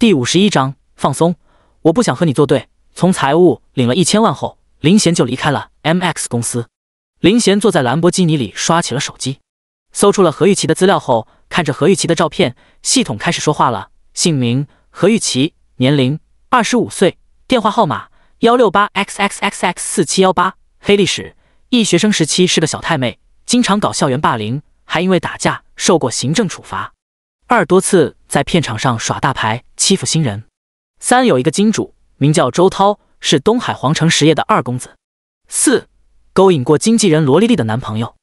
第五十一章放松，我不想和你作对。从财务领了一千万后，林贤就离开了 M X 公司。林贤坐在兰博基尼里刷起了手机，搜出了何玉琪的资料后，看着何玉琪的照片，系统开始说话了：姓名何玉琪，年龄二十五岁，电话号码幺六八 x x x x 四七幺八，黑历史：一学生时期是个小太妹，经常搞校园霸凌，还因为打架受过行政处罚。二多次在片场上耍大牌欺负新人。三有一个金主名叫周涛，是东海皇城实业的二公子。四勾引过经纪人罗丽丽的男朋友。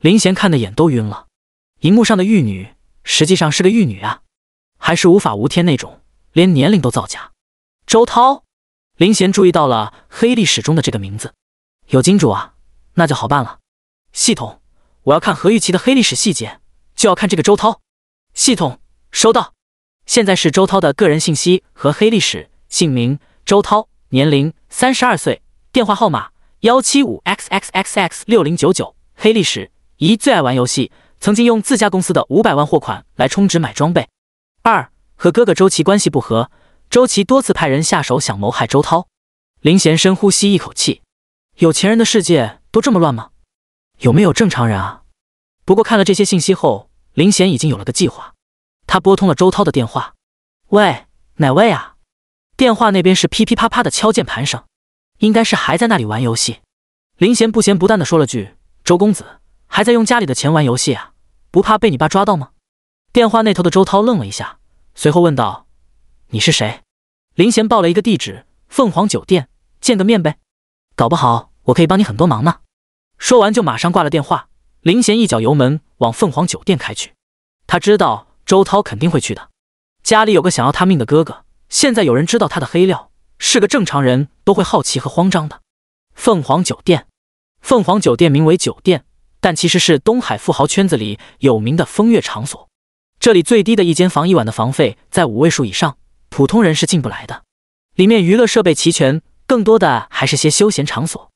林贤看的眼都晕了，荧幕上的玉女实际上是个玉女啊，还是无法无天那种，连年龄都造假。周涛，林贤注意到了黑历史中的这个名字，有金主啊，那就好办了。系统，我要看何玉琪的黑历史细节，就要看这个周涛。系统收到，现在是周涛的个人信息和黑历史。姓名：周涛，年龄三十二岁，电话号码幺七五 x x x x x x 9六零九九。黑历史：一最爱玩游戏，曾经用自家公司的五百万货款来充值买装备；二和哥哥周琦关系不和，周琦多次派人下手想谋害周涛。林贤深呼吸一口气，有钱人的世界都这么乱吗？有没有正常人啊？不过看了这些信息后。林贤已经有了个计划，他拨通了周涛的电话。“喂，哪位啊？”电话那边是噼噼啪啪的敲键盘声，应该是还在那里玩游戏。林贤不咸不淡的说了句：“周公子还在用家里的钱玩游戏啊？不怕被你爸抓到吗？”电话那头的周涛愣了一下，随后问道：“你是谁？”林贤报了一个地址：“凤凰酒店，见个面呗。”“搞不好我可以帮你很多忙呢。”说完就马上挂了电话。林贤一脚油门。往凤凰酒店开去，他知道周涛肯定会去的。家里有个想要他命的哥哥，现在有人知道他的黑料，是个正常人都会好奇和慌张的。凤凰酒店，凤凰酒店名为酒店，但其实是东海富豪圈子里有名的风月场所。这里最低的一间房一晚的房费在五位数以上，普通人是进不来的。里面娱乐设备齐全，更多的还是些休闲场所。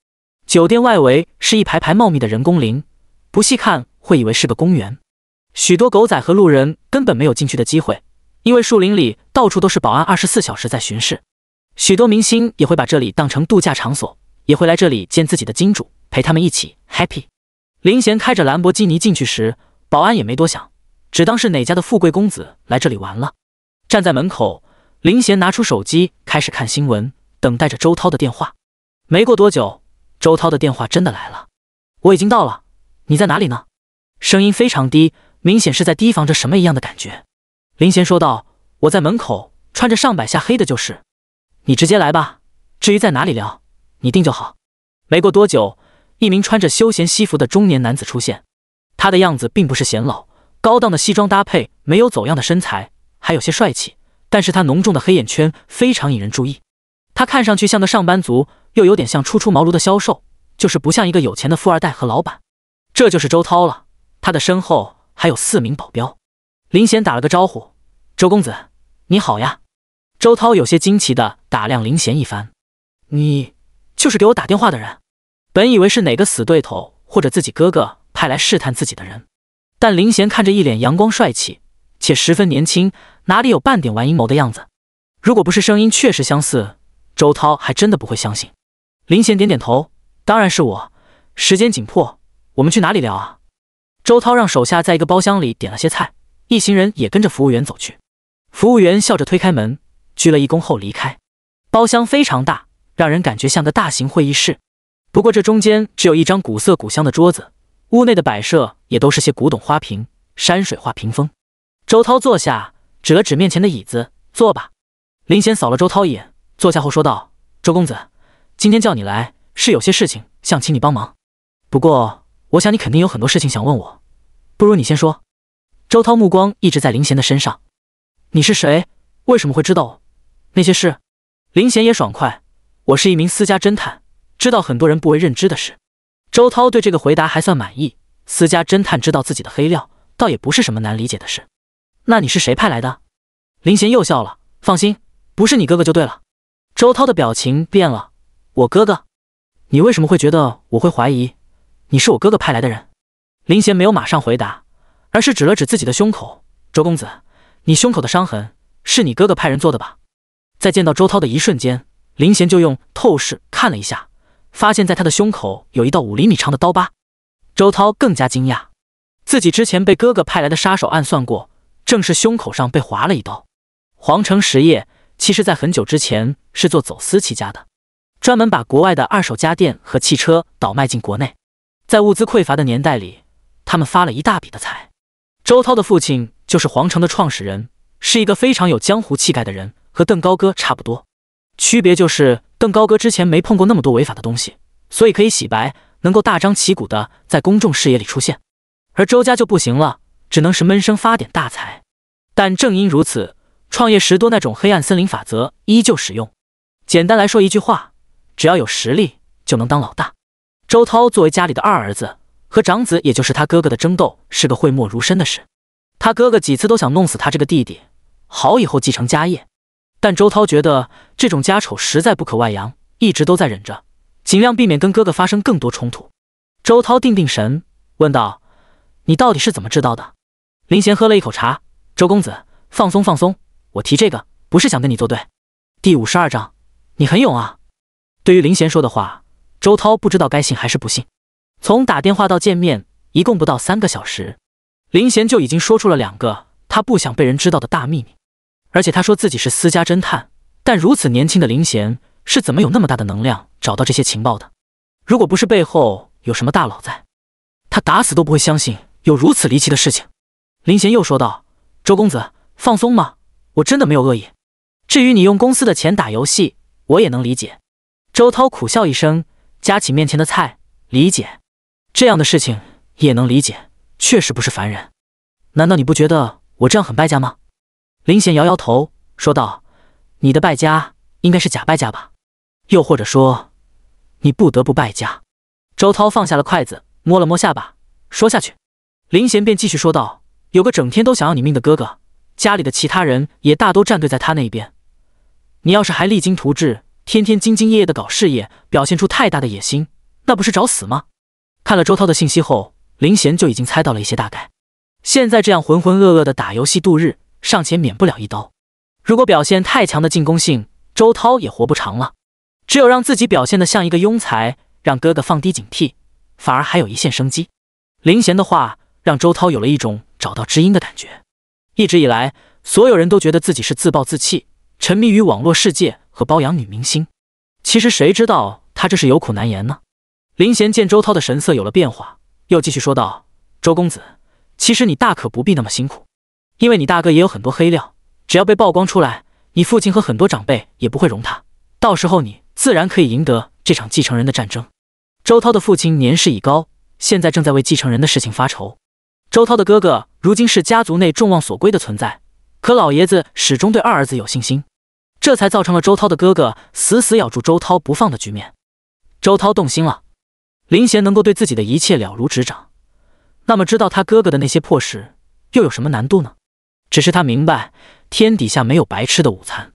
酒店外围是一排排茂密的人工林，不细看。会以为是个公园，许多狗仔和路人根本没有进去的机会，因为树林里到处都是保安，二十四小时在巡视。许多明星也会把这里当成度假场所，也会来这里见自己的金主，陪他们一起 happy。林贤开着兰博基尼进去时，保安也没多想，只当是哪家的富贵公子来这里玩了。站在门口，林贤拿出手机开始看新闻，等待着周涛的电话。没过多久，周涛的电话真的来了：“我已经到了，你在哪里呢？”声音非常低，明显是在提防着什么一样的感觉。林贤说道：“我在门口，穿着上百下黑的就是，你直接来吧。至于在哪里聊，你定就好。”没过多久，一名穿着休闲西服的中年男子出现。他的样子并不是显老，高档的西装搭配没有走样的身材，还有些帅气。但是他浓重的黑眼圈非常引人注意。他看上去像个上班族，又有点像初出茅庐的销售，就是不像一个有钱的富二代和老板。这就是周涛了。他的身后还有四名保镖，林贤打了个招呼：“周公子，你好呀。”周涛有些惊奇的打量林贤一番：“你就是给我打电话的人？本以为是哪个死对头或者自己哥哥派来试探自己的人，但林贤看着一脸阳光帅气且十分年轻，哪里有半点玩阴谋的样子？如果不是声音确实相似，周涛还真的不会相信。”林贤点点头：“当然是我。时间紧迫，我们去哪里聊啊？”周涛让手下在一个包厢里点了些菜，一行人也跟着服务员走去。服务员笑着推开门，鞠了一躬后离开。包厢非常大，让人感觉像个大型会议室。不过这中间只有一张古色古香的桌子，屋内的摆设也都是些古董花瓶、山水画屏风。周涛坐下，指了指面前的椅子：“坐吧。”林贤扫了周涛一眼，坐下后说道：“周公子，今天叫你来是有些事情想请你帮忙，不过我想你肯定有很多事情想问我。”不如你先说。周涛目光一直在林贤的身上。你是谁？为什么会知道那些事？林贤也爽快。我是一名私家侦探，知道很多人不为认知的事。周涛对这个回答还算满意。私家侦探知道自己的黑料，倒也不是什么难理解的事。那你是谁派来的？林贤又笑了。放心，不是你哥哥就对了。周涛的表情变了。我哥哥？你为什么会觉得我会怀疑？你是我哥哥派来的人？林贤没有马上回答，而是指了指自己的胸口：“周公子，你胸口的伤痕是你哥哥派人做的吧？”在见到周涛的一瞬间，林贤就用透视看了一下，发现在他的胸口有一道五厘米长的刀疤。周涛更加惊讶，自己之前被哥哥派来的杀手暗算过，正是胸口上被划了一刀。皇城实业其实在很久之前是做走私起家的，专门把国外的二手家电和汽车倒卖进国内，在物资匮乏的年代里。他们发了一大笔的财。周涛的父亲就是皇城的创始人，是一个非常有江湖气概的人，和邓高歌差不多。区别就是邓高歌之前没碰过那么多违法的东西，所以可以洗白，能够大张旗鼓的在公众视野里出现。而周家就不行了，只能是闷声发点大财。但正因如此，创业时多那种黑暗森林法则依旧使用。简单来说一句话：只要有实力，就能当老大。周涛作为家里的二儿子。和长子，也就是他哥哥的争斗，是个讳莫如深的事。他哥哥几次都想弄死他这个弟弟，好以后继承家业。但周涛觉得这种家丑实在不可外扬，一直都在忍着，尽量避免跟哥哥发生更多冲突。周涛定定神，问道：“你到底是怎么知道的？”林贤喝了一口茶，周公子，放松放松，我提这个不是想跟你作对。第五十二章，你很勇啊。对于林贤说的话，周涛不知道该信还是不信。从打电话到见面，一共不到三个小时，林贤就已经说出了两个他不想被人知道的大秘密。而且他说自己是私家侦探，但如此年轻的林贤是怎么有那么大的能量找到这些情报的？如果不是背后有什么大佬在，他打死都不会相信有如此离奇的事情。林贤又说道：“周公子，放松吗？我真的没有恶意。至于你用公司的钱打游戏，我也能理解。”周涛苦笑一声，夹起面前的菜，理解。这样的事情也能理解，确实不是凡人。难道你不觉得我这样很败家吗？林贤摇摇头说道：“你的败家应该是假败家吧？又或者说，你不得不败家。”周涛放下了筷子，摸了摸下巴，说：“下去。”林贤便继续说道：“有个整天都想要你命的哥哥，家里的其他人也大都站队在他那一边。你要是还励精图治，天天兢兢业业的搞事业，表现出太大的野心，那不是找死吗？”看了周涛的信息后，林贤就已经猜到了一些大概。现在这样浑浑噩噩的打游戏度日，尚且免不了一刀。如果表现太强的进攻性，周涛也活不长了。只有让自己表现得像一个庸才，让哥哥放低警惕，反而还有一线生机。林贤的话让周涛有了一种找到知音的感觉。一直以来，所有人都觉得自己是自暴自弃，沉迷于网络世界和包养女明星。其实谁知道他这是有苦难言呢？林贤见周涛的神色有了变化，又继续说道：“周公子，其实你大可不必那么辛苦，因为你大哥也有很多黑料，只要被曝光出来，你父亲和很多长辈也不会容他。到时候你自然可以赢得这场继承人的战争。”周涛的父亲年事已高，现在正在为继承人的事情发愁。周涛的哥哥如今是家族内众望所归的存在，可老爷子始终对二儿子有信心，这才造成了周涛的哥哥死死咬住周涛不放的局面。周涛动心了。林贤能够对自己的一切了如指掌，那么知道他哥哥的那些破事又有什么难度呢？只是他明白，天底下没有白吃的午餐。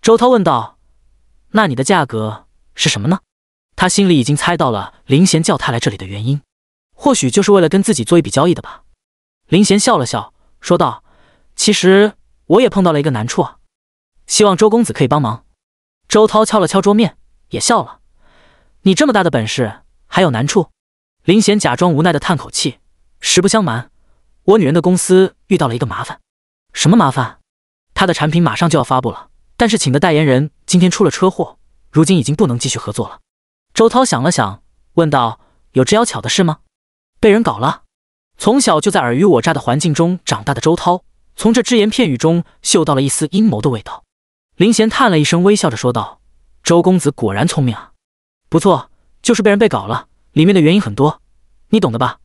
周涛问道：“那你的价格是什么呢？”他心里已经猜到了林贤叫他来这里的原因，或许就是为了跟自己做一笔交易的吧。林贤笑了笑，说道：“其实我也碰到了一个难处啊，希望周公子可以帮忙。”周涛敲了敲桌面，也笑了：“你这么大的本事。”还有难处，林贤假装无奈的叹口气。实不相瞒，我女人的公司遇到了一个麻烦。什么麻烦？她的产品马上就要发布了，但是请的代言人今天出了车祸，如今已经不能继续合作了。周涛想了想，问道：“有这妖巧的事吗？被人搞了？”从小就在尔虞我诈的环境中长大的周涛，从这只言片语中嗅到了一丝阴谋的味道。林贤叹了一声，微笑着说道：“周公子果然聪明啊，不错。”就是被人被搞了，里面的原因很多，你懂的吧？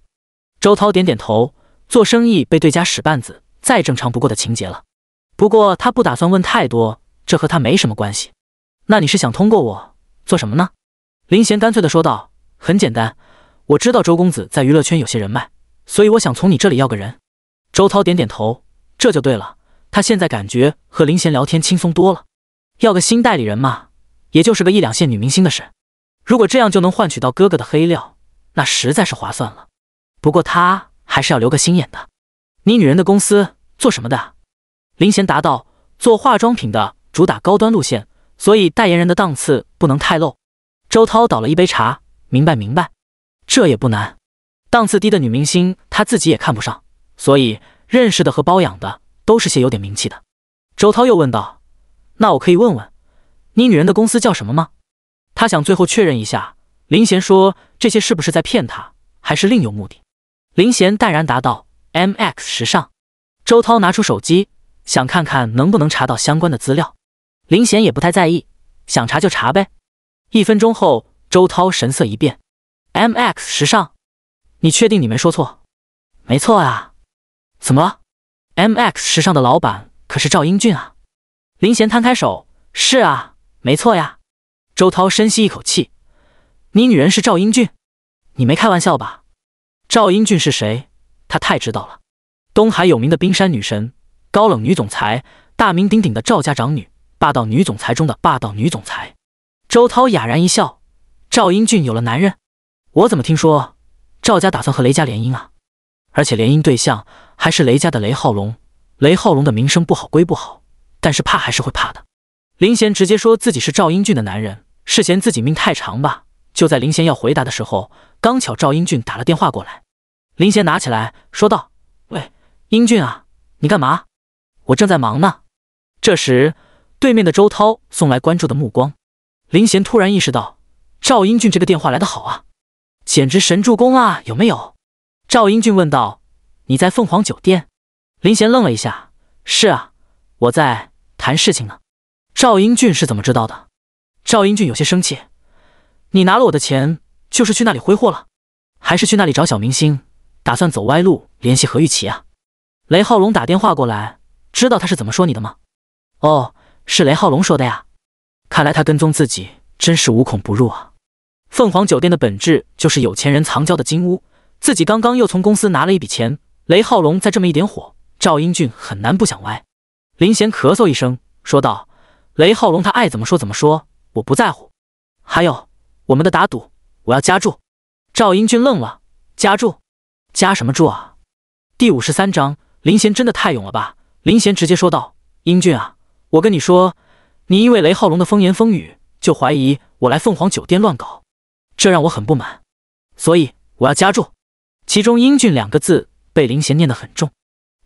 周涛点点头，做生意被对家使绊子，再正常不过的情节了。不过他不打算问太多，这和他没什么关系。那你是想通过我做什么呢？林贤干脆的说道：“很简单，我知道周公子在娱乐圈有些人脉，所以我想从你这里要个人。”周涛点点头，这就对了。他现在感觉和林贤聊天轻松多了。要个新代理人嘛，也就是个一两线女明星的事。如果这样就能换取到哥哥的黑料，那实在是划算了。不过他还是要留个心眼的。你女人的公司做什么的？林贤答道：“做化妆品的，主打高端路线，所以代言人的档次不能太 low。”周涛倒了一杯茶，明白明白。这也不难，档次低的女明星他自己也看不上，所以认识的和包养的都是些有点名气的。周涛又问道：“那我可以问问，你女人的公司叫什么吗？”他想最后确认一下，林贤说这些是不是在骗他，还是另有目的？林贤淡然答道：“M X 时尚。”周涛拿出手机，想看看能不能查到相关的资料。林贤也不太在意，想查就查呗。一分钟后，周涛神色一变：“M X 时尚，你确定你没说错？没错啊，怎么了？M X 时尚的老板可是赵英俊啊！”林贤摊开手：“是啊，没错呀。”周涛深吸一口气：“你女人是赵英俊？你没开玩笑吧？赵英俊是谁？他太知道了，东海有名的冰山女神，高冷女总裁，大名鼎鼎的赵家长女，霸道女总裁中的霸道女总裁。”周涛哑然一笑：“赵英俊有了男人？我怎么听说赵家打算和雷家联姻啊？而且联姻对象还是雷家的雷浩龙。雷浩龙的名声不好归不好，但是怕还是会怕的。”林贤直接说自己是赵英俊的男人，是嫌自己命太长吧？就在林贤要回答的时候，刚巧赵英俊打了电话过来。林贤拿起来说道：“喂，英俊啊，你干嘛？我正在忙呢。”这时，对面的周涛送来关注的目光。林贤突然意识到，赵英俊这个电话来得好啊，简直神助攻啊，有没有？赵英俊问道：“你在凤凰酒店？”林贤愣了一下：“是啊，我在谈事情呢。”赵英俊是怎么知道的？赵英俊有些生气：“你拿了我的钱，就是去那里挥霍了，还是去那里找小明星，打算走歪路联系何玉琪啊？”雷浩龙打电话过来，知道他是怎么说你的吗？哦，是雷浩龙说的呀。看来他跟踪自己真是无孔不入啊。凤凰酒店的本质就是有钱人藏娇的金屋。自己刚刚又从公司拿了一笔钱，雷浩龙再这么一点火，赵英俊很难不想歪。林贤咳嗽一声，说道。雷浩龙他爱怎么说怎么说，我不在乎。还有我们的打赌，我要加注。赵英俊愣了，加注？加什么注啊？第五十三章，林贤真的太勇了吧？林贤直接说道：“英俊啊，我跟你说，你因为雷浩龙的风言风语，就怀疑我来凤凰酒店乱搞，这让我很不满，所以我要加注。”其中“英俊”两个字被林贤念得很重。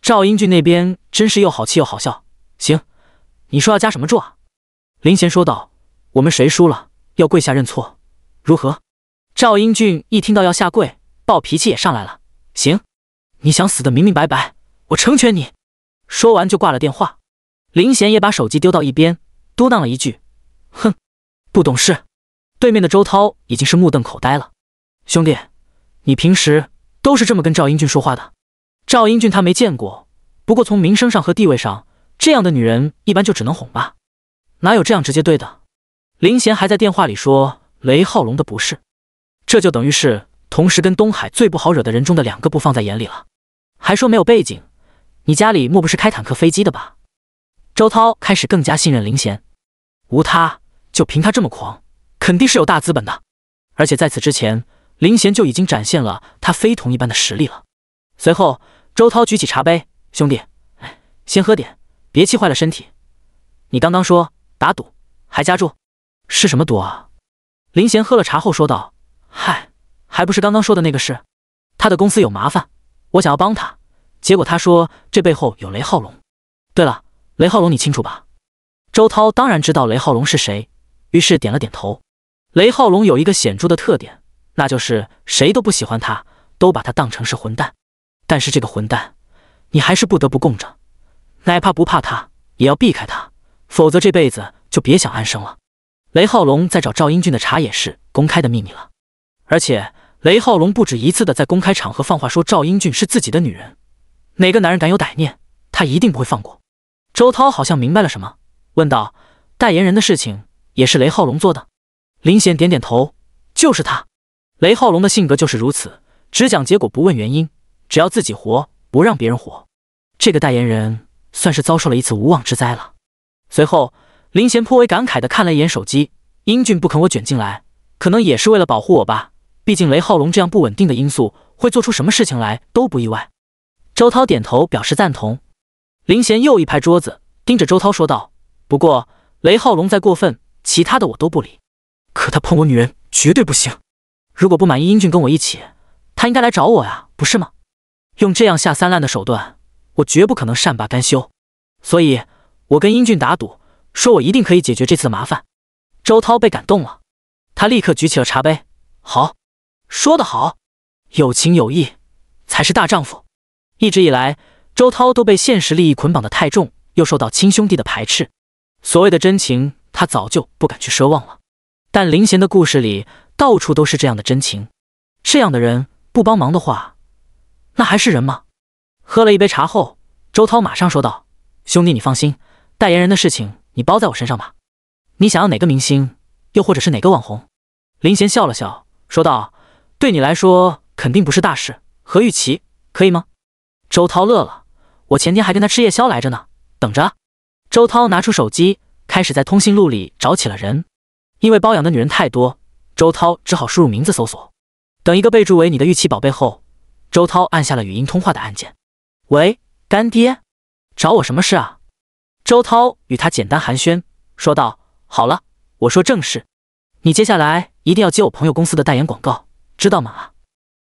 赵英俊那边真是又好气又好笑。行，你说要加什么注啊？林贤说道：“我们谁输了，要跪下认错，如何？”赵英俊一听到要下跪，暴脾气也上来了。“行，你想死的明明白白，我成全你。”说完就挂了电话。林贤也把手机丢到一边，嘟囔了一句：“哼，不懂事。”对面的周涛已经是目瞪口呆了。“兄弟，你平时都是这么跟赵英俊说话的？”赵英俊他没见过，不过从名声上和地位上，这样的女人一般就只能哄吧。哪有这样直接对的？林贤还在电话里说雷浩龙的不是，这就等于是同时跟东海最不好惹的人中的两个不放在眼里了，还说没有背景，你家里莫不是开坦克飞机的吧？周涛开始更加信任林贤，无他，就凭他这么狂，肯定是有大资本的。而且在此之前，林贤就已经展现了他非同一般的实力了。随后，周涛举起茶杯，兄弟，哎，先喝点，别气坏了身体。你刚刚说。打赌还加注，是什么赌啊？林贤喝了茶后说道：“嗨，还不是刚刚说的那个事。他的公司有麻烦，我想要帮他。结果他说这背后有雷浩龙。对了，雷浩龙你清楚吧？”周涛当然知道雷浩龙是谁，于是点了点头。雷浩龙有一个显著的特点，那就是谁都不喜欢他，都把他当成是混蛋。但是这个混蛋，你还是不得不供着，哪怕不怕他，也要避开他。否则这辈子就别想安生了。雷浩龙在找赵英俊的茶也是公开的秘密了，而且雷浩龙不止一次的在公开场合放话说赵英俊是自己的女人，哪个男人敢有歹念，他一定不会放过。周涛好像明白了什么，问道：“代言人的事情也是雷浩龙做的？”林贤点点头，就是他。雷浩龙的性格就是如此，只讲结果不问原因，只要自己活，不让别人活。这个代言人算是遭受了一次无妄之灾了。随后，林贤颇为感慨的看了一眼手机，英俊不肯我卷进来，可能也是为了保护我吧。毕竟雷浩龙这样不稳定的因素，会做出什么事情来都不意外。周涛点头表示赞同，林贤又一拍桌子，盯着周涛说道：“不过雷浩龙再过分，其他的我都不理。可他碰我女人绝对不行。如果不满意英俊跟我一起，他应该来找我呀，不是吗？用这样下三滥的手段，我绝不可能善罢甘休。所以。”我跟英俊打赌，说我一定可以解决这次麻烦。周涛被感动了，他立刻举起了茶杯。好，说得好，有情有义才是大丈夫。一直以来，周涛都被现实利益捆绑的太重，又受到亲兄弟的排斥，所谓的真情他早就不敢去奢望了。但林贤的故事里到处都是这样的真情，这样的人不帮忙的话，那还是人吗？喝了一杯茶后，周涛马上说道：“兄弟，你放心。”代言人的事情你包在我身上吧，你想要哪个明星，又或者是哪个网红？林贤笑了笑说道：“对你来说肯定不是大事，何玉琪可以吗？”周涛乐了，我前天还跟他吃夜宵来着呢。等着，周涛拿出手机，开始在通讯录里找起了人。因为包养的女人太多，周涛只好输入名字搜索。等一个备注为“你的玉琪宝贝”后，周涛按下了语音通话的按键。“喂，干爹，找我什么事啊？”周涛与他简单寒暄，说道：“好了，我说正事，你接下来一定要接我朋友公司的代言广告，知道吗？”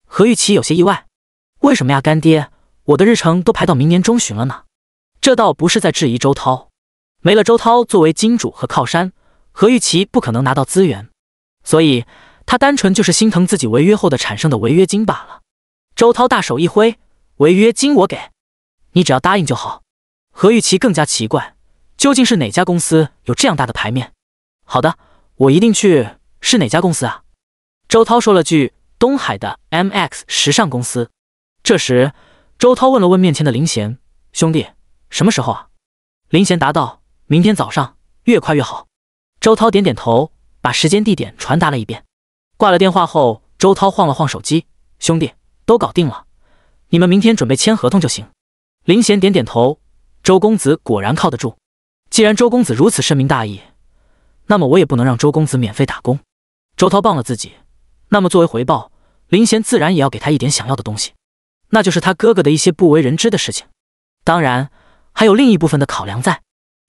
何玉琪有些意外：“为什么呀，干爹？我的日程都排到明年中旬了呢。”这倒不是在质疑周涛，没了周涛作为金主和靠山，何玉琪不可能拿到资源，所以他单纯就是心疼自己违约后的产生的违约金罢了。周涛大手一挥：“违约金我给，你只要答应就好。”何玉琪更加奇怪，究竟是哪家公司有这样大的牌面？好的，我一定去。是哪家公司啊？周涛说了句：“东海的 MX 时尚公司。”这时，周涛问了问面前的林贤：“兄弟，什么时候啊？”林贤答道：“明天早上，越快越好。”周涛点点头，把时间地点传达了一遍。挂了电话后，周涛晃了晃手机：“兄弟，都搞定了，你们明天准备签合同就行。”林贤点点头。周公子果然靠得住，既然周公子如此深明大义，那么我也不能让周公子免费打工。周涛帮了自己，那么作为回报，林贤自然也要给他一点想要的东西，那就是他哥哥的一些不为人知的事情。当然，还有另一部分的考量在。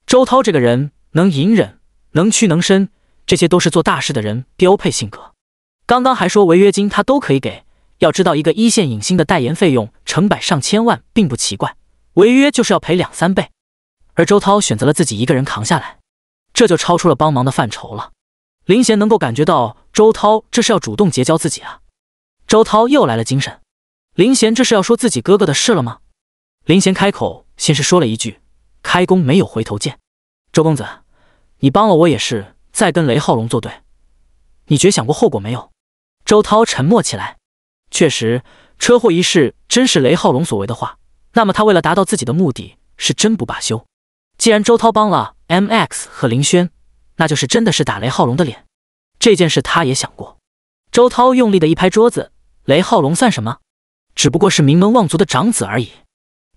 周涛这个人能隐忍，能屈能伸，这些都是做大事的人标配性格。刚刚还说违约金他都可以给，要知道一个一线影星的代言费用成百上千万，并不奇怪。违约就是要赔两三倍，而周涛选择了自己一个人扛下来，这就超出了帮忙的范畴了。林贤能够感觉到周涛这是要主动结交自己啊！周涛又来了精神。林贤这是要说自己哥哥的事了吗？林贤开口，先是说了一句：“开弓没有回头箭，周公子，你帮了我也是在跟雷浩龙作对，你绝想过后果没有？”周涛沉默起来。确实，车祸一事真是雷浩龙所为的话。那么他为了达到自己的目的，是真不罢休。既然周涛帮了 M X 和林轩，那就是真的是打雷浩龙的脸。这件事他也想过。周涛用力的一拍桌子：“雷浩龙算什么？只不过是名门望族的长子而已。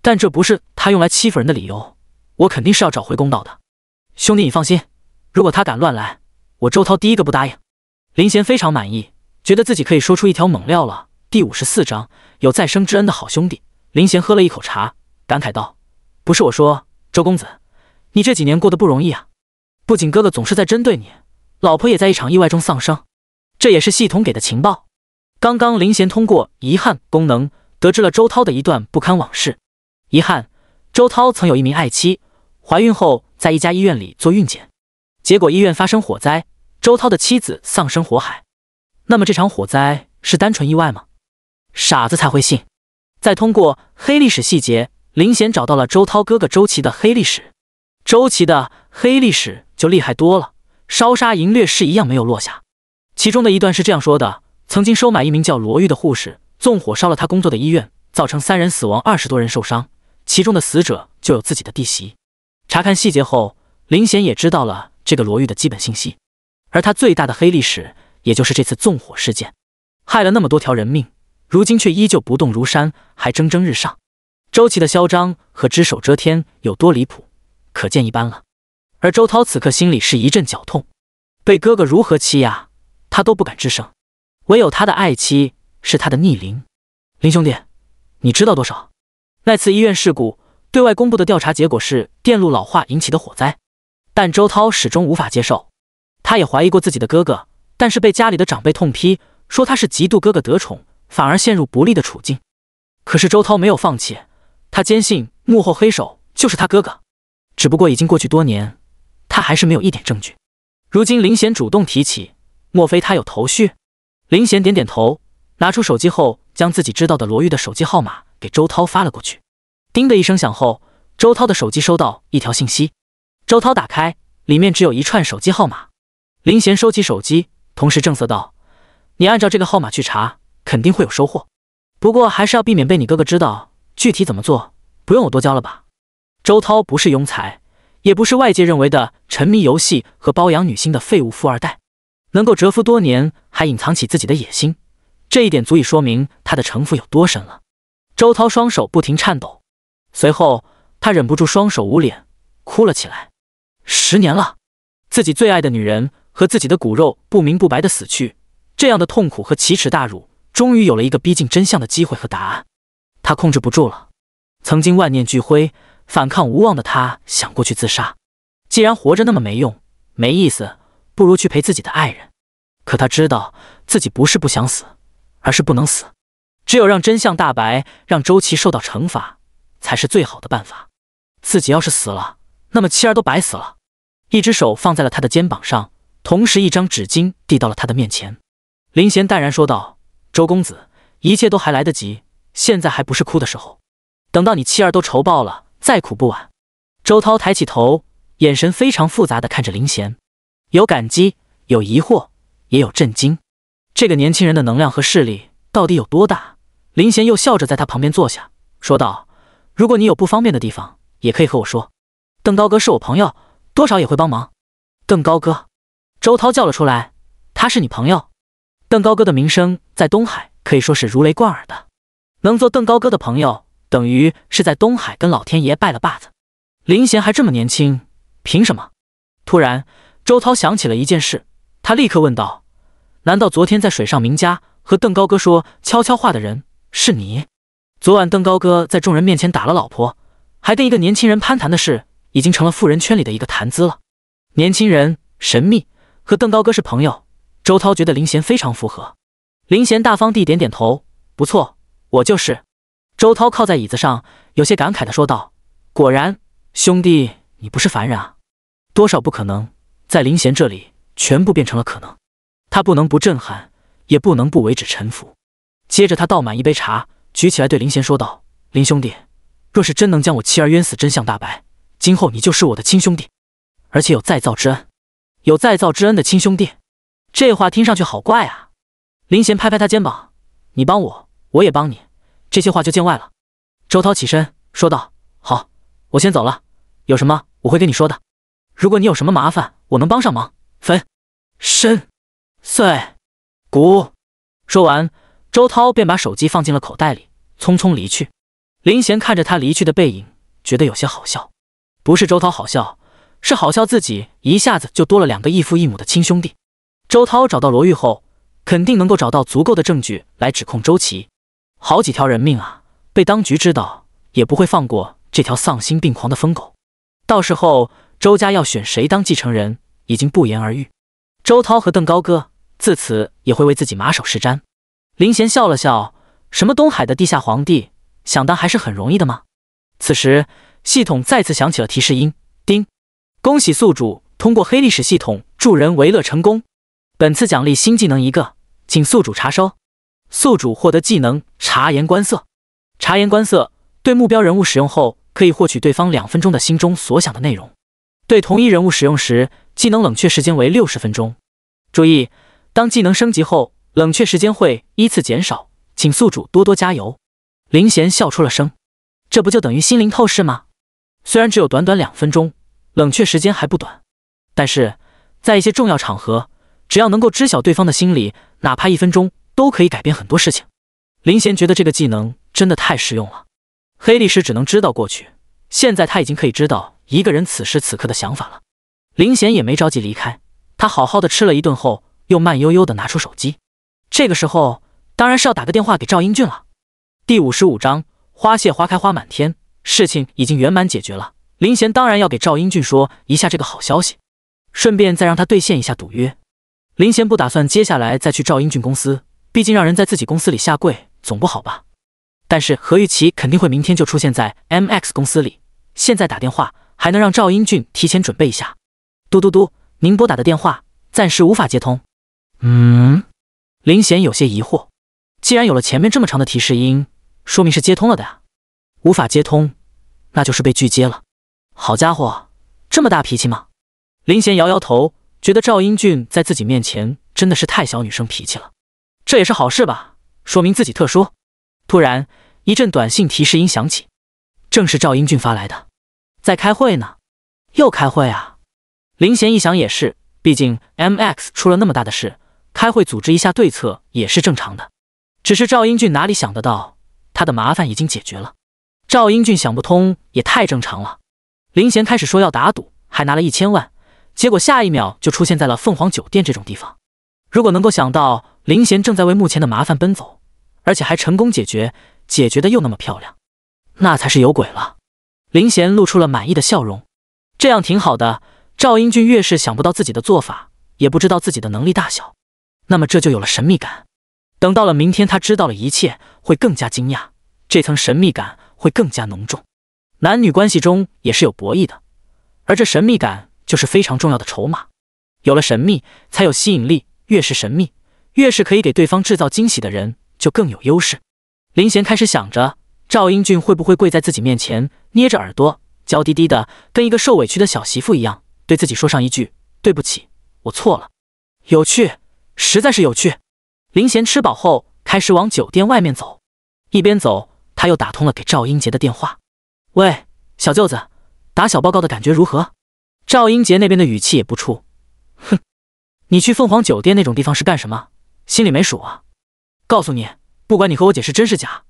但这不是他用来欺负人的理由。我肯定是要找回公道的，兄弟你放心。如果他敢乱来，我周涛第一个不答应。”林贤非常满意，觉得自己可以说出一条猛料了。第五十四章：有再生之恩的好兄弟。林贤喝了一口茶，感慨道：“不是我说，周公子，你这几年过得不容易啊！不仅哥哥总是在针对你，老婆也在一场意外中丧生。这也是系统给的情报。刚刚林贤通过遗憾功能得知了周涛的一段不堪往事：遗憾，周涛曾有一名爱妻，怀孕后在一家医院里做孕检，结果医院发生火灾，周涛的妻子丧生火海。那么这场火灾是单纯意外吗？傻子才会信。”再通过黑历史细节，林贤找到了周涛哥哥周琦的黑历史。周琦的黑历史就厉害多了，烧杀淫掠是一样没有落下。其中的一段是这样说的：曾经收买一名叫罗玉的护士，纵火烧了他工作的医院，造成三人死亡，二十多人受伤，其中的死者就有自己的弟媳。查看细节后，林贤也知道了这个罗玉的基本信息，而他最大的黑历史也就是这次纵火事件，害了那么多条人命。如今却依旧不动如山，还蒸蒸日上。周琦的嚣张和只手遮天有多离谱，可见一斑了。而周涛此刻心里是一阵绞痛，被哥哥如何欺压，他都不敢吱声，唯有他的爱妻是他的逆鳞。林兄弟，你知道多少？那次医院事故对外公布的调查结果是电路老化引起的火灾，但周涛始终无法接受。他也怀疑过自己的哥哥，但是被家里的长辈痛批，说他是嫉妒哥哥得宠。反而陷入不利的处境，可是周涛没有放弃，他坚信幕后黑手就是他哥哥，只不过已经过去多年，他还是没有一点证据。如今林贤主动提起，莫非他有头绪？林贤点点头，拿出手机后，将自己知道的罗玉的手机号码给周涛发了过去。叮的一声响后，周涛的手机收到一条信息，周涛打开，里面只有一串手机号码。林贤收起手机，同时正色道：“你按照这个号码去查。”肯定会有收获，不过还是要避免被你哥哥知道。具体怎么做，不用我多教了吧？周涛不是庸才，也不是外界认为的沉迷游戏和包养女星的废物富二代，能够蛰伏多年还隐藏起自己的野心，这一点足以说明他的城府有多深了。周涛双手不停颤抖，随后他忍不住双手捂脸，哭了起来。十年了，自己最爱的女人和自己的骨肉不明不白的死去，这样的痛苦和奇耻大辱。终于有了一个逼近真相的机会和答案，他控制不住了。曾经万念俱灰、反抗无望的他，想过去自杀。既然活着那么没用、没意思，不如去陪自己的爱人。可他知道自己不是不想死，而是不能死。只有让真相大白，让周琦受到惩罚，才是最好的办法。自己要是死了，那么妻儿都白死了。一只手放在了他的肩膀上，同时一张纸巾递到了他的面前。林贤淡然说道。周公子，一切都还来得及，现在还不是哭的时候。等到你妻儿都愁爆了，再苦不晚。周涛抬起头，眼神非常复杂的看着林贤，有感激，有疑惑，也有震惊。这个年轻人的能量和势力到底有多大？林贤又笑着在他旁边坐下，说道：“如果你有不方便的地方，也可以和我说。邓高哥是我朋友，多少也会帮忙。”邓高哥，周涛叫了出来：“他是你朋友？”邓高歌的名声在东海可以说是如雷贯耳的，能做邓高歌的朋友，等于是在东海跟老天爷拜了把子。林贤还这么年轻，凭什么？突然，周涛想起了一件事，他立刻问道：“难道昨天在水上名家和邓高歌说悄悄话的人是你？”昨晚邓高歌在众人面前打了老婆，还跟一个年轻人攀谈的事，已经成了富人圈里的一个谈资了。年轻人神秘，和邓高歌是朋友。周涛觉得林贤非常符合，林贤大方地点点头：“不错，我就是。”周涛靠在椅子上，有些感慨地说道：“果然，兄弟，你不是凡人啊！多少不可能，在林贤这里全部变成了可能。”他不能不震撼，也不能不为之臣服。接着，他倒满一杯茶，举起来对林贤说道：“林兄弟，若是真能将我妻儿冤死真相大白，今后你就是我的亲兄弟，而且有再造之恩。有再造之恩的亲兄弟。”这话听上去好怪啊！林贤拍拍他肩膀：“你帮我，我也帮你，这些话就见外了。”周涛起身说道：“好，我先走了，有什么我会跟你说的。如果你有什么麻烦，我能帮上忙。”分身碎骨。说完，周涛便把手机放进了口袋里，匆匆离去。林贤看着他离去的背影，觉得有些好笑。不是周涛好笑，是好笑自己一下子就多了两个异父异母的亲兄弟。周涛找到罗玉后，肯定能够找到足够的证据来指控周琦。好几条人命啊，被当局知道也不会放过这条丧心病狂的疯狗。到时候周家要选谁当继承人，已经不言而喻。周涛和邓高歌自此也会为自己马首是瞻。林贤笑了笑：“什么东海的地下皇帝，想当还是很容易的吗？”此时，系统再次响起了提示音：“叮，恭喜宿主通过黑历史系统助人为乐成功。”本次奖励新技能一个，请宿主查收。宿主获得技能“察言观色”。察言观色对目标人物使用后，可以获取对方两分钟的心中所想的内容。对同一人物使用时，技能冷却时间为六十分钟。注意，当技能升级后，冷却时间会依次减少。请宿主多多加油。林贤笑出了声：“这不就等于心灵透视吗？虽然只有短短两分钟，冷却时间还不短，但是在一些重要场合。”只要能够知晓对方的心理，哪怕一分钟都可以改变很多事情。林贤觉得这个技能真的太实用了。黑历史只能知道过去，现在他已经可以知道一个人此时此刻的想法了。林贤也没着急离开，他好好的吃了一顿后，又慢悠悠的拿出手机。这个时候当然是要打个电话给赵英俊了。第五十五章花谢花开花满天，事情已经圆满解决了。林贤当然要给赵英俊说一下这个好消息，顺便再让他兑现一下赌约。林贤不打算接下来再去赵英俊公司，毕竟让人在自己公司里下跪总不好吧。但是何玉琪肯定会明天就出现在 M X 公司里，现在打电话还能让赵英俊提前准备一下。嘟嘟嘟，您拨打的电话暂时无法接通。嗯，林贤有些疑惑，既然有了前面这么长的提示音，说明是接通了的呀。无法接通，那就是被拒接了。好家伙，这么大脾气吗？林贤摇摇头。觉得赵英俊在自己面前真的是太小女生脾气了，这也是好事吧，说明自己特殊。突然一阵短信提示音响起，正是赵英俊发来的，在开会呢，又开会啊！林贤一想也是，毕竟 M X 出了那么大的事，开会组织一下对策也是正常的。只是赵英俊哪里想得到，他的麻烦已经解决了。赵英俊想不通也太正常了。林贤开始说要打赌，还拿了一千万。结果下一秒就出现在了凤凰酒店这种地方。如果能够想到林贤正在为目前的麻烦奔走，而且还成功解决，解决的又那么漂亮，那才是有鬼了。林贤露出了满意的笑容，这样挺好的。赵英俊越是想不到自己的做法，也不知道自己的能力大小，那么这就有了神秘感。等到了明天，他知道了一切，会更加惊讶，这层神秘感会更加浓重。男女关系中也是有博弈的，而这神秘感。就是非常重要的筹码，有了神秘才有吸引力，越是神秘，越是可以给对方制造惊喜的人就更有优势。林贤开始想着赵英俊会不会跪在自己面前，捏着耳朵，娇滴滴的，跟一个受委屈的小媳妇一样，对自己说上一句：“对不起，我错了。”有趣，实在是有趣。林贤吃饱后开始往酒店外面走，一边走，他又打通了给赵英杰的电话：“喂，小舅子，打小报告的感觉如何？”赵英杰那边的语气也不怵，哼，你去凤凰酒店那种地方是干什么？心里没数啊！告诉你，不管你和我姐是真是假，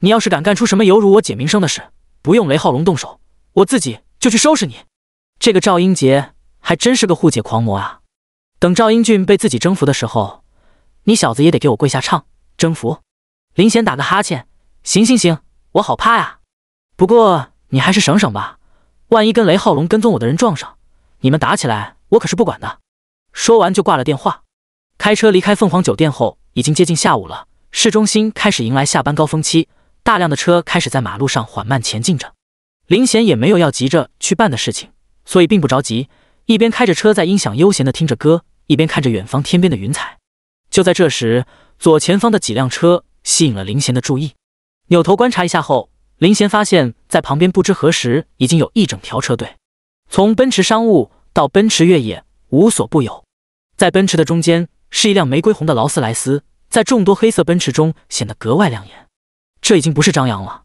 你要是敢干出什么有辱我姐名声的事，不用雷浩龙动手，我自己就去收拾你。这个赵英杰还真是个护姐狂魔啊！等赵英俊被自己征服的时候，你小子也得给我跪下唱征服。林贤打个哈欠，行行行，我好怕呀。不过你还是省省吧。万一跟雷浩龙跟踪我的人撞上，你们打起来，我可是不管的。说完就挂了电话，开车离开凤凰酒店后，已经接近下午了，市中心开始迎来下班高峰期，大量的车开始在马路上缓慢前进着。林贤也没有要急着去办的事情，所以并不着急，一边开着车，在音响悠闲的听着歌，一边看着远方天边的云彩。就在这时，左前方的几辆车吸引了林贤的注意，扭头观察一下后。林贤发现，在旁边不知何时已经有一整条车队，从奔驰商务到奔驰越野，无所不有。在奔驰的中间是一辆玫瑰红的劳斯莱斯，在众多黑色奔驰中显得格外亮眼。这已经不是张扬了，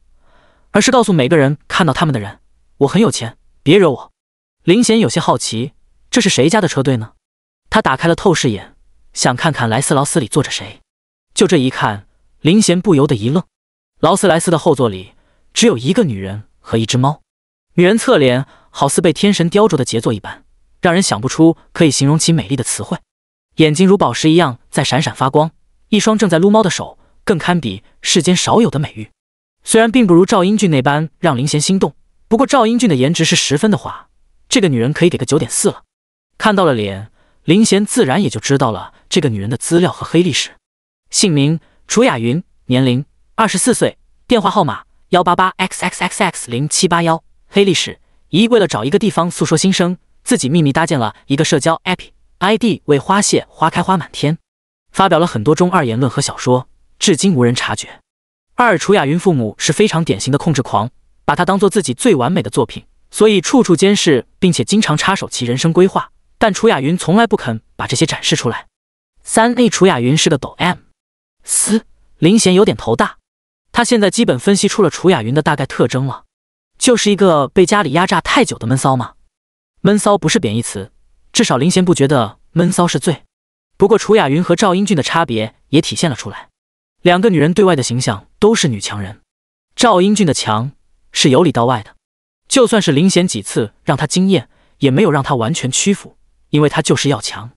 而是告诉每个人看到他们的人，我很有钱，别惹我。林贤有些好奇，这是谁家的车队呢？他打开了透视眼，想看看莱斯劳斯里坐着谁。就这一看，林贤不由得一愣，劳斯莱斯的后座里。只有一个女人和一只猫。女人侧脸好似被天神雕琢的杰作一般，让人想不出可以形容其美丽的词汇。眼睛如宝石一样在闪闪发光，一双正在撸猫的手更堪比世间少有的美玉。虽然并不如赵英俊那般让林贤心动，不过赵英俊的颜值是十分的话，这个女人可以给个九点四了。看到了脸，林贤自然也就知道了这个女人的资料和黑历史。姓名：楚雅云，年龄：二十四岁，电话号码。幺八八 x x x x 零七八幺黑历史一为了找一个地方诉说心声，自己秘密搭建了一个社交 app，id 为花谢花开花满天，发表了很多中二言论和小说，至今无人察觉。二楚雅云父母是非常典型的控制狂，把他当做自己最完美的作品，所以处处监视，并且经常插手其人生规划。但楚雅云从来不肯把这些展示出来。三 a 楚雅云是个抖 m，嘶林贤有点头大。他现在基本分析出了楚雅云的大概特征了，就是一个被家里压榨太久的闷骚吗？闷骚不是贬义词，至少林贤不觉得闷骚是罪。不过楚雅云和赵英俊的差别也体现了出来，两个女人对外的形象都是女强人，赵英俊的强是由里到外的，就算是林贤几次让他惊艳，也没有让他完全屈服，因为他就是要强。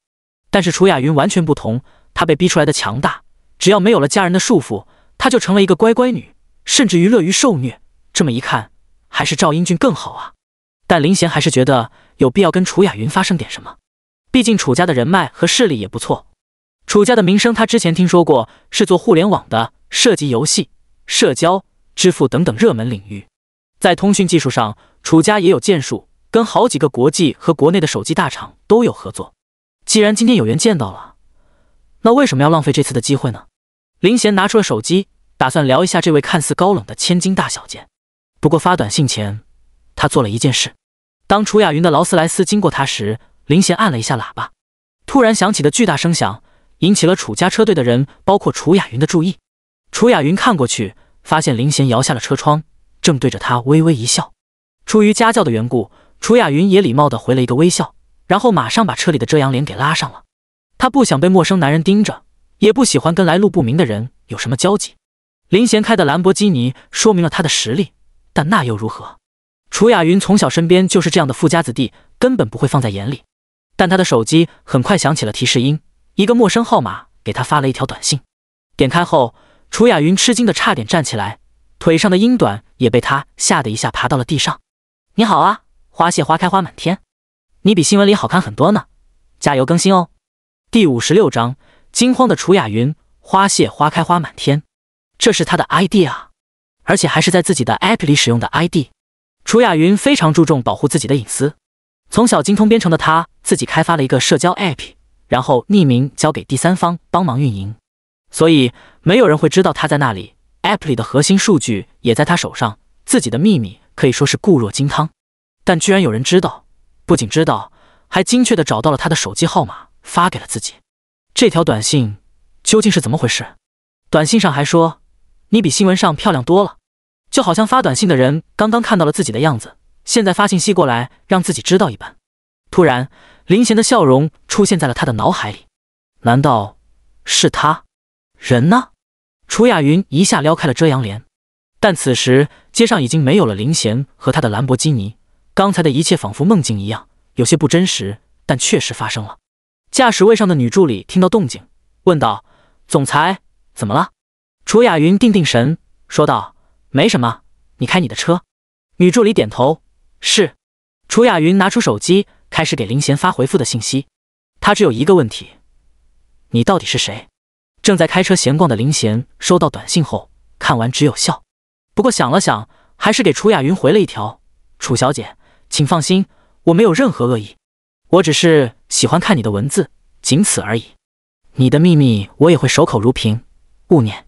但是楚雅云完全不同，她被逼出来的强大，只要没有了家人的束缚。她就成了一个乖乖女，甚至于乐于受虐。这么一看，还是赵英俊更好啊。但林贤还是觉得有必要跟楚雅云发生点什么。毕竟楚家的人脉和势力也不错。楚家的名声他之前听说过，是做互联网的，涉及游戏、社交、支付等等热门领域。在通讯技术上，楚家也有建树，跟好几个国际和国内的手机大厂都有合作。既然今天有缘见到了，那为什么要浪费这次的机会呢？林贤拿出了手机，打算聊一下这位看似高冷的千金大小姐。不过发短信前，他做了一件事：当楚雅云的劳斯莱斯经过他时，林贤按了一下喇叭。突然响起的巨大声响引起了楚家车队的人，包括楚雅云的注意。楚雅云看过去，发现林贤摇下了车窗，正对着他微微一笑。出于家教的缘故，楚雅云也礼貌地回了一个微笑，然后马上把车里的遮阳帘给拉上了。他不想被陌生男人盯着。也不喜欢跟来路不明的人有什么交集。林贤开的兰博基尼说明了他的实力，但那又如何？楚雅云从小身边就是这样的富家子弟，根本不会放在眼里。但他的手机很快响起了提示音，一个陌生号码给他发了一条短信。点开后，楚雅云吃惊的差点站起来，腿上的英短也被他吓得一下爬到了地上。你好啊，花谢花开花满天，你比新闻里好看很多呢，加油更新哦。第五十六章。惊慌的楚雅云，花谢花开花满天，这是她的 ID 啊，而且还是在自己的 App 里使用的 ID。楚雅云非常注重保护自己的隐私，从小精通编程的她自己开发了一个社交 App，然后匿名交给第三方帮忙运营，所以没有人会知道他在那里。App 里的核心数据也在他手上，自己的秘密可以说是固若金汤。但居然有人知道，不仅知道，还精确的找到了他的手机号码发给了自己。这条短信究竟是怎么回事？短信上还说你比新闻上漂亮多了，就好像发短信的人刚刚看到了自己的样子，现在发信息过来让自己知道一般。突然，林贤的笑容出现在了他的脑海里，难道是他？人呢？楚雅云一下撩开了遮阳帘，但此时街上已经没有了林贤和他的兰博基尼。刚才的一切仿佛梦境一样，有些不真实，但确实发生了。驾驶位上的女助理听到动静，问道：“总裁，怎么了？”楚雅云定定神，说道：“没什么，你开你的车。”女助理点头：“是。”楚雅云拿出手机，开始给林贤发回复的信息。她只有一个问题：“你到底是谁？”正在开车闲逛的林贤收到短信后，看完只有笑。不过想了想，还是给楚雅云回了一条：“楚小姐，请放心，我没有任何恶意。”我只是喜欢看你的文字，仅此而已。你的秘密我也会守口如瓶，勿念。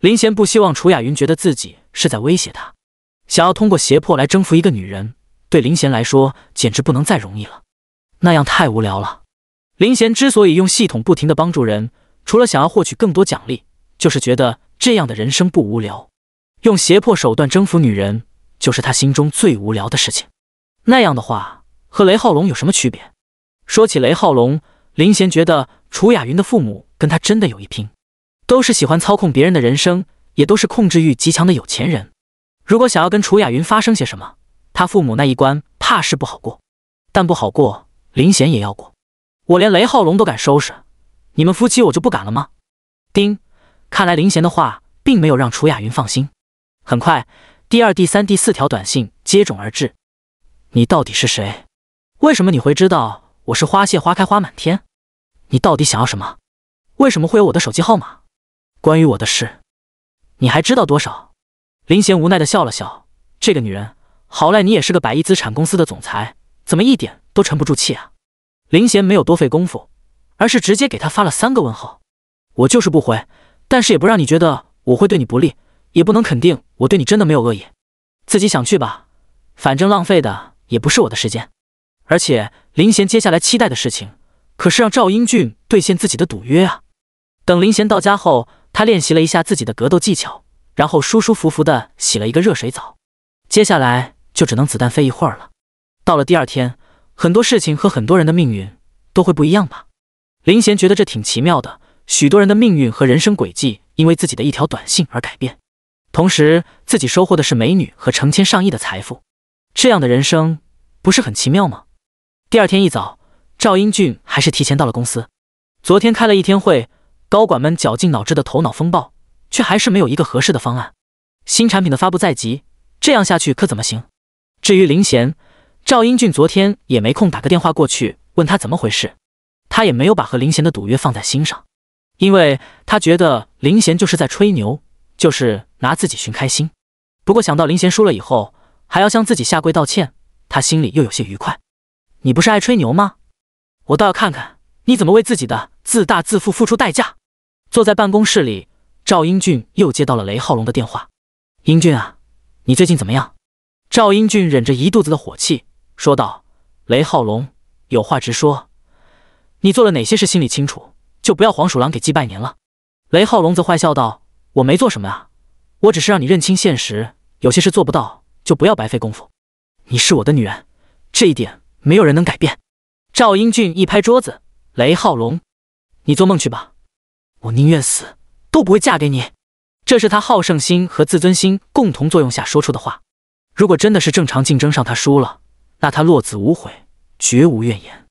林贤不希望楚雅云觉得自己是在威胁他，想要通过胁迫来征服一个女人，对林贤来说简直不能再容易了。那样太无聊了。林贤之所以用系统不停的帮助人，除了想要获取更多奖励，就是觉得这样的人生不无聊。用胁迫手段征服女人，就是他心中最无聊的事情。那样的话，和雷浩龙有什么区别？说起雷浩龙，林贤觉得楚雅云的父母跟他真的有一拼，都是喜欢操控别人的人生，也都是控制欲极强的有钱人。如果想要跟楚雅云发生些什么，他父母那一关怕是不好过。但不好过，林贤也要过。我连雷浩龙都敢收拾，你们夫妻我就不敢了吗？丁，看来林贤的话并没有让楚雅云放心。很快，第二、第三、第四条短信接踵而至。你到底是谁？为什么你会知道？我是花谢花开花满天，你到底想要什么？为什么会有我的手机号码？关于我的事，你还知道多少？林贤无奈的笑了笑，这个女人，好赖你也是个百亿资产公司的总裁，怎么一点都沉不住气啊？林贤没有多费功夫，而是直接给他发了三个问号。我就是不回，但是也不让你觉得我会对你不利，也不能肯定我对你真的没有恶意。自己想去吧，反正浪费的也不是我的时间。而且林贤接下来期待的事情，可是让赵英俊兑现自己的赌约啊！等林贤到家后，他练习了一下自己的格斗技巧，然后舒舒服服的洗了一个热水澡。接下来就只能子弹飞一会儿了。到了第二天，很多事情和很多人的命运都会不一样吧？林贤觉得这挺奇妙的。许多人的命运和人生轨迹因为自己的一条短信而改变，同时自己收获的是美女和成千上亿的财富。这样的人生不是很奇妙吗？第二天一早，赵英俊还是提前到了公司。昨天开了一天会，高管们绞尽脑汁的头脑风暴，却还是没有一个合适的方案。新产品的发布在即，这样下去可怎么行？至于林贤，赵英俊昨天也没空打个电话过去问他怎么回事，他也没有把和林贤的赌约放在心上，因为他觉得林贤就是在吹牛，就是拿自己寻开心。不过想到林贤输了以后还要向自己下跪道歉，他心里又有些愉快。你不是爱吹牛吗？我倒要看看你怎么为自己的自大自负付出代价。坐在办公室里，赵英俊又接到了雷浩龙的电话。英俊啊，你最近怎么样？赵英俊忍着一肚子的火气说道：“雷浩龙，有话直说，你做了哪些事，心里清楚，就不要黄鼠狼给鸡拜年了。”雷浩龙则坏笑道：“我没做什么啊，我只是让你认清现实，有些事做不到，就不要白费功夫。你是我的女人，这一点。”没有人能改变。赵英俊一拍桌子：“雷浩龙，你做梦去吧！我宁愿死都不会嫁给你。”这是他好胜心和自尊心共同作用下说出的话。如果真的是正常竞争上他输了，那他落子无悔，绝无怨言。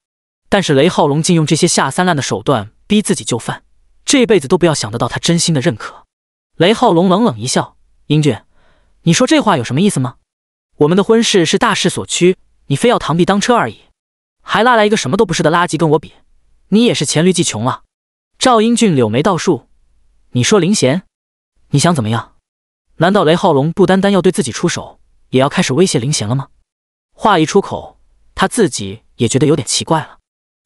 但是雷浩龙竟用这些下三滥的手段逼自己就范，这辈子都不要想得到他真心的认可。雷浩龙冷冷一笑：“英俊，你说这话有什么意思吗？我们的婚事是大势所趋。”你非要螳臂当车而已，还拉来一个什么都不是的垃圾跟我比，你也是黔驴技穷了。赵英俊柳眉倒竖：“你说林贤，你想怎么样？难道雷浩龙不单单要对自己出手，也要开始威胁林贤了吗？”话一出口，他自己也觉得有点奇怪了。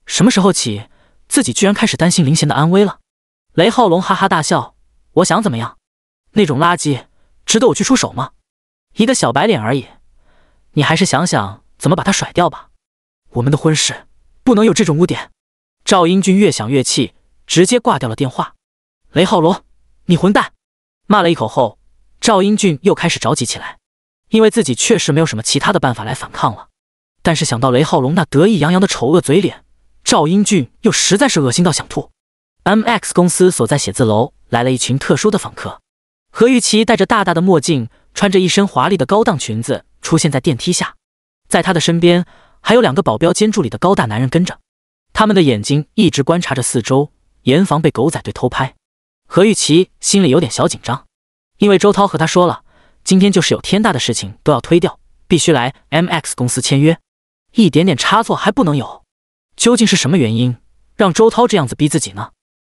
什么时候起，自己居然开始担心林贤的安危了？雷浩龙哈哈大笑：“我想怎么样？那种垃圾值得我去出手吗？一个小白脸而已，你还是想想。”怎么把他甩掉吧？我们的婚事不能有这种污点。赵英俊越想越气，直接挂掉了电话。雷浩龙，你混蛋！骂了一口后，赵英俊又开始着急起来，因为自己确实没有什么其他的办法来反抗了。但是想到雷浩龙那得意洋洋的丑恶嘴脸，赵英俊又实在是恶心到想吐。M X 公司所在写字楼来了一群特殊的访客，何玉琪戴着大大的墨镜，穿着一身华丽的高档裙子，出现在电梯下。在他的身边还有两个保镖兼助理的高大男人跟着，他们的眼睛一直观察着四周，严防被狗仔队偷拍。何玉琪心里有点小紧张，因为周涛和他说了，今天就是有天大的事情都要推掉，必须来 M X 公司签约，一点点差错还不能有。究竟是什么原因让周涛这样子逼自己呢？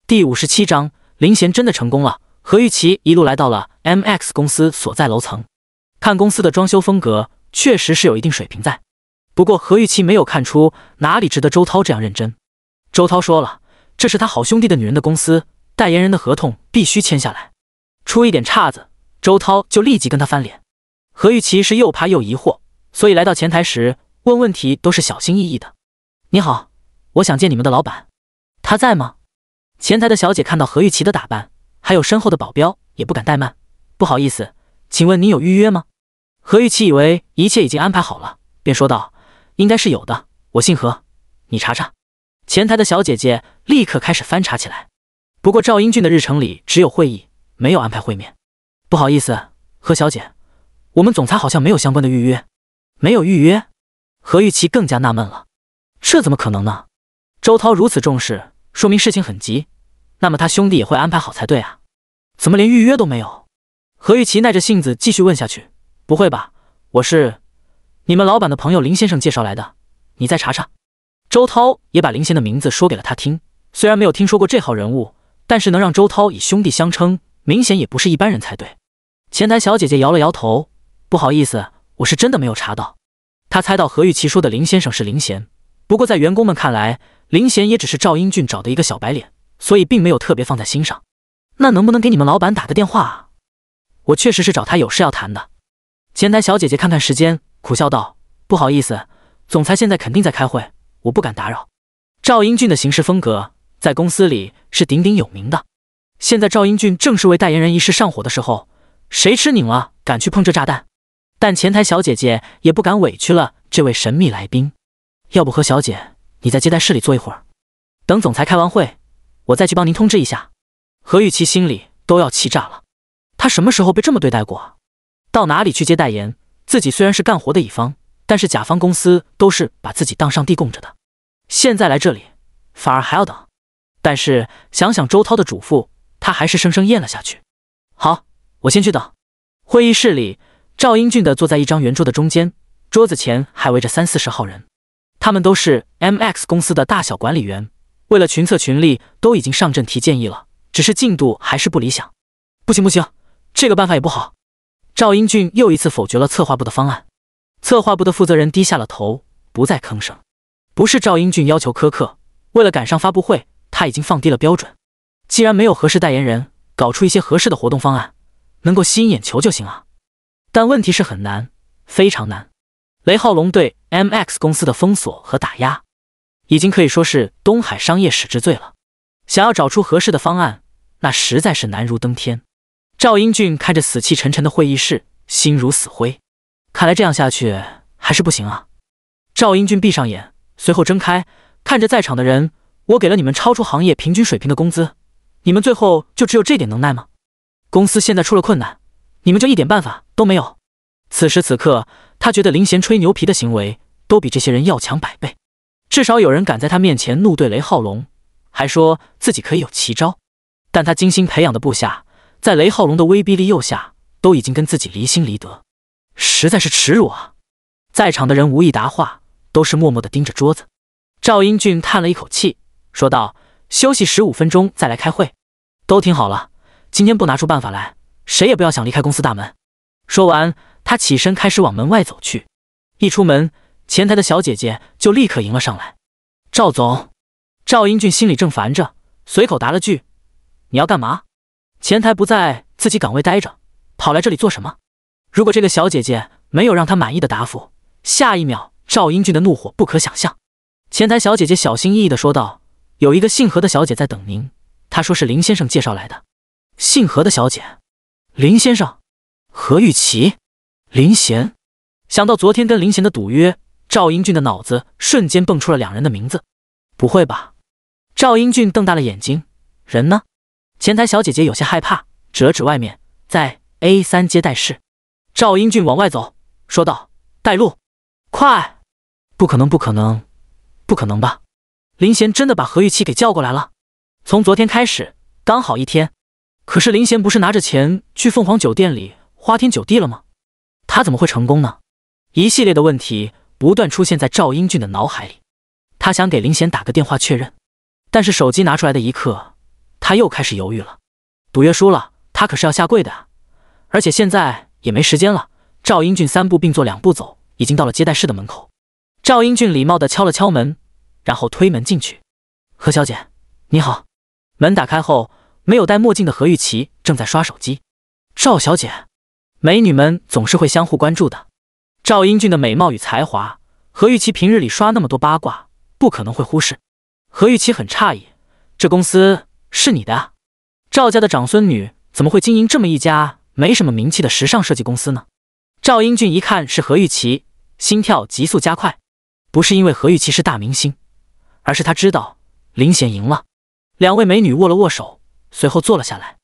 第五十七章，林贤真的成功了。何玉琪一路来到了 M X 公司所在楼层，看公司的装修风格。确实是有一定水平在，不过何玉琪没有看出哪里值得周涛这样认真。周涛说了，这是他好兄弟的女人的公司代言人的合同，必须签下来，出一点岔子，周涛就立即跟他翻脸。何玉琪是又怕又疑惑，所以来到前台时问问题都是小心翼翼的。你好，我想见你们的老板，他在吗？前台的小姐看到何玉琪的打扮，还有身后的保镖，也不敢怠慢。不好意思，请问您有预约吗？何玉琪以为一切已经安排好了，便说道：“应该是有的，我姓何，你查查。”前台的小姐姐立刻开始翻查起来。不过赵英俊的日程里只有会议，没有安排会面。不好意思，何小姐，我们总裁好像没有相关的预约。没有预约？何玉琪更加纳闷了，这怎么可能呢？周涛如此重视，说明事情很急，那么他兄弟也会安排好才对啊，怎么连预约都没有？何玉琪耐着性子继续问下去。不会吧！我是你们老板的朋友林先生介绍来的，你再查查。周涛也把林贤的名字说给了他听。虽然没有听说过这号人物，但是能让周涛以兄弟相称，明显也不是一般人才。对，前台小姐姐摇了摇头，不好意思，我是真的没有查到。她猜到何玉琪说的林先生是林贤，不过在员工们看来，林贤也只是赵英俊找的一个小白脸，所以并没有特别放在心上。那能不能给你们老板打个电话啊？我确实是找他有事要谈的。前台小姐姐看看时间，苦笑道：“不好意思，总裁现在肯定在开会，我不敢打扰。”赵英俊的行事风格在公司里是鼎鼎有名的。现在赵英俊正是为代言人一事上火的时候，谁吃拧了敢去碰这炸弹？但前台小姐姐也不敢委屈了这位神秘来宾。要不何小姐，你在接待室里坐一会儿，等总裁开完会，我再去帮您通知一下。何玉琪心里都要气炸了，她什么时候被这么对待过？到哪里去接代言？自己虽然是干活的乙方，但是甲方公司都是把自己当上帝供着的。现在来这里反而还要等，但是想想周涛的嘱咐，他还是生生咽了下去。好，我先去等。会议室里，赵英俊的坐在一张圆桌的中间，桌子前还围着三四十号人，他们都是 M X 公司的大小管理员，为了群策群力，都已经上阵提建议了，只是进度还是不理想。不行不行，这个办法也不好。赵英俊又一次否决了策划部的方案，策划部的负责人低下了头，不再吭声。不是赵英俊要求苛刻，为了赶上发布会，他已经放低了标准。既然没有合适代言人，搞出一些合适的活动方案，能够吸引眼球就行啊。但问题是很难，非常难。雷浩龙对 M X 公司的封锁和打压，已经可以说是东海商业史之最了。想要找出合适的方案，那实在是难如登天。赵英俊看着死气沉沉的会议室，心如死灰。看来这样下去还是不行啊！赵英俊闭上眼，随后睁开，看着在场的人：“我给了你们超出行业平均水平的工资，你们最后就只有这点能耐吗？公司现在出了困难，你们就一点办法都没有？”此时此刻，他觉得林贤吹牛皮的行为都比这些人要强百倍，至少有人敢在他面前怒对雷浩龙，还说自己可以有奇招。但他精心培养的部下……在雷浩龙的威逼利诱下，都已经跟自己离心离德，实在是耻辱啊！在场的人无意答话，都是默默的盯着桌子。赵英俊叹了一口气，说道：“休息十五分钟再来开会，都听好了，今天不拿出办法来，谁也不要想离开公司大门。”说完，他起身开始往门外走去。一出门，前台的小姐姐就立刻迎了上来：“赵总。”赵英俊心里正烦着，随口答了句：“你要干嘛？”前台不在自己岗位待着，跑来这里做什么？如果这个小姐姐没有让他满意的答复，下一秒赵英俊的怒火不可想象。前台小姐姐小心翼翼的说道：“有一个姓何的小姐在等您，她说是林先生介绍来的。”姓何的小姐，林先生，何玉琪，林贤。想到昨天跟林贤的赌约，赵英俊的脑子瞬间蹦出了两人的名字。不会吧？赵英俊瞪大了眼睛，人呢？前台小姐姐有些害怕，指了指外面，在 A 三接待室。赵英俊往外走，说道：“带路，快！”不可能，不可能，不可能吧？林贤真的把何玉琪给叫过来了？从昨天开始，刚好一天。可是林贤不是拿着钱去凤凰酒店里花天酒地了吗？他怎么会成功呢？一系列的问题不断出现在赵英俊的脑海里。他想给林贤打个电话确认，但是手机拿出来的一刻。他又开始犹豫了，赌约输了，他可是要下跪的啊！而且现在也没时间了。赵英俊三步并作两步走，已经到了接待室的门口。赵英俊礼貌地敲了敲门，然后推门进去。何小姐，你好。门打开后，没有戴墨镜的何玉琪正在刷手机。赵小姐，美女们总是会相互关注的。赵英俊的美貌与才华，何玉琪平日里刷那么多八卦，不可能会忽视。何玉琪很诧异，这公司。是你的，赵家的长孙女怎么会经营这么一家没什么名气的时尚设计公司呢？赵英俊一看是何玉琪，心跳急速加快，不是因为何玉琪是大明星，而是他知道林显赢了。两位美女握了握手，随后坐了下来。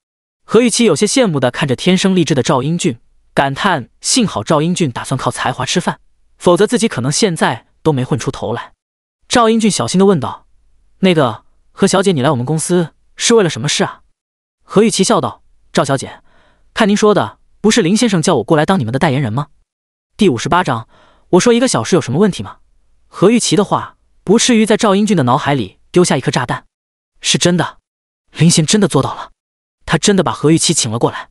何玉琪有些羡慕的看着天生丽质的赵英俊，感叹幸好赵英俊打算靠才华吃饭，否则自己可能现在都没混出头来。赵英俊小心的问道：“那个何小姐，你来我们公司？”是为了什么事啊？何玉琪笑道：“赵小姐，看您说的，不是林先生叫我过来当你们的代言人吗？”第五十八章，我说一个小时有什么问题吗？何玉琪的话不至于在赵英俊的脑海里丢下一颗炸弹。是真的，林贤真的做到了，他真的把何玉琪请了过来。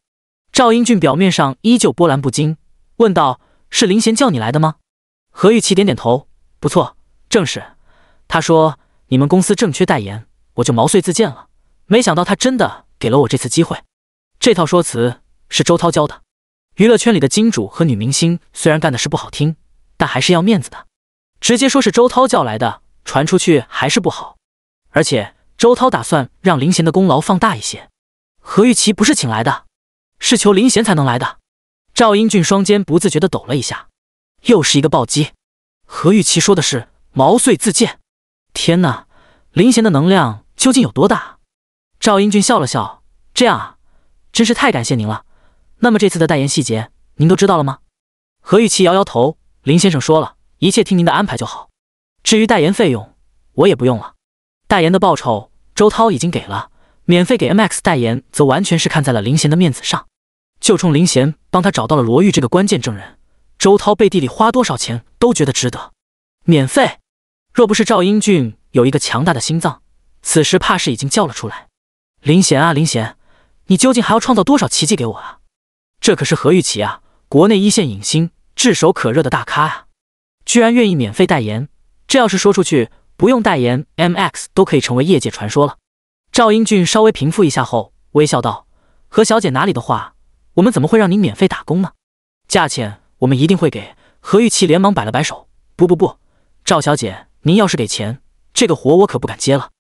赵英俊表面上依旧波澜不惊，问道：“是林贤叫你来的吗？”何玉琪点点头，不错，正是。他说：“你们公司正缺代言，我就毛遂自荐了。”没想到他真的给了我这次机会，这套说辞是周涛教的。娱乐圈里的金主和女明星虽然干的事不好听，但还是要面子的。直接说是周涛叫来的，传出去还是不好。而且周涛打算让林贤的功劳放大一些。何玉琪不是请来的，是求林贤才能来的。赵英俊双肩不自觉地抖了一下，又是一个暴击。何玉琪说的是毛遂自荐。天哪，林贤的能量究竟有多大？赵英俊笑了笑：“这样啊，真是太感谢您了。那么这次的代言细节，您都知道了吗？”何玉琪摇摇头：“林先生说了一切听您的安排就好。至于代言费用，我也不用了。代言的报酬，周涛已经给了。免费给 M X 代言，则完全是看在了林贤的面子上，就冲林贤帮他找到了罗玉这个关键证人，周涛背地里花多少钱都觉得值得。免费，若不是赵英俊有一个强大的心脏，此时怕是已经叫了出来。”林贤啊，林贤，你究竟还要创造多少奇迹给我啊？这可是何玉琪啊，国内一线影星，炙手可热的大咖啊，居然愿意免费代言，这要是说出去，不用代言，M X 都可以成为业界传说了。赵英俊稍微平复一下后，微笑道：“何小姐哪里的话，我们怎么会让您免费打工呢？价钱我们一定会给。”何玉琪连忙摆了摆手：“不不不，赵小姐，您要是给钱，这个活我可不敢接了。”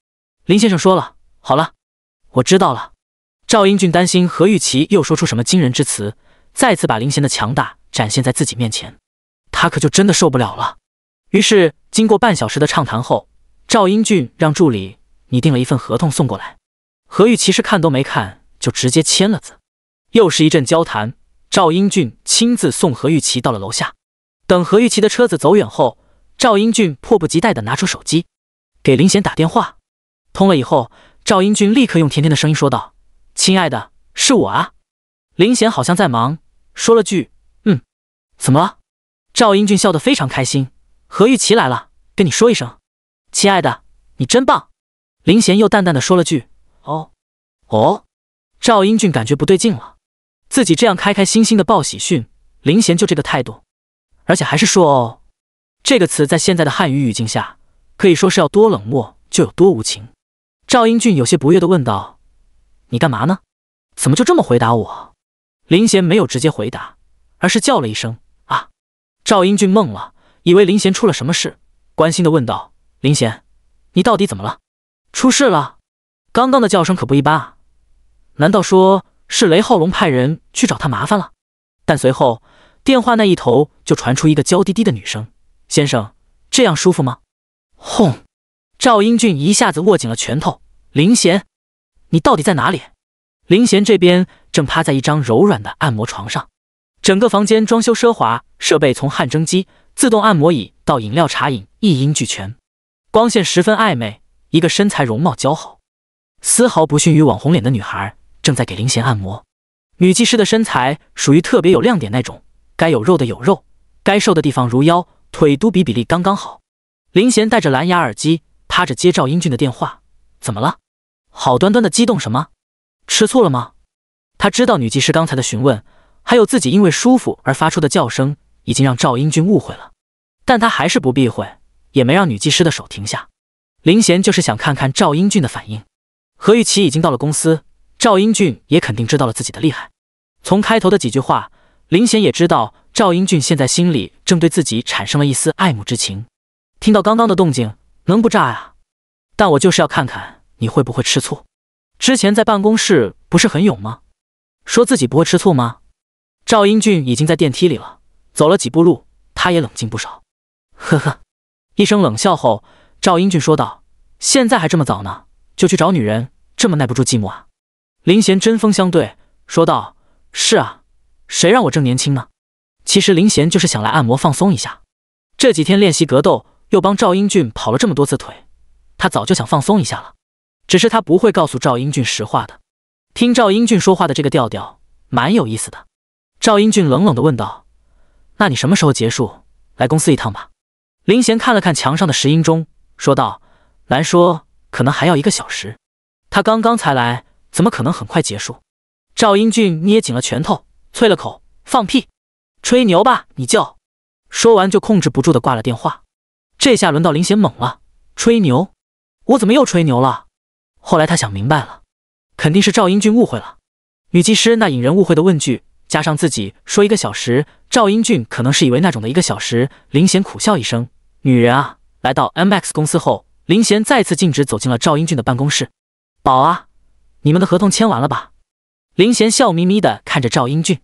林先生说了，好了。我知道了，赵英俊担心何玉琪又说出什么惊人之词，再次把林贤的强大展现在自己面前，他可就真的受不了了。于是，经过半小时的畅谈后，赵英俊让助理拟定了一份合同送过来。何玉琪是看都没看就直接签了字。又是一阵交谈，赵英俊亲自送何玉琪到了楼下。等何玉琪的车子走远后，赵英俊迫不及待地拿出手机，给林贤打电话。通了以后。赵英俊立刻用甜甜的声音说道：“亲爱的，是我啊。”林贤好像在忙，说了句：“嗯，怎么了？”赵英俊笑得非常开心：“何玉琪来了，跟你说一声，亲爱的，你真棒。”林贤又淡淡的说了句：“哦，哦。”赵英俊感觉不对劲了，自己这样开开心心的报喜讯，林贤就这个态度，而且还是说“哦”这个词，在现在的汉语语境下，可以说是要多冷漠就有多无情。赵英俊有些不悦的问道：“你干嘛呢？怎么就这么回答我？”林贤没有直接回答，而是叫了一声“啊”。赵英俊懵了，以为林贤出了什么事，关心的问道：“林贤，你到底怎么了？出事了？刚刚的叫声可不一般啊！难道说是雷浩龙派人去找他麻烦了？”但随后电话那一头就传出一个娇滴滴的女声：“先生，这样舒服吗？”轰！赵英俊一下子握紧了拳头。林贤，你到底在哪里？林贤这边正趴在一张柔软的按摩床上，整个房间装修奢华，设备从汗蒸机、自动按摩椅到饮料茶饮一应俱全，光线十分暧昧。一个身材容貌姣好，丝毫不逊于网红脸的女孩正在给林贤按摩。女技师的身材属于特别有亮点那种，该有肉的有肉，该瘦的地方如腰、腿都比比例刚刚好。林贤戴着蓝牙耳机。趴着接赵英俊的电话，怎么了？好端端的激动什么？吃醋了吗？他知道女技师刚才的询问，还有自己因为舒服而发出的叫声，已经让赵英俊误会了，但他还是不避讳，也没让女技师的手停下。林贤就是想看看赵英俊的反应。何玉琪已经到了公司，赵英俊也肯定知道了自己的厉害。从开头的几句话，林贤也知道赵英俊现在心里正对自己产生了一丝爱慕之情。听到刚刚的动静。能不炸呀？但我就是要看看你会不会吃醋。之前在办公室不是很勇吗？说自己不会吃醋吗？赵英俊已经在电梯里了，走了几步路，他也冷静不少。呵呵，一声冷笑后，赵英俊说道：“现在还这么早呢，就去找女人，这么耐不住寂寞啊？”林贤针锋相对说道：“是啊，谁让我正年轻呢？”其实林贤就是想来按摩放松一下，这几天练习格斗。又帮赵英俊跑了这么多次腿，他早就想放松一下了。只是他不会告诉赵英俊实话的。听赵英俊说话的这个调调，蛮有意思的。赵英俊冷冷地问道：“那你什么时候结束？来公司一趟吧。”林贤看了看墙上的石英钟，说道：“兰说，可能还要一个小时。”他刚刚才来，怎么可能很快结束？赵英俊捏紧了拳头，啐了口：“放屁，吹牛吧你就！”说完就控制不住地挂了电话。这下轮到林贤懵了，吹牛？我怎么又吹牛了？后来他想明白了，肯定是赵英俊误会了。女技师那引人误会的问句，加上自己说一个小时，赵英俊可能是以为那种的一个小时。林贤苦笑一声，女人啊！来到 M X 公司后，林贤再次径直走进了赵英俊的办公室。宝啊，你们的合同签完了吧？林贤笑眯眯的看着赵英俊，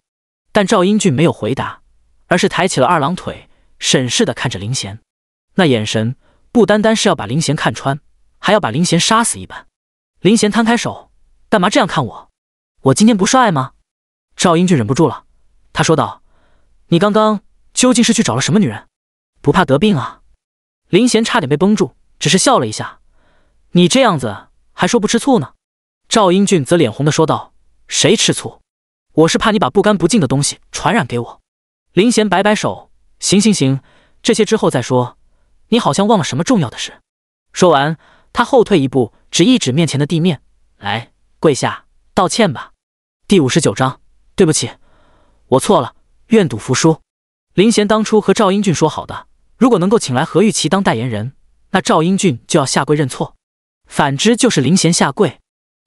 但赵英俊没有回答，而是抬起了二郎腿，审视的看着林贤。那眼神不单单是要把林贤看穿，还要把林贤杀死一般。林贤摊开手，干嘛这样看我？我今天不帅吗？赵英俊忍不住了，他说道：“你刚刚究竟是去找了什么女人？不怕得病啊？”林贤差点被绷住，只是笑了一下：“你这样子还说不吃醋呢？”赵英俊则脸红的说道：“谁吃醋？我是怕你把不干不净的东西传染给我。”林贤摆摆手：“行行行，这些之后再说。”你好像忘了什么重要的事。说完，他后退一步，指一指面前的地面，来，跪下道歉吧。第五十九章，对不起，我错了，愿赌服输。林贤当初和赵英俊说好的，如果能够请来何玉琪当代言人，那赵英俊就要下跪认错；反之，就是林贤下跪。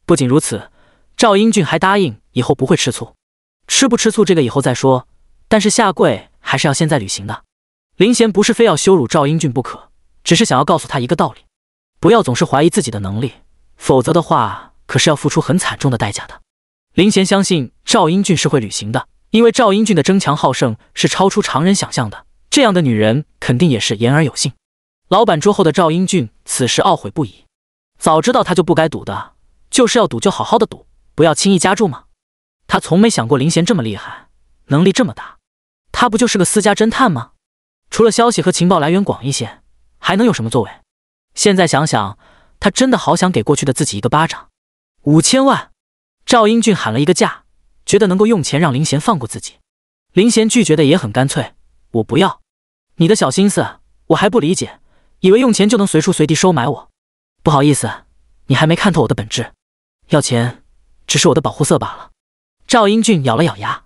不仅如此，赵英俊还答应以后不会吃醋。吃不吃醋这个以后再说，但是下跪还是要现在履行的。林贤不是非要羞辱赵英俊不可，只是想要告诉他一个道理：不要总是怀疑自己的能力，否则的话可是要付出很惨重的代价的。林贤相信赵英俊是会履行的，因为赵英俊的争强好胜是超出常人想象的，这样的女人肯定也是言而有信。老板桌后的赵英俊此时懊悔不已，早知道他就不该赌的，就是要赌就好好的赌，不要轻易加注嘛。他从没想过林贤这么厉害，能力这么大，他不就是个私家侦探吗？除了消息和情报来源广一些，还能有什么作为？现在想想，他真的好想给过去的自己一个巴掌。五千万，赵英俊喊了一个价，觉得能够用钱让林贤放过自己。林贤拒绝的也很干脆：“我不要你的小心思，我还不理解，以为用钱就能随处随地收买我。不好意思，你还没看透我的本质。要钱，只是我的保护色罢了。”赵英俊咬了咬牙：“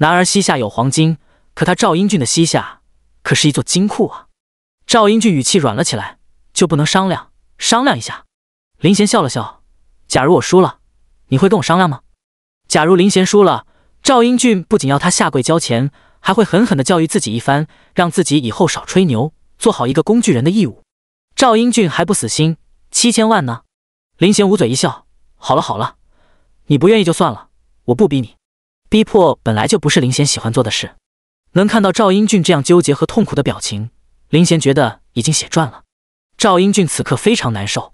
男儿膝下有黄金，可他赵英俊的膝下……”可是一座金库啊！赵英俊语气软了起来，就不能商量商量一下？林贤笑了笑，假如我输了，你会跟我商量吗？假如林贤输了，赵英俊不仅要他下跪交钱，还会狠狠的教育自己一番，让自己以后少吹牛，做好一个工具人的义务。赵英俊还不死心，七千万呢！林贤捂嘴一笑，好了好了，你不愿意就算了，我不逼你，逼迫本来就不是林贤喜欢做的事。能看到赵英俊这样纠结和痛苦的表情，林贤觉得已经血赚了。赵英俊此刻非常难受，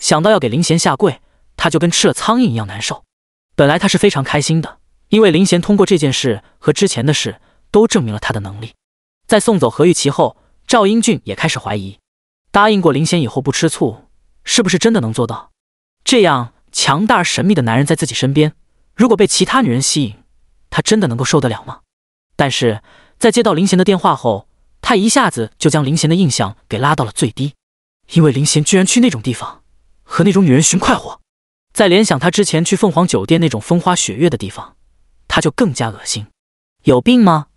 想到要给林贤下跪，他就跟吃了苍蝇一样难受。本来他是非常开心的，因为林贤通过这件事和之前的事都证明了他的能力。在送走何玉琪后，赵英俊也开始怀疑，答应过林贤以后不吃醋，是不是真的能做到？这样强大而神秘的男人在自己身边，如果被其他女人吸引，他真的能够受得了吗？但是在接到林贤的电话后，他一下子就将林贤的印象给拉到了最低，因为林贤居然去那种地方，和那种女人寻快活。在联想他之前去凤凰酒店那种风花雪月的地方，他就更加恶心。有病吗？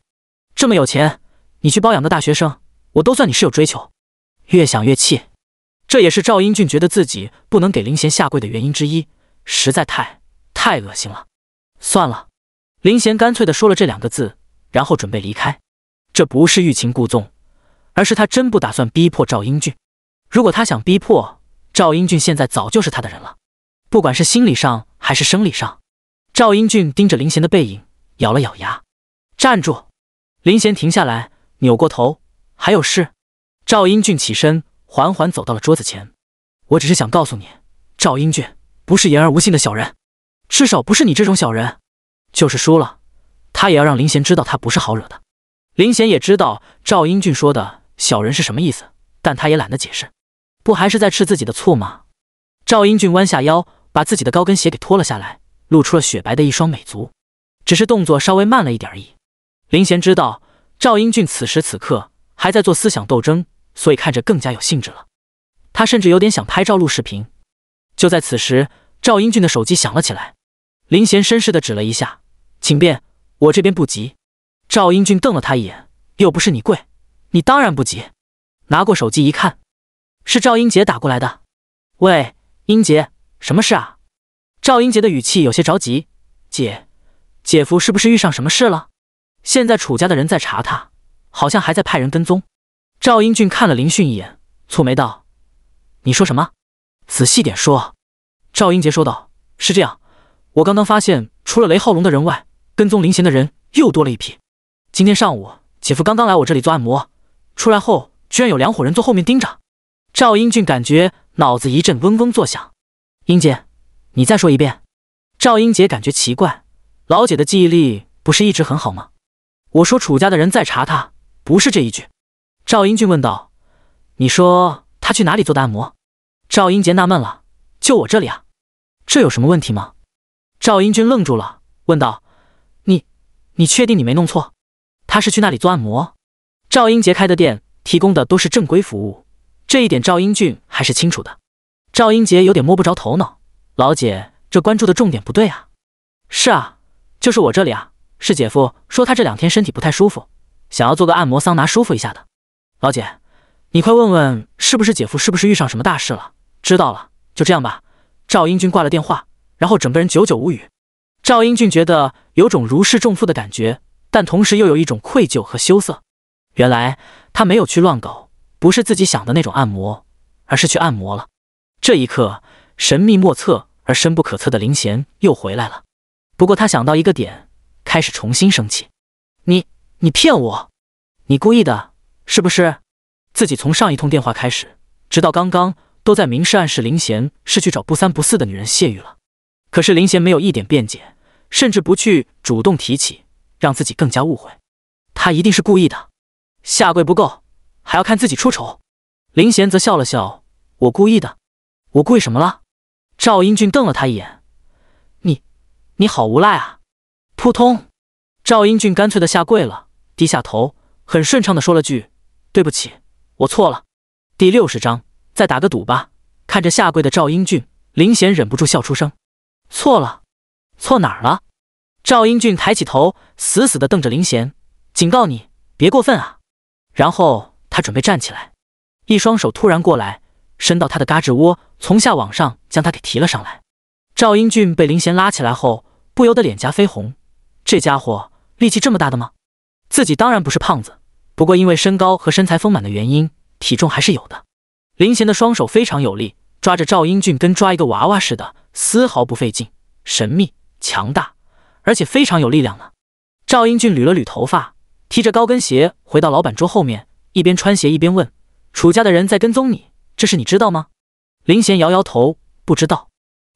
这么有钱，你去包养个大学生，我都算你是有追求。越想越气，这也是赵英俊觉得自己不能给林贤下跪的原因之一，实在太太恶心了。算了，林贤干脆的说了这两个字。然后准备离开，这不是欲擒故纵，而是他真不打算逼迫赵英俊。如果他想逼迫赵英俊，现在早就是他的人了，不管是心理上还是生理上。赵英俊盯着林贤的背影，咬了咬牙：“站住！”林贤停下来，扭过头：“还有事？”赵英俊起身，缓缓走到了桌子前：“我只是想告诉你，赵英俊不是言而无信的小人，至少不是你这种小人。就是输了。”他也要让林贤知道，他不是好惹的。林贤也知道赵英俊说的“小人”是什么意思，但他也懒得解释，不还是在吃自己的醋吗？赵英俊弯下腰，把自己的高跟鞋给脱了下来，露出了雪白的一双美足，只是动作稍微慢了一点而已。林贤知道赵英俊此时此刻还在做思想斗争，所以看着更加有兴致了。他甚至有点想拍照录视频。就在此时，赵英俊的手机响了起来。林贤绅士的指了一下，请便。我这边不急。赵英俊瞪了他一眼，又不是你跪，你当然不急。拿过手机一看，是赵英杰打过来的。喂，英杰，什么事啊？赵英杰的语气有些着急。姐，姐夫是不是遇上什么事了？现在楚家的人在查他，好像还在派人跟踪。赵英俊看了林迅一眼，蹙眉道：“你说什么？仔细点说。”赵英杰说道：“是这样，我刚刚发现，除了雷浩龙的人外……”跟踪林贤的人又多了一批。今天上午，姐夫刚刚来我这里做按摩，出来后居然有两伙人坐后面盯着。赵英俊感觉脑子一阵嗡嗡作响。英姐，你再说一遍。赵英杰感觉奇怪，老姐的记忆力不是一直很好吗？我说楚家的人在查他，不是这一句。赵英俊问道：“你说他去哪里做的按摩？”赵英杰纳闷了：“就我这里啊，这有什么问题吗？”赵英俊愣住了，问道。你确定你没弄错？他是去那里做按摩？赵英杰开的店提供的都是正规服务，这一点赵英俊还是清楚的。赵英杰有点摸不着头脑，老姐，这关注的重点不对啊！是啊，就是我这里啊，是姐夫说他这两天身体不太舒服，想要做个按摩桑拿舒服一下的。老姐，你快问问，是不是姐夫是不是遇上什么大事了？知道了，就这样吧。赵英俊挂了电话，然后整个人久久无语。赵英俊觉得有种如释重负的感觉，但同时又有一种愧疚和羞涩。原来他没有去乱搞，不是自己想的那种按摩，而是去按摩了。这一刻，神秘莫测而深不可测的林贤又回来了。不过他想到一个点，开始重新生气：你你骗我，你故意的，是不是？自己从上一通电话开始，直到刚刚，都在明示暗示林贤是去找不三不四的女人谢玉了。可是林贤没有一点辩解，甚至不去主动提起，让自己更加误会。他一定是故意的，下跪不够，还要看自己出丑。林贤则笑了笑：“我故意的，我故意什么了？”赵英俊瞪了他一眼：“你，你好无赖啊！”扑通，赵英俊干脆的下跪了，低下头，很顺畅的说了句：“对不起，我错了。”第六十章，再打个赌吧。看着下跪的赵英俊，林贤忍不住笑出声。错了，错哪儿了？赵英俊抬起头，死死的瞪着林贤，警告你别过分啊！然后他准备站起来，一双手突然过来，伸到他的嘎吱窝，从下往上将他给提了上来。赵英俊被林贤拉起来后，不由得脸颊绯红。这家伙力气这么大的吗？自己当然不是胖子，不过因为身高和身材丰满的原因，体重还是有的。林贤的双手非常有力，抓着赵英俊跟抓一个娃娃似的。丝毫不费劲，神秘强大，而且非常有力量呢。赵英俊捋了捋头发，提着高跟鞋回到老板桌后面，一边穿鞋一边问：“楚家的人在跟踪你，这是你知道吗？”林贤摇摇头，不知道。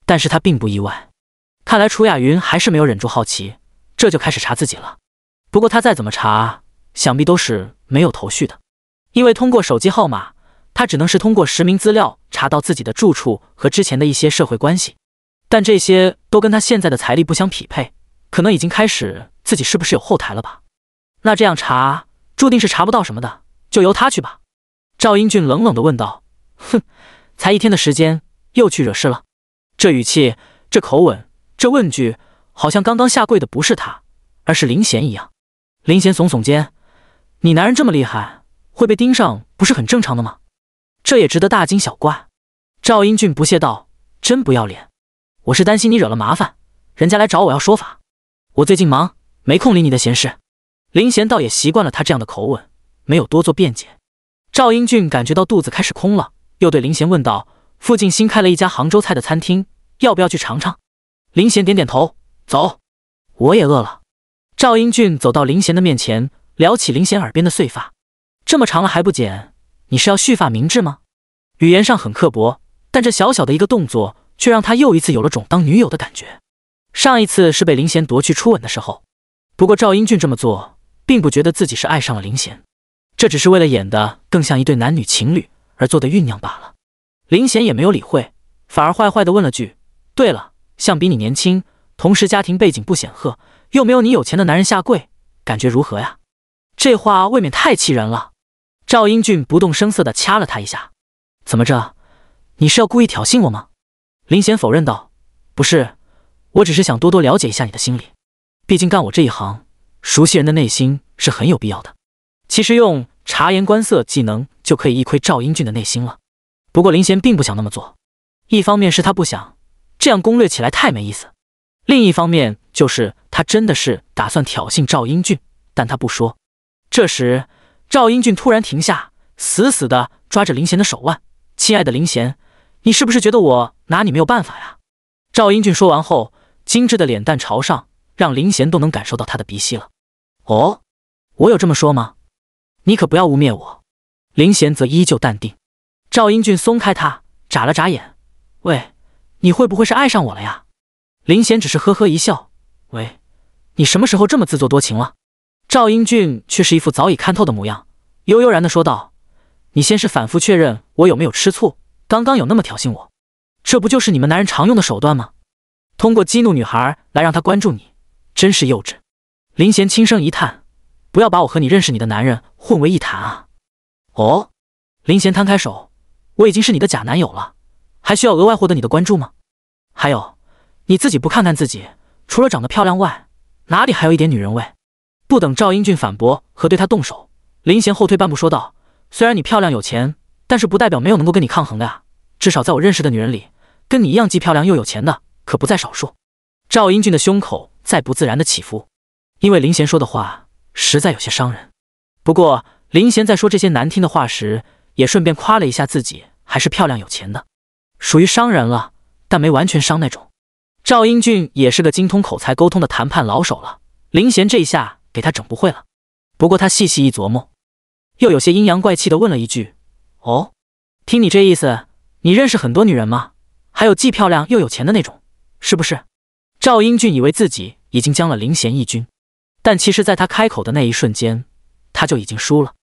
但是他并不意外，看来楚雅云还是没有忍住好奇，这就开始查自己了。不过他再怎么查，想必都是没有头绪的，因为通过手机号码，他只能是通过实名资料查到自己的住处和之前的一些社会关系。但这些都跟他现在的财力不相匹配，可能已经开始自己是不是有后台了吧？那这样查注定是查不到什么的，就由他去吧。赵英俊冷冷地问道：“哼，才一天的时间，又去惹事了？这语气，这口吻，这问句，好像刚刚下跪的不是他，而是林贤一样。”林贤耸耸肩：“你男人这么厉害，会被盯上，不是很正常的吗？这也值得大惊小怪？”赵英俊不屑道：“真不要脸。”我是担心你惹了麻烦，人家来找我要说法。我最近忙，没空理你的闲事。林贤倒也习惯了他这样的口吻，没有多做辩解。赵英俊感觉到肚子开始空了，又对林贤问道：“附近新开了一家杭州菜的餐厅，要不要去尝尝？”林贤点点头，走。我也饿了。赵英俊走到林贤的面前，撩起林贤耳边的碎发：“这么长了还不剪，你是要蓄发明志吗？”语言上很刻薄，但这小小的一个动作。却让他又一次有了种当女友的感觉。上一次是被林贤夺去初吻的时候，不过赵英俊这么做，并不觉得自己是爱上了林贤，这只是为了演的更像一对男女情侣而做的酝酿罢了。林贤也没有理会，反而坏坏的问了句：“对了，像比你年轻，同时家庭背景不显赫，又没有你有钱的男人下跪，感觉如何呀？”这话未免太气人了。赵英俊不动声色地掐了他一下：“怎么着？你是要故意挑衅我吗？”林贤否认道：“不是，我只是想多多了解一下你的心理。毕竟干我这一行，熟悉人的内心是很有必要的。其实用察言观色技能就可以一窥赵英俊的内心了。不过林贤并不想那么做，一方面是他不想，这样攻略起来太没意思；另一方面就是他真的是打算挑衅赵英俊，但他不说。”这时，赵英俊突然停下，死死地抓着林贤的手腕。“亲爱的林贤。”你是不是觉得我拿你没有办法呀？赵英俊说完后，精致的脸蛋朝上，让林贤都能感受到他的鼻息了。哦，我有这么说吗？你可不要污蔑我。林贤则依旧淡定。赵英俊松开他，眨了眨眼。喂，你会不会是爱上我了呀？林贤只是呵呵一笑。喂，你什么时候这么自作多情了？赵英俊却是一副早已看透的模样，悠悠然地说道：“你先是反复确认我有没有吃醋。”刚刚有那么挑衅我，这不就是你们男人常用的手段吗？通过激怒女孩来让她关注你，真是幼稚。林贤轻声一叹，不要把我和你认识你的男人混为一谈啊！哦，林贤摊开手，我已经是你的假男友了，还需要额外获得你的关注吗？还有，你自己不看看自己，除了长得漂亮外，哪里还有一点女人味？不等赵英俊反驳和对他动手，林贤后退半步说道：“虽然你漂亮有钱。”但是不代表没有能够跟你抗衡的啊！至少在我认识的女人里，跟你一样既漂亮又有钱的可不在少数。赵英俊的胸口在不自然的起伏，因为林贤说的话实在有些伤人。不过林贤在说这些难听的话时，也顺便夸了一下自己还是漂亮有钱的，属于伤人了，但没完全伤那种。赵英俊也是个精通口才沟通的谈判老手了，林贤这一下给他整不会了。不过他细细一琢磨，又有些阴阳怪气的问了一句。哦，听你这意思，你认识很多女人吗？还有既漂亮又有钱的那种，是不是？赵英俊以为自己已经将了林贤一军，但其实，在他开口的那一瞬间，他就已经输了。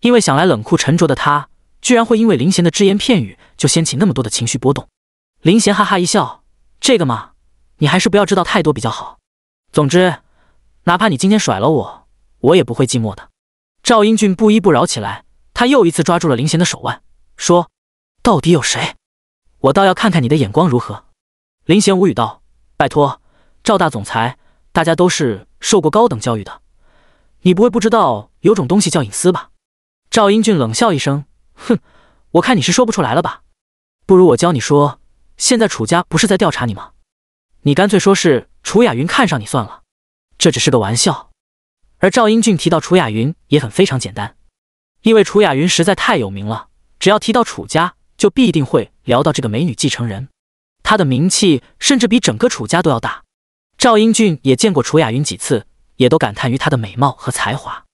因为想来冷酷沉着的他，居然会因为林贤的只言片语就掀起那么多的情绪波动。林贤哈哈一笑：“这个嘛，你还是不要知道太多比较好。总之，哪怕你今天甩了我，我也不会寂寞的。”赵英俊不依不饶起来。他又一次抓住了林贤的手腕，说：“到底有谁？我倒要看看你的眼光如何。”林贤无语道：“拜托，赵大总裁，大家都是受过高等教育的，你不会不知道有种东西叫隐私吧？”赵英俊冷笑一声：“哼，我看你是说不出来了吧？不如我教你说。现在楚家不是在调查你吗？你干脆说是楚雅云看上你算了，这只是个玩笑。”而赵英俊提到楚雅云也很非常简单。因为楚雅云实在太有名了，只要提到楚家，就必定会聊到这个美女继承人。她的名气甚至比整个楚家都要大。赵英俊也见过楚雅云几次，也都感叹于她的美貌和才华。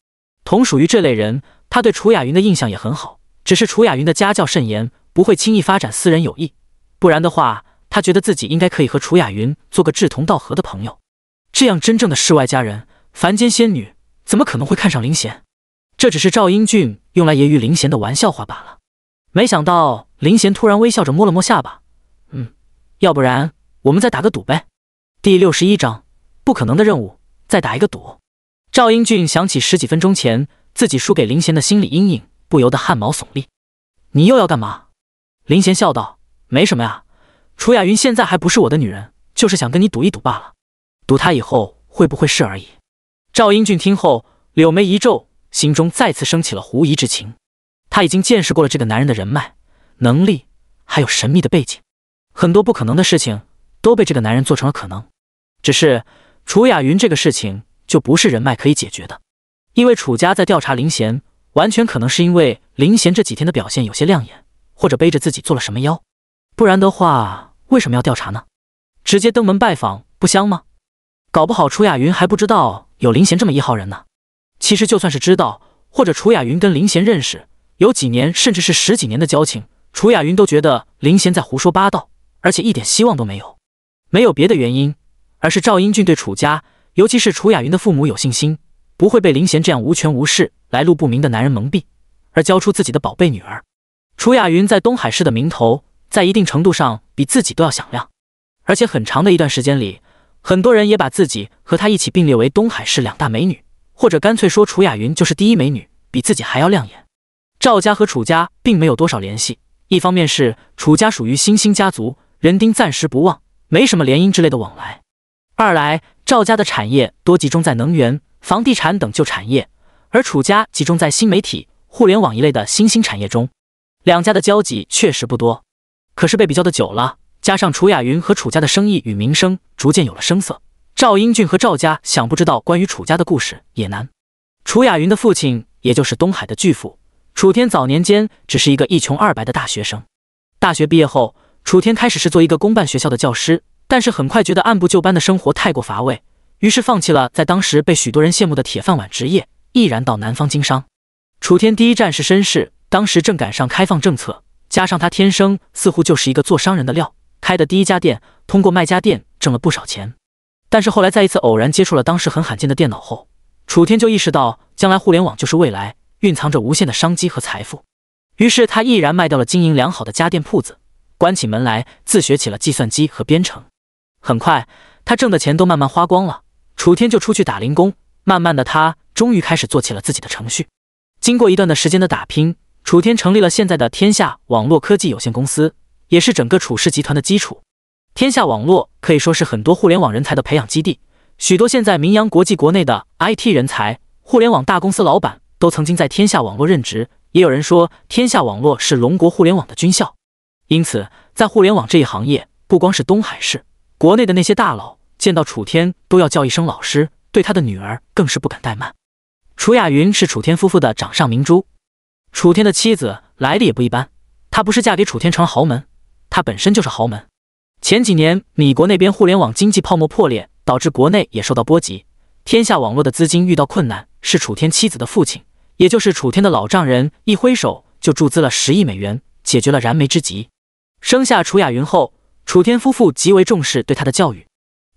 同属于这类人，他对楚雅云的印象也很好。只是楚雅云的家教甚严，不会轻易发展私人友谊。不然的话，他觉得自己应该可以和楚雅云做个志同道合的朋友。这样真正的世外佳人、凡间仙女，怎么可能会看上林贤？这只是赵英俊。用来揶揄林贤的玩笑话罢了。没想到林贤突然微笑着摸了摸下巴，嗯，要不然我们再打个赌呗？第六十一章不可能的任务，再打一个赌。赵英俊想起十几分钟前自己输给林贤的心理阴影，不由得汗毛耸立。你又要干嘛？林贤笑道：“没什么呀，楚雅云现在还不是我的女人，就是想跟你赌一赌罢了，赌她以后会不会是而已。”赵英俊听后，柳眉一皱。心中再次升起了狐疑之情。他已经见识过了这个男人的人脉、能力，还有神秘的背景，很多不可能的事情都被这个男人做成了可能。只是楚雅云这个事情就不是人脉可以解决的，因为楚家在调查林贤，完全可能是因为林贤这几天的表现有些亮眼，或者背着自己做了什么妖，不然的话为什么要调查呢？直接登门拜访不香吗？搞不好楚雅云还不知道有林贤这么一号人呢。其实就算是知道或者楚雅云跟林贤认识有几年，甚至是十几年的交情，楚雅云都觉得林贤在胡说八道，而且一点希望都没有。没有别的原因，而是赵英俊对楚家，尤其是楚雅云的父母有信心，不会被林贤这样无权无势、来路不明的男人蒙蔽，而交出自己的宝贝女儿。楚雅云在东海市的名头，在一定程度上比自己都要响亮，而且很长的一段时间里，很多人也把自己和她一起并列为东海市两大美女。或者干脆说，楚雅云就是第一美女，比自己还要亮眼。赵家和楚家并没有多少联系，一方面是楚家属于新兴家族，人丁暂时不旺，没什么联姻之类的往来；二来赵家的产业多集中在能源、房地产等旧产业，而楚家集中在新媒体、互联网一类的新兴产业中，两家的交集确实不多。可是被比较的久了，加上楚雅云和楚家的生意与名声逐渐有了声色。赵英俊和赵家想不知道关于楚家的故事也难。楚雅云的父亲，也就是东海的巨富楚天，早年间只是一个一穷二白的大学生。大学毕业后，楚天开始是做一个公办学校的教师，但是很快觉得按部就班的生活太过乏味，于是放弃了在当时被许多人羡慕的铁饭碗职业，毅然到南方经商。楚天第一站是深士，当时正赶上开放政策，加上他天生似乎就是一个做商人的料，开的第一家店通过卖家电挣了不少钱。但是后来，在一次偶然接触了当时很罕见的电脑后，楚天就意识到，将来互联网就是未来，蕴藏着无限的商机和财富。于是他毅然卖掉了经营良好的家电铺子，关起门来自学起了计算机和编程。很快，他挣的钱都慢慢花光了，楚天就出去打零工。慢慢的，他终于开始做起了自己的程序。经过一段的时间的打拼，楚天成立了现在的天下网络科技有限公司，也是整个楚氏集团的基础。天下网络可以说是很多互联网人才的培养基地，许多现在名扬国际国内的 IT 人才、互联网大公司老板都曾经在天下网络任职。也有人说，天下网络是龙国互联网的军校。因此，在互联网这一行业，不光是东海市，国内的那些大佬见到楚天都要叫一声老师，对他的女儿更是不敢怠慢。楚雅云是楚天夫妇的掌上明珠。楚天的妻子来历也不一般，她不是嫁给楚天成了豪门，她本身就是豪门。前几年，米国那边互联网经济泡沫破裂，导致国内也受到波及。天下网络的资金遇到困难，是楚天妻子的父亲，也就是楚天的老丈人，一挥手就注资了十亿美元，解决了燃眉之急。生下楚雅云后，楚天夫妇极为重视对她的教育。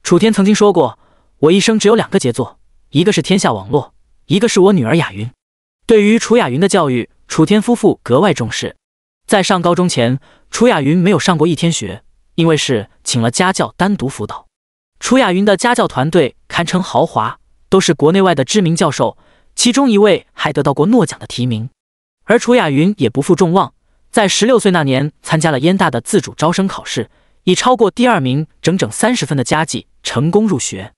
楚天曾经说过：“我一生只有两个杰作，一个是天下网络，一个是我女儿雅云。”对于楚雅云的教育，楚天夫妇格外重视。在上高中前，楚雅云没有上过一天学。因为是请了家教单独辅导，楚雅云的家教团队堪称豪华，都是国内外的知名教授，其中一位还得到过诺奖的提名。而楚雅云也不负众望，在十六岁那年参加了燕大的自主招生考试，以超过第二名整整三十分的佳绩成功入学。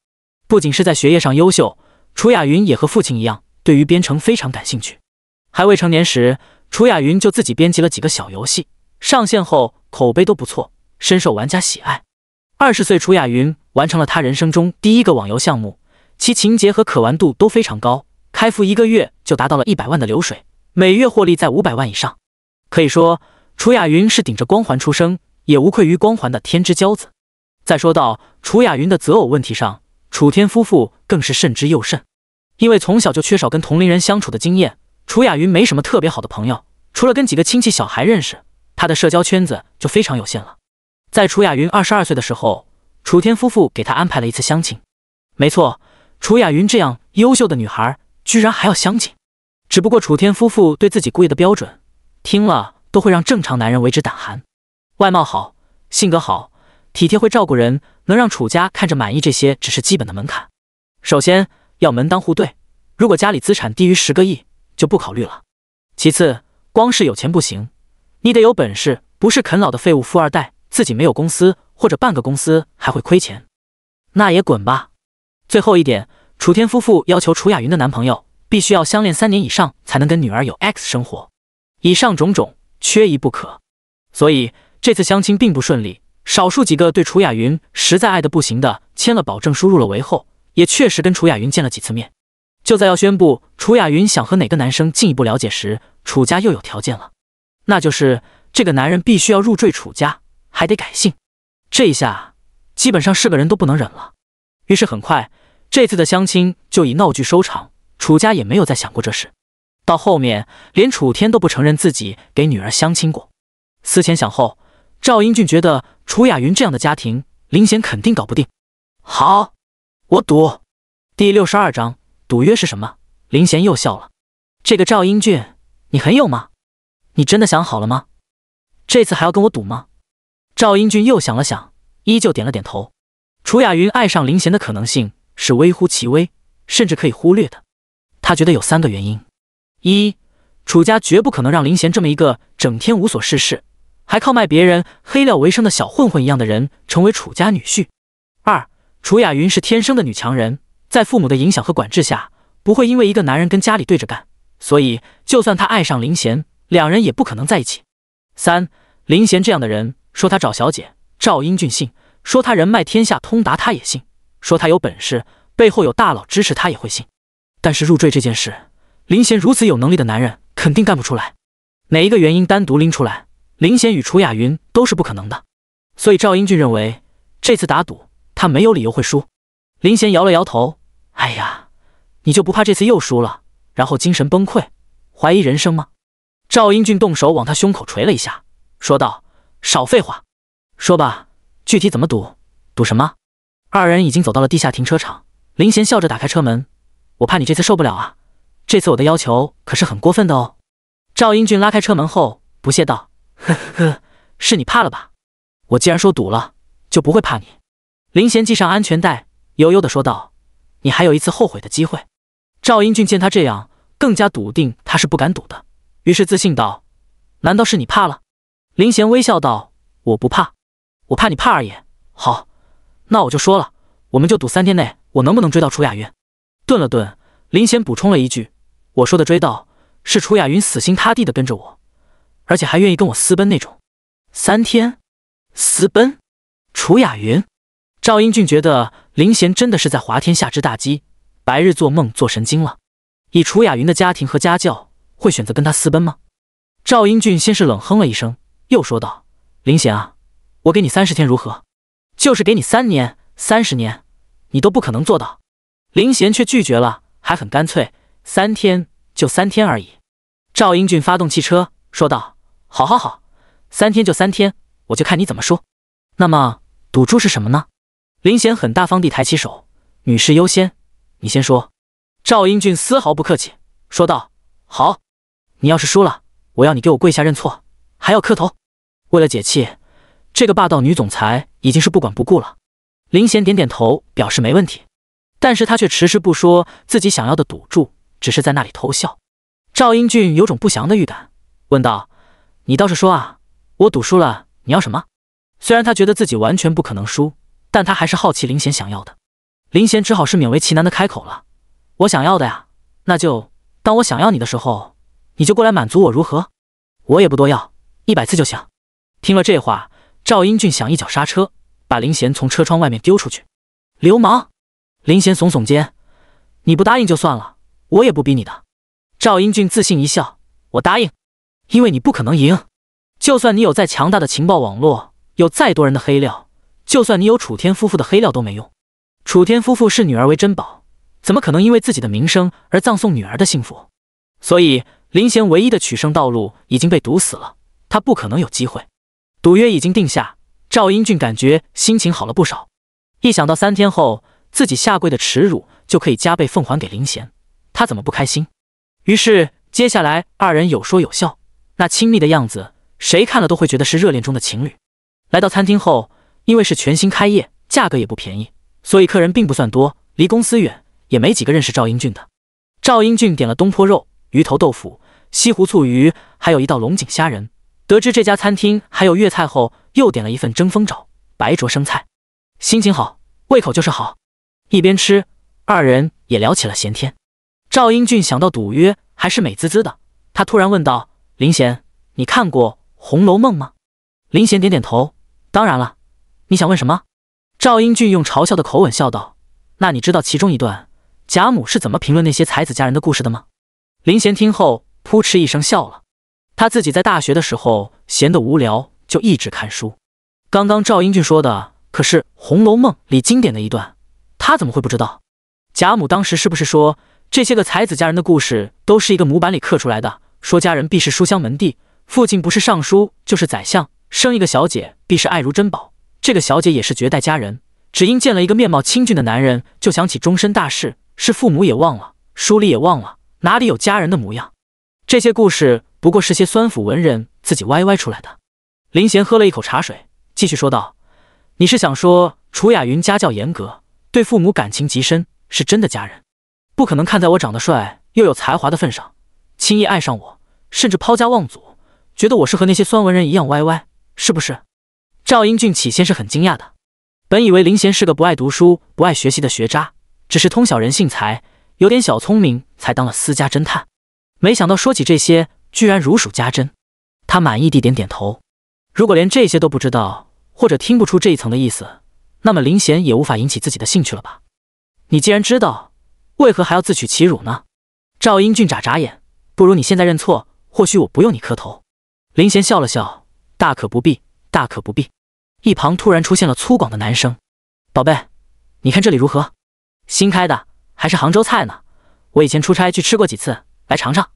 不仅是在学业上优秀，楚雅云也和父亲一样对于编程非常感兴趣。还未成年时，楚雅云就自己编辑了几个小游戏，上线后口碑都不错。深受玩家喜爱。二十岁楚雅云完成了她人生中第一个网游项目，其情节和可玩度都非常高。开服一个月就达到了一百万的流水，每月获利在五百万以上。可以说，楚雅云是顶着光环出生，也无愧于光环的天之骄子。再说到楚雅云的择偶问题上，楚天夫妇更是慎之又慎。因为从小就缺少跟同龄人相处的经验，楚雅云没什么特别好的朋友，除了跟几个亲戚小孩认识，他的社交圈子就非常有限了。在楚雅云二十二岁的时候，楚天夫妇给她安排了一次相亲。没错，楚雅云这样优秀的女孩，居然还要相亲。只不过楚天夫妇对自己姑爷的标准，听了都会让正常男人为之胆寒。外貌好，性格好，体贴会照顾人，能让楚家看着满意，这些只是基本的门槛。首先要门当户对，如果家里资产低于十个亿，就不考虑了。其次，光是有钱不行，你得有本事，不是啃老的废物富二代。自己没有公司或者半个公司还会亏钱，那也滚吧。最后一点，楚天夫妇要求楚雅云的男朋友必须要相恋三年以上才能跟女儿有 X 生活。以上种种缺一不可，所以这次相亲并不顺利。少数几个对楚雅云实在爱的不行的，签了保证书入了围后，也确实跟楚雅云见了几次面。就在要宣布楚雅云想和哪个男生进一步了解时，楚家又有条件了，那就是这个男人必须要入赘楚家。还得改姓，这一下基本上是个人都不能忍了。于是很快，这次的相亲就以闹剧收场。楚家也没有再想过这事。到后面，连楚天都不承认自己给女儿相亲过。思前想后，赵英俊觉得楚雅云这样的家庭，林贤肯定搞不定。好，我赌。第六十二章，赌约是什么？林贤又笑了。这个赵英俊，你很有吗？你真的想好了吗？这次还要跟我赌吗？赵英俊又想了想，依旧点了点头。楚雅云爱上林贤的可能性是微乎其微，甚至可以忽略的。他觉得有三个原因：一、楚家绝不可能让林贤这么一个整天无所事事，还靠卖别人黑料为生的小混混一样的人成为楚家女婿；二、楚雅云是天生的女强人，在父母的影响和管制下，不会因为一个男人跟家里对着干，所以就算她爱上林贤，两人也不可能在一起；三、林贤这样的人。说他找小姐，赵英俊信；说他人脉天下通达，他也信；说他有本事，背后有大佬支持，他也会信。但是入赘这件事，林贤如此有能力的男人肯定干不出来。哪一个原因单独拎出来，林贤与楚雅云都是不可能的。所以赵英俊认为，这次打赌他没有理由会输。林贤摇了摇头，哎呀，你就不怕这次又输了，然后精神崩溃，怀疑人生吗？赵英俊动手往他胸口捶了一下，说道。少废话，说吧，具体怎么赌？赌什么？二人已经走到了地下停车场。林贤笑着打开车门，我怕你这次受不了啊！这次我的要求可是很过分的哦。赵英俊拉开车门后，不屑道：“呵呵，是你怕了吧？我既然说赌了，就不会怕你。”林贤系上安全带，悠悠的说道：“你还有一次后悔的机会。”赵英俊见他这样，更加笃定他是不敢赌的，于是自信道：“难道是你怕了？”林贤微笑道：“我不怕，我怕你怕二爷。好，那我就说了，我们就赌三天内我能不能追到楚雅云。”顿了顿，林贤补充了一句：“我说的追到，是楚雅云死心塌地的跟着我，而且还愿意跟我私奔那种。”三天，私奔，楚雅云。赵英俊觉得林贤真的是在滑天下之大稽，白日做梦做神经了。以楚雅云的家庭和家教，会选择跟他私奔吗？赵英俊先是冷哼了一声。又说道：“林贤啊，我给你三十天如何？就是给你三年、三十年，你都不可能做到。”林贤却拒绝了，还很干脆：“三天就三天而已。”赵英俊发动汽车，说道：“好，好，好，三天就三天，我就看你怎么说。那么，赌注是什么呢？”林贤很大方地抬起手：“女士优先，你先说。”赵英俊丝毫不客气，说道：“好，你要是输了，我要你给我跪下认错，还要磕头。”为了解气，这个霸道女总裁已经是不管不顾了。林贤点点头，表示没问题，但是他却迟迟不说自己想要的赌注，只是在那里偷笑。赵英俊有种不祥的预感，问道：“你倒是说啊，我赌输了你要什么？”虽然他觉得自己完全不可能输，但他还是好奇林贤想要的。林贤只好是勉为其难的开口了：“我想要的呀，那就当我想要你的时候，你就过来满足我，如何？我也不多要，一百次就行。”听了这话，赵英俊想一脚刹车，把林贤从车窗外面丢出去。流氓！林贤耸耸肩：“你不答应就算了，我也不逼你的。”赵英俊自信一笑：“我答应，因为你不可能赢。就算你有再强大的情报网络，有再多人的黑料，就算你有楚天夫妇的黑料都没用。楚天夫妇视女儿为珍宝，怎么可能因为自己的名声而葬送女儿的幸福？所以林贤唯一的取胜道路已经被堵死了，他不可能有机会。”赌约已经定下，赵英俊感觉心情好了不少。一想到三天后自己下跪的耻辱就可以加倍奉还给林贤，他怎么不开心？于是接下来二人有说有笑，那亲密的样子，谁看了都会觉得是热恋中的情侣。来到餐厅后，因为是全新开业，价格也不便宜，所以客人并不算多。离公司远，也没几个认识赵英俊的。赵英俊点了东坡肉、鱼头豆腐、西湖醋鱼，还有一道龙井虾仁。得知这家餐厅还有粤菜后，又点了一份蒸风爪、白灼生菜。心情好，胃口就是好。一边吃，二人也聊起了闲天。赵英俊想到赌约，还是美滋滋的。他突然问道：“林贤，你看过《红楼梦》吗？”林贤点点头：“当然了，你想问什么？”赵英俊用嘲笑的口吻笑道：“那你知道其中一段贾母是怎么评论那些才子佳人的故事的吗？”林贤听后，扑哧一声笑了。他自己在大学的时候闲得无聊，就一直看书。刚刚赵英俊说的可是《红楼梦》里经典的一段，他怎么会不知道？贾母当时是不是说这些个才子佳人的故事都是一个模板里刻出来的？说佳人必是书香门第，父亲不是尚书就是宰相，生一个小姐必是爱如珍宝。这个小姐也是绝代佳人，只因见了一个面貌清俊的男人，就想起终身大事，是父母也忘了，书里也忘了，哪里有佳人的模样？这些故事不过是些酸腐文人自己歪歪出来的。林贤喝了一口茶水，继续说道：“你是想说楚雅云家教严格，对父母感情极深，是真的家人，不可能看在我长得帅又有才华的份上，轻易爱上我，甚至抛家忘祖，觉得我是和那些酸文人一样歪歪，是不是？”赵英俊起先是很惊讶的，本以为林贤是个不爱读书、不爱学习的学渣，只是通晓人性、才有点小聪明，才当了私家侦探。没想到说起这些，居然如数家珍。他满意地点点头。如果连这些都不知道，或者听不出这一层的意思，那么林贤也无法引起自己的兴趣了吧？你既然知道，为何还要自取其辱呢？赵英俊眨眨眼，不如你现在认错，或许我不用你磕头。林贤笑了笑，大可不必，大可不必。一旁突然出现了粗犷的男生，宝贝，你看这里如何？新开的，还是杭州菜呢。我以前出差去吃过几次。”来尝尝，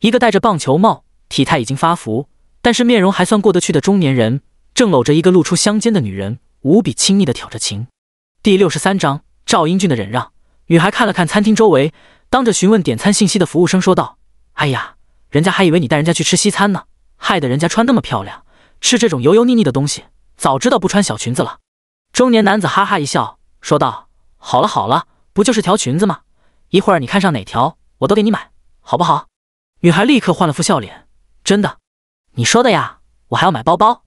一个戴着棒球帽、体态已经发福，但是面容还算过得去的中年人，正搂着一个露出香肩的女人，无比亲昵的挑着情。第六十三章赵英俊的忍让。女孩看了看餐厅周围，当着询问点餐信息的服务生说道：“哎呀，人家还以为你带人家去吃西餐呢，害得人家穿那么漂亮，吃这种油油腻腻的东西。早知道不穿小裙子了。”中年男子哈哈一笑，说道：“好了好了，不就是条裙子吗？一会儿你看上哪条，我都给你买。”好不好？女孩立刻换了副笑脸。真的，你说的呀。我还要买包包。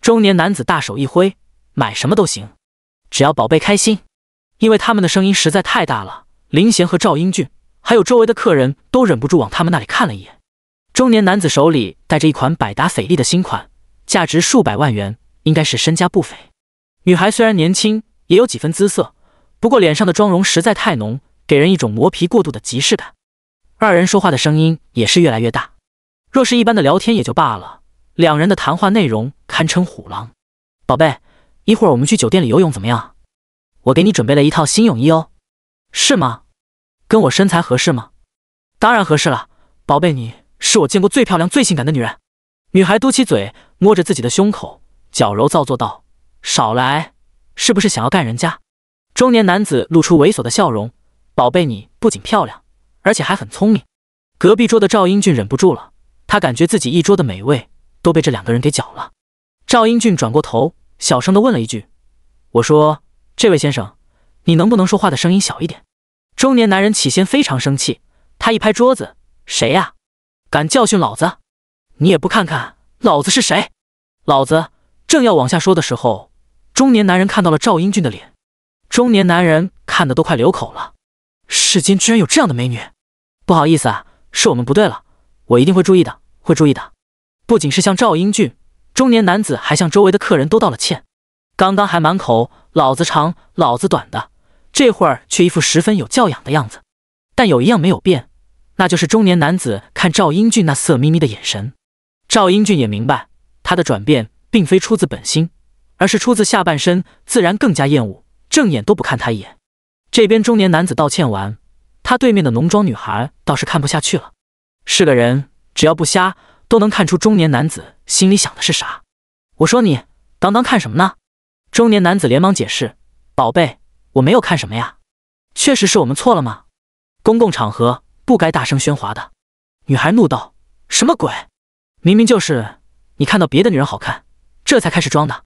中年男子大手一挥，买什么都行，只要宝贝开心。因为他们的声音实在太大了，林贤和赵英俊还有周围的客人都忍不住往他们那里看了一眼。中年男子手里带着一款百达翡丽的新款，价值数百万元，应该是身家不菲。女孩虽然年轻，也有几分姿色，不过脸上的妆容实在太浓，给人一种磨皮过度的即视感。二人说话的声音也是越来越大。若是一般的聊天也就罢了，两人的谈话内容堪称虎狼。宝贝，一会儿我们去酒店里游泳怎么样？我给你准备了一套新泳衣哦。是吗？跟我身材合适吗？当然合适了，宝贝，你是我见过最漂亮、最性感的女人。女孩嘟起嘴，摸着自己的胸口，矫揉造作道：“少来，是不是想要干人家？”中年男子露出猥琐的笑容：“宝贝，你不仅漂亮。”而且还很聪明。隔壁桌的赵英俊忍不住了，他感觉自己一桌的美味都被这两个人给搅了。赵英俊转过头，小声的问了一句：“我说，这位先生，你能不能说话的声音小一点？”中年男人起先非常生气，他一拍桌子：“谁呀？敢教训老子？你也不看看老子是谁！”老子正要往下说的时候，中年男人看到了赵英俊的脸，中年男人看的都快流口了。世间居然有这样的美女，不好意思啊，是我们不对了，我一定会注意的，会注意的。不仅是向赵英俊，中年男子还向周围的客人都道了歉。刚刚还满口老子长老子短的，这会儿却一副十分有教养的样子。但有一样没有变，那就是中年男子看赵英俊那色眯眯的眼神。赵英俊也明白，他的转变并非出自本心，而是出自下半身，自然更加厌恶，正眼都不看他一眼。这边中年男子道歉完，他对面的浓妆女孩倒是看不下去了。是个人，只要不瞎，都能看出中年男子心里想的是啥。我说你，当当看什么呢？中年男子连忙解释：“宝贝，我没有看什么呀，确实是我们错了吗？公共场合不该大声喧哗的。”女孩怒道：“什么鬼？明明就是你看到别的女人好看，这才开始装的。”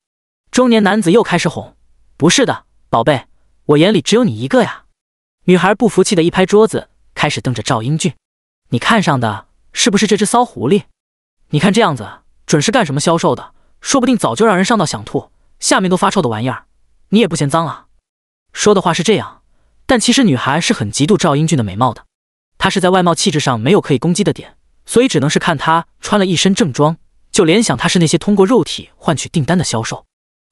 中年男子又开始哄：“不是的，宝贝。”我眼里只有你一个呀！女孩不服气的一拍桌子，开始瞪着赵英俊：“你看上的是不是这只骚狐狸？你看这样子，准是干什么销售的，说不定早就让人上到想吐，下面都发臭的玩意儿，你也不嫌脏啊？”说的话是这样，但其实女孩是很嫉妒赵英俊的美貌的。她是在外貌气质上没有可以攻击的点，所以只能是看他穿了一身正装，就联想他是那些通过肉体换取订单的销售。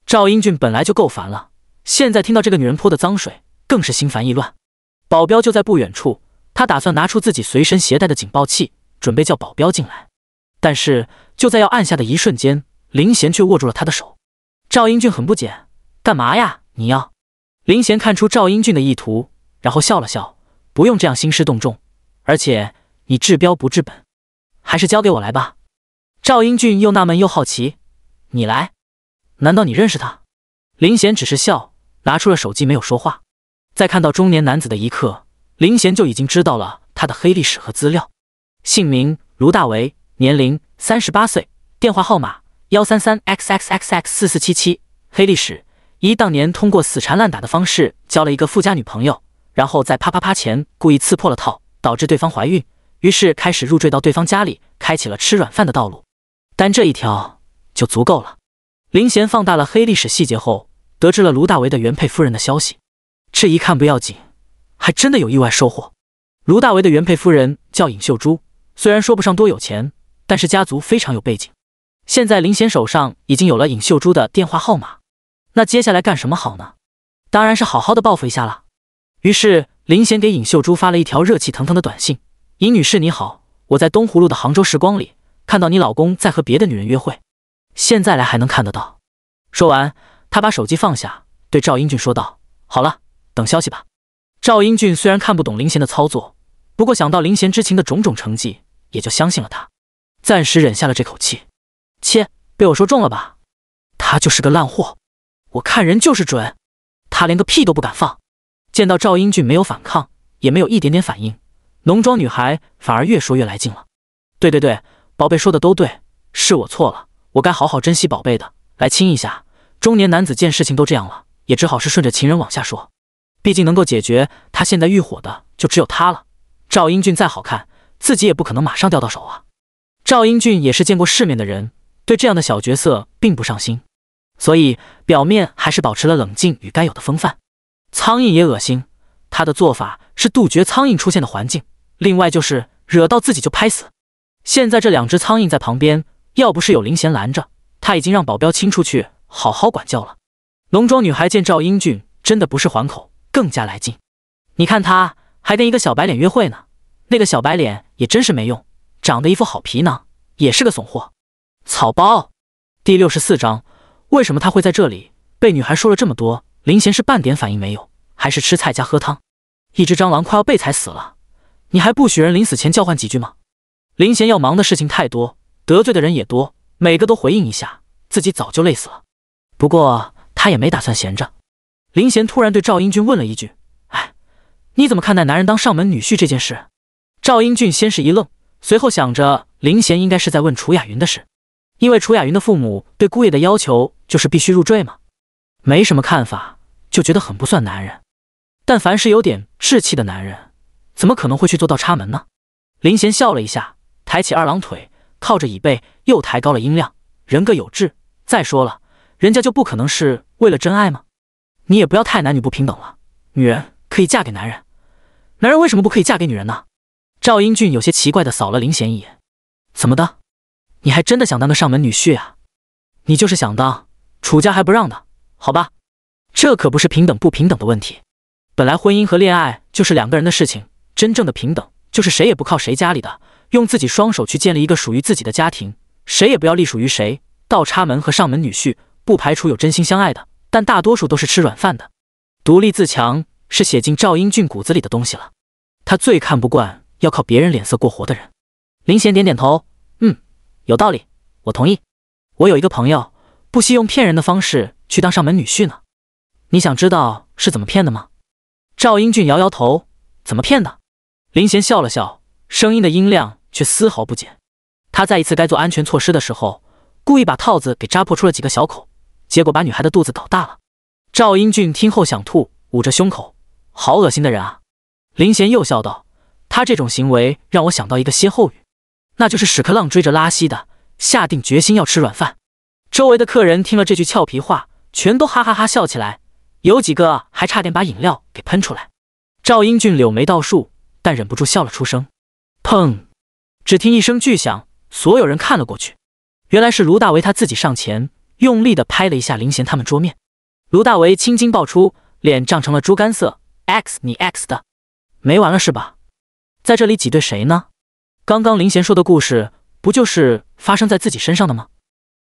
赵英俊本来就够烦了。现在听到这个女人泼的脏水，更是心烦意乱。保镖就在不远处，他打算拿出自己随身携带的警报器，准备叫保镖进来。但是就在要按下的一瞬间，林贤却握住了他的手。赵英俊很不解：“干嘛呀？你要？”林贤看出赵英俊的意图，然后笑了笑：“不用这样兴师动众，而且你治标不治本，还是交给我来吧。”赵英俊又纳闷又好奇：“你来？难道你认识他？”林贤只是笑。拿出了手机，没有说话。在看到中年男子的一刻，林贤就已经知道了他的黑历史和资料：姓名卢大为，年龄三十八岁，电话号码幺三三 xxxx 四四七七。黑历史：一当年通过死缠烂打的方式交了一个富家女朋友，然后在啪啪啪前故意刺破了套，导致对方怀孕，于是开始入赘到对方家里，开启了吃软饭的道路。但这一条就足够了。林贤放大了黑历史细节后。得知了卢大为的原配夫人的消息，这一看不要紧，还真的有意外收获。卢大为的原配夫人叫尹秀珠，虽然说不上多有钱，但是家族非常有背景。现在林贤手上已经有了尹秀珠的电话号码，那接下来干什么好呢？当然是好好的报复一下了。于是林贤给尹秀珠发了一条热气腾腾的短信：“尹女士你好，我在东湖路的杭州时光里看到你老公在和别的女人约会，现在来还能看得到。”说完。他把手机放下，对赵英俊说道：“好了，等消息吧。”赵英俊虽然看不懂林贤的操作，不过想到林贤之前的种种成绩，也就相信了他，暂时忍下了这口气。切，被我说中了吧？他就是个烂货，我看人就是准，他连个屁都不敢放。见到赵英俊没有反抗，也没有一点点反应，浓妆女孩反而越说越来劲了。对对对，宝贝说的都对，是我错了，我该好好珍惜宝贝的，来亲一下。中年男子见事情都这样了，也只好是顺着情人往下说。毕竟能够解决他现在欲火的，就只有他了。赵英俊再好看，自己也不可能马上钓到手啊。赵英俊也是见过世面的人，对这样的小角色并不上心，所以表面还是保持了冷静与该有的风范。苍蝇也恶心，他的做法是杜绝苍蝇出现的环境，另外就是惹到自己就拍死。现在这两只苍蝇在旁边，要不是有林贤拦着，他已经让保镖清出去。好好管教了。浓妆女孩见赵英俊真的不是还口，更加来劲。你看他还跟一个小白脸约会呢，那个小白脸也真是没用，长得一副好皮囊，也是个怂货，草包。第六十四章，为什么他会在这里？被女孩说了这么多，林贤是半点反应没有，还是吃菜加喝汤？一只蟑螂快要被踩死了，你还不许人临死前叫唤几句吗？林贤要忙的事情太多，得罪的人也多，每个都回应一下，自己早就累死了。不过他也没打算闲着。林贤突然对赵英俊问了一句：“哎，你怎么看待男人当上门女婿这件事？”赵英俊先是一愣，随后想着林贤应该是在问楚雅云的事，因为楚雅云的父母对姑爷的要求就是必须入赘嘛。没什么看法，就觉得很不算男人。但凡是有点志气的男人，怎么可能会去做倒插门呢？林贤笑了一下，抬起二郎腿，靠着椅背，又抬高了音量：“人各有志。再说了。”人家就不可能是为了真爱吗？你也不要太男女不平等了。女人可以嫁给男人，男人为什么不可以嫁给女人呢？赵英俊有些奇怪的扫了林贤一眼：“怎么的？你还真的想当个上门女婿啊？你就是想当，楚家还不让的好吧？这可不是平等不平等的问题。本来婚姻和恋爱就是两个人的事情，真正的平等就是谁也不靠谁家里的，用自己双手去建立一个属于自己的家庭，谁也不要隶属于谁。倒插门和上门女婿。不排除有真心相爱的，但大多数都是吃软饭的。独立自强是写进赵英俊骨子里的东西了。他最看不惯要靠别人脸色过活的人。林贤点点头，嗯，有道理，我同意。我有一个朋友不惜用骗人的方式去当上门女婿呢。你想知道是怎么骗的吗？赵英俊摇摇头，怎么骗的？林贤笑了笑，声音的音量却丝毫不减。他在一次该做安全措施的时候，故意把套子给扎破出了几个小口。结果把女孩的肚子搞大了。赵英俊听后想吐，捂着胸口，好恶心的人啊！林贤又笑道：“他这种行为让我想到一个歇后语，那就是屎壳郎追着拉稀的，下定决心要吃软饭。”周围的客人听了这句俏皮话，全都哈哈哈笑起来，有几个还差点把饮料给喷出来。赵英俊柳眉倒竖，但忍不住笑了出声。砰！只听一声巨响，所有人看了过去，原来是卢大为他自己上前。用力地拍了一下林贤他们桌面，卢大为青筋爆出，脸涨成了猪肝色。x 你 x 的，没完了是吧？在这里挤兑谁呢？刚刚林贤说的故事不就是发生在自己身上的吗？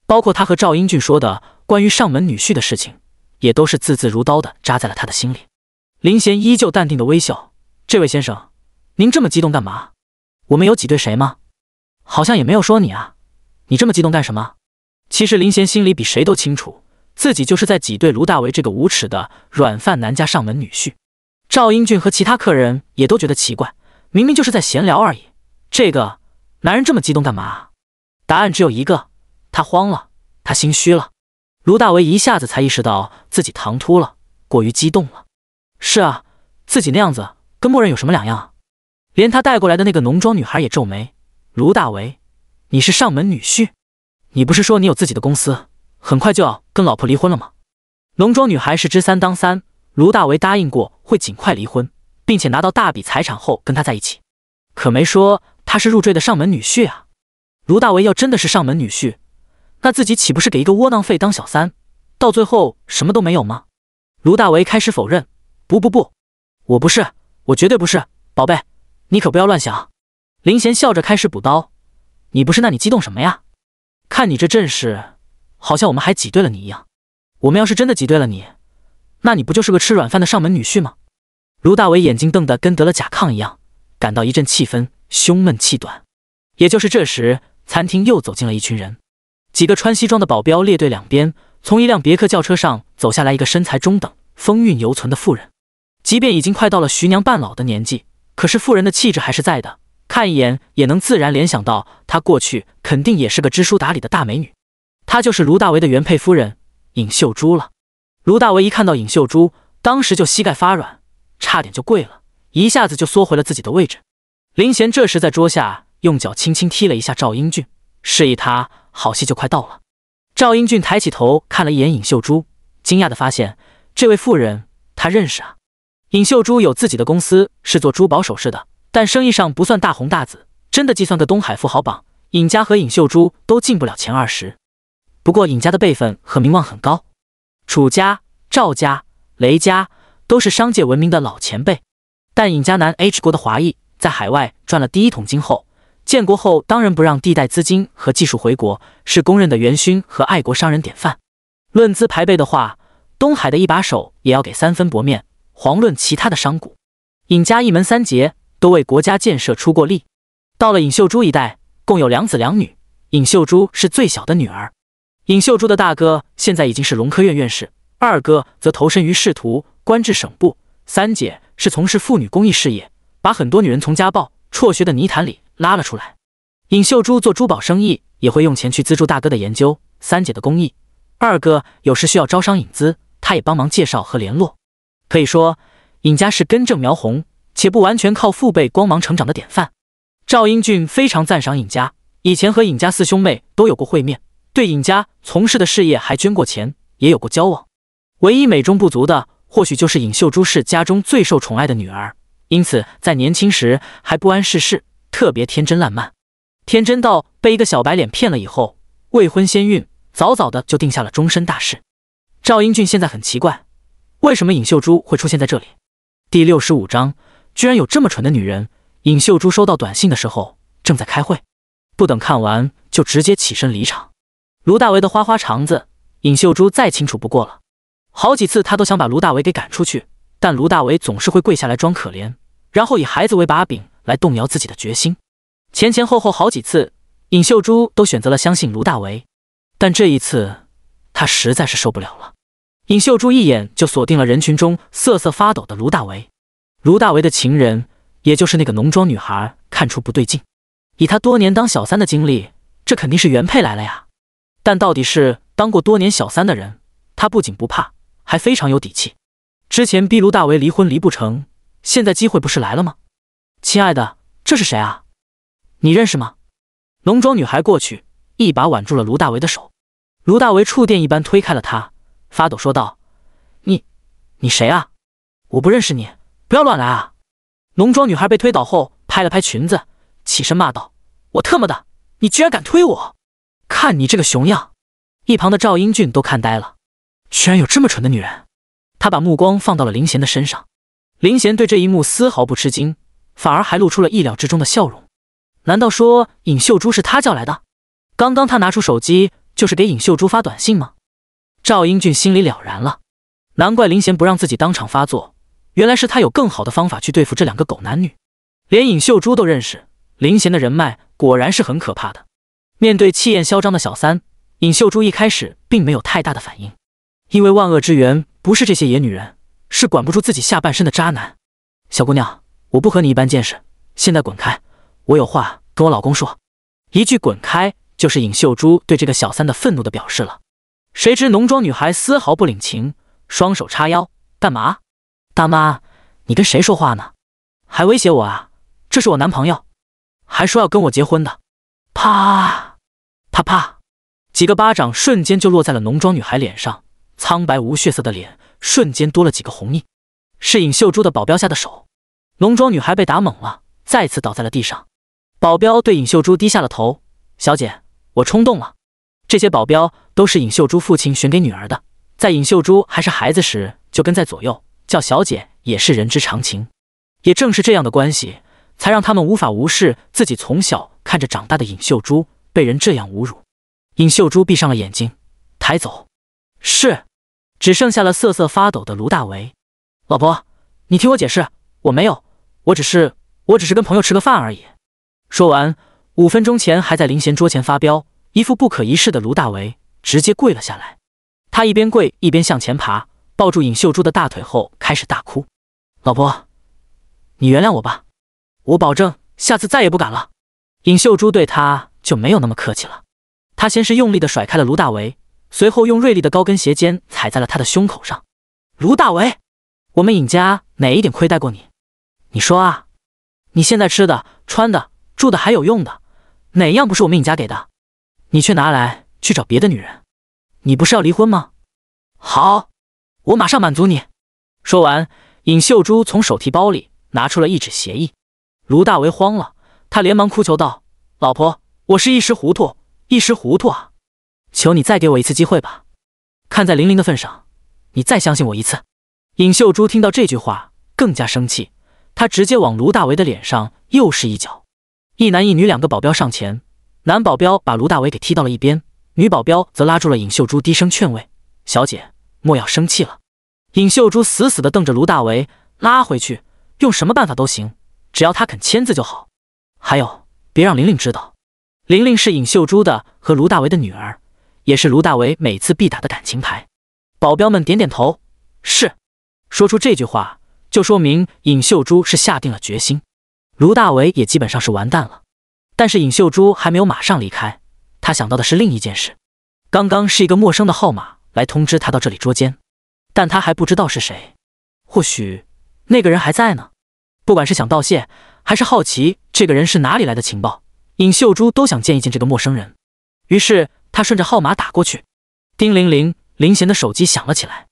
包括他和赵英俊说的关于上门女婿的事情，也都是字字如刀的扎在了他的心里。林贤依旧淡定的微笑：“这位先生，您这么激动干嘛？我们有挤兑谁吗？好像也没有说你啊，你这么激动干什么？”其实林贤心里比谁都清楚，自己就是在挤兑卢大为这个无耻的软饭男家上门女婿。赵英俊和其他客人也都觉得奇怪，明明就是在闲聊而已，这个男人这么激动干嘛？答案只有一个，他慌了，他心虚了。卢大为一下子才意识到自己唐突了，过于激动了。是啊，自己那样子跟默认有什么两样连他带过来的那个浓妆女孩也皱眉：“卢大为，你是上门女婿？”你不是说你有自己的公司，很快就要跟老婆离婚了吗？浓妆女孩是知三当三，卢大为答应过会尽快离婚，并且拿到大笔财产后跟她在一起，可没说他是入赘的上门女婿啊。卢大为要真的是上门女婿，那自己岂不是给一个窝囊废当小三，到最后什么都没有吗？卢大为开始否认，不不不，我不是，我绝对不是，宝贝，你可不要乱想。林贤笑着开始补刀，你不是那你激动什么呀？看你这阵势，好像我们还挤兑了你一样。我们要是真的挤兑了你，那你不就是个吃软饭的上门女婿吗？卢大伟眼睛瞪得跟得了甲亢一样，感到一阵气愤，胸闷气短。也就是这时，餐厅又走进了一群人，几个穿西装的保镖列队两边，从一辆别克轿车上走下来一个身材中等、风韵犹存的妇人。即便已经快到了徐娘半老的年纪，可是妇人的气质还是在的。看一眼也能自然联想到，她过去肯定也是个知书达理的大美女。她就是卢大为的原配夫人尹秀珠了。卢大为一看到尹秀珠，当时就膝盖发软，差点就跪了，一下子就缩回了自己的位置。林贤这时在桌下用脚轻轻踢了一下赵英俊，示意他好戏就快到了。赵英俊抬起头看了一眼尹秀珠，惊讶的发现这位妇人他认识啊。尹秀珠有自己的公司，是做珠宝首饰的。但生意上不算大红大紫，真的计算个东海富豪榜，尹家和尹秀珠都进不了前二十。不过尹家的辈分和名望很高，楚家、赵家、雷家都是商界闻名的老前辈。但尹家男 H 国的华裔，在海外赚了第一桶金后，建国后当仁不让地带资金和技术回国，是公认的元勋和爱国商人典范。论资排辈的话，东海的一把手也要给三分薄面，遑论其他的商贾。尹家一门三杰。都为国家建设出过力。到了尹秀珠一代，共有两子两女，尹秀珠是最小的女儿。尹秀珠的大哥现在已经是农科院院士，二哥则投身于仕途，官至省部。三姐是从事妇女公益事业，把很多女人从家暴、辍学的泥潭里拉了出来。尹秀珠做珠宝生意，也会用钱去资助大哥的研究，三姐的公益，二哥有时需要招商引资，他也帮忙介绍和联络。可以说，尹家是根正苗红。且不完全靠父辈光芒成长的典范，赵英俊非常赞赏尹家。以前和尹家四兄妹都有过会面，对尹家从事的事业还捐过钱，也有过交往。唯一美中不足的，或许就是尹秀珠是家中最受宠爱的女儿，因此在年轻时还不谙世事，特别天真烂漫，天真到被一个小白脸骗了以后，未婚先孕，早早的就定下了终身大事。赵英俊现在很奇怪，为什么尹秀珠会出现在这里？第六十五章。居然有这么蠢的女人！尹秀珠收到短信的时候正在开会，不等看完就直接起身离场。卢大为的花花肠子，尹秀珠再清楚不过了。好几次她都想把卢大为给赶出去，但卢大为总是会跪下来装可怜，然后以孩子为把柄来动摇自己的决心。前前后后好几次，尹秀珠都选择了相信卢大为，但这一次她实在是受不了了。尹秀珠一眼就锁定了人群中瑟瑟发抖的卢大为。卢大为的情人，也就是那个浓妆女孩，看出不对劲。以他多年当小三的经历，这肯定是原配来了呀。但到底是当过多年小三的人，他不仅不怕，还非常有底气。之前逼卢大为离婚离不成，现在机会不是来了吗？亲爱的，这是谁啊？你认识吗？浓妆女孩过去，一把挽住了卢大为的手。卢大为触电一般推开了她，发抖说道：“你，你谁啊？我不认识你。”不要乱来啊！浓妆女孩被推倒后，拍了拍裙子，起身骂道：“我特么的，你居然敢推我！看你这个熊样！”一旁的赵英俊都看呆了，居然有这么蠢的女人！他把目光放到了林贤的身上。林贤对这一幕丝毫不吃惊，反而还露出了意料之中的笑容。难道说尹秀珠是他叫来的？刚刚他拿出手机就是给尹秀珠发短信吗？赵英俊心里了然了，难怪林贤不让自己当场发作。原来是他有更好的方法去对付这两个狗男女，连尹秀珠都认识林贤的人脉，果然是很可怕的。面对气焰嚣张的小三，尹秀珠一开始并没有太大的反应，因为万恶之源不是这些野女人，是管不住自己下半身的渣男。小姑娘，我不和你一般见识，现在滚开！我有话跟我老公说。一句“滚开”就是尹秀珠对这个小三的愤怒的表示了。谁知浓妆女孩丝毫不领情，双手叉腰，干嘛？大妈，你跟谁说话呢？还威胁我啊！这是我男朋友，还说要跟我结婚的。啪，啪啪，几个巴掌瞬间就落在了浓妆女孩脸上，苍白无血色的脸瞬间多了几个红印。是尹秀珠的保镖下的手，浓妆女孩被打懵了，再次倒在了地上。保镖对尹秀珠低下了头：“小姐，我冲动了。”这些保镖都是尹秀珠父亲选给女儿的，在尹秀珠还是孩子时就跟在左右。叫小姐也是人之常情，也正是这样的关系，才让他们无法无视自己从小看着长大的尹秀珠被人这样侮辱。尹秀珠闭上了眼睛，抬走。是，只剩下了瑟瑟发抖的卢大为。老婆，你听我解释，我没有，我只是，我只是跟朋友吃个饭而已。说完，五分钟前还在林贤桌前发飙，一副不可一世的卢大为直接跪了下来。他一边跪一边向前爬。抱住尹秀珠的大腿后，开始大哭：“老婆，你原谅我吧，我保证下次再也不敢了。”尹秀珠对他就没有那么客气了。他先是用力的甩开了卢大为，随后用锐利的高跟鞋尖踩在了他的胸口上。卢大为，我们尹家哪一点亏待过你？你说啊，你现在吃的、穿的、住的还有用的，哪样不是我们尹家给的？你却拿来去找别的女人，你不是要离婚吗？好。我马上满足你。说完，尹秀珠从手提包里拿出了一纸协议。卢大为慌了，他连忙哭求道：“老婆，我是一时糊涂，一时糊涂啊！求你再给我一次机会吧！看在玲玲的份上，你再相信我一次。”尹秀珠听到这句话，更加生气，她直接往卢大为的脸上又是一脚。一男一女两个保镖上前，男保镖把卢大为给踢到了一边，女保镖则拉住了尹秀珠，低声劝慰：“小姐。”莫要生气了，尹秀珠死死地瞪着卢大为，拉回去，用什么办法都行，只要他肯签字就好。还有，别让玲玲知道，玲玲是尹秀珠的和卢大为的女儿，也是卢大为每次必打的感情牌。保镖们点点头，是。说出这句话，就说明尹秀珠是下定了决心，卢大为也基本上是完蛋了。但是尹秀珠还没有马上离开，她想到的是另一件事，刚刚是一个陌生的号码。来通知他到这里捉奸，但他还不知道是谁。或许那个人还在呢。不管是想道谢，还是好奇这个人是哪里来的情报，尹秀珠都想见一见这个陌生人。于是他顺着号码打过去。叮铃铃，林贤的手机响了起来。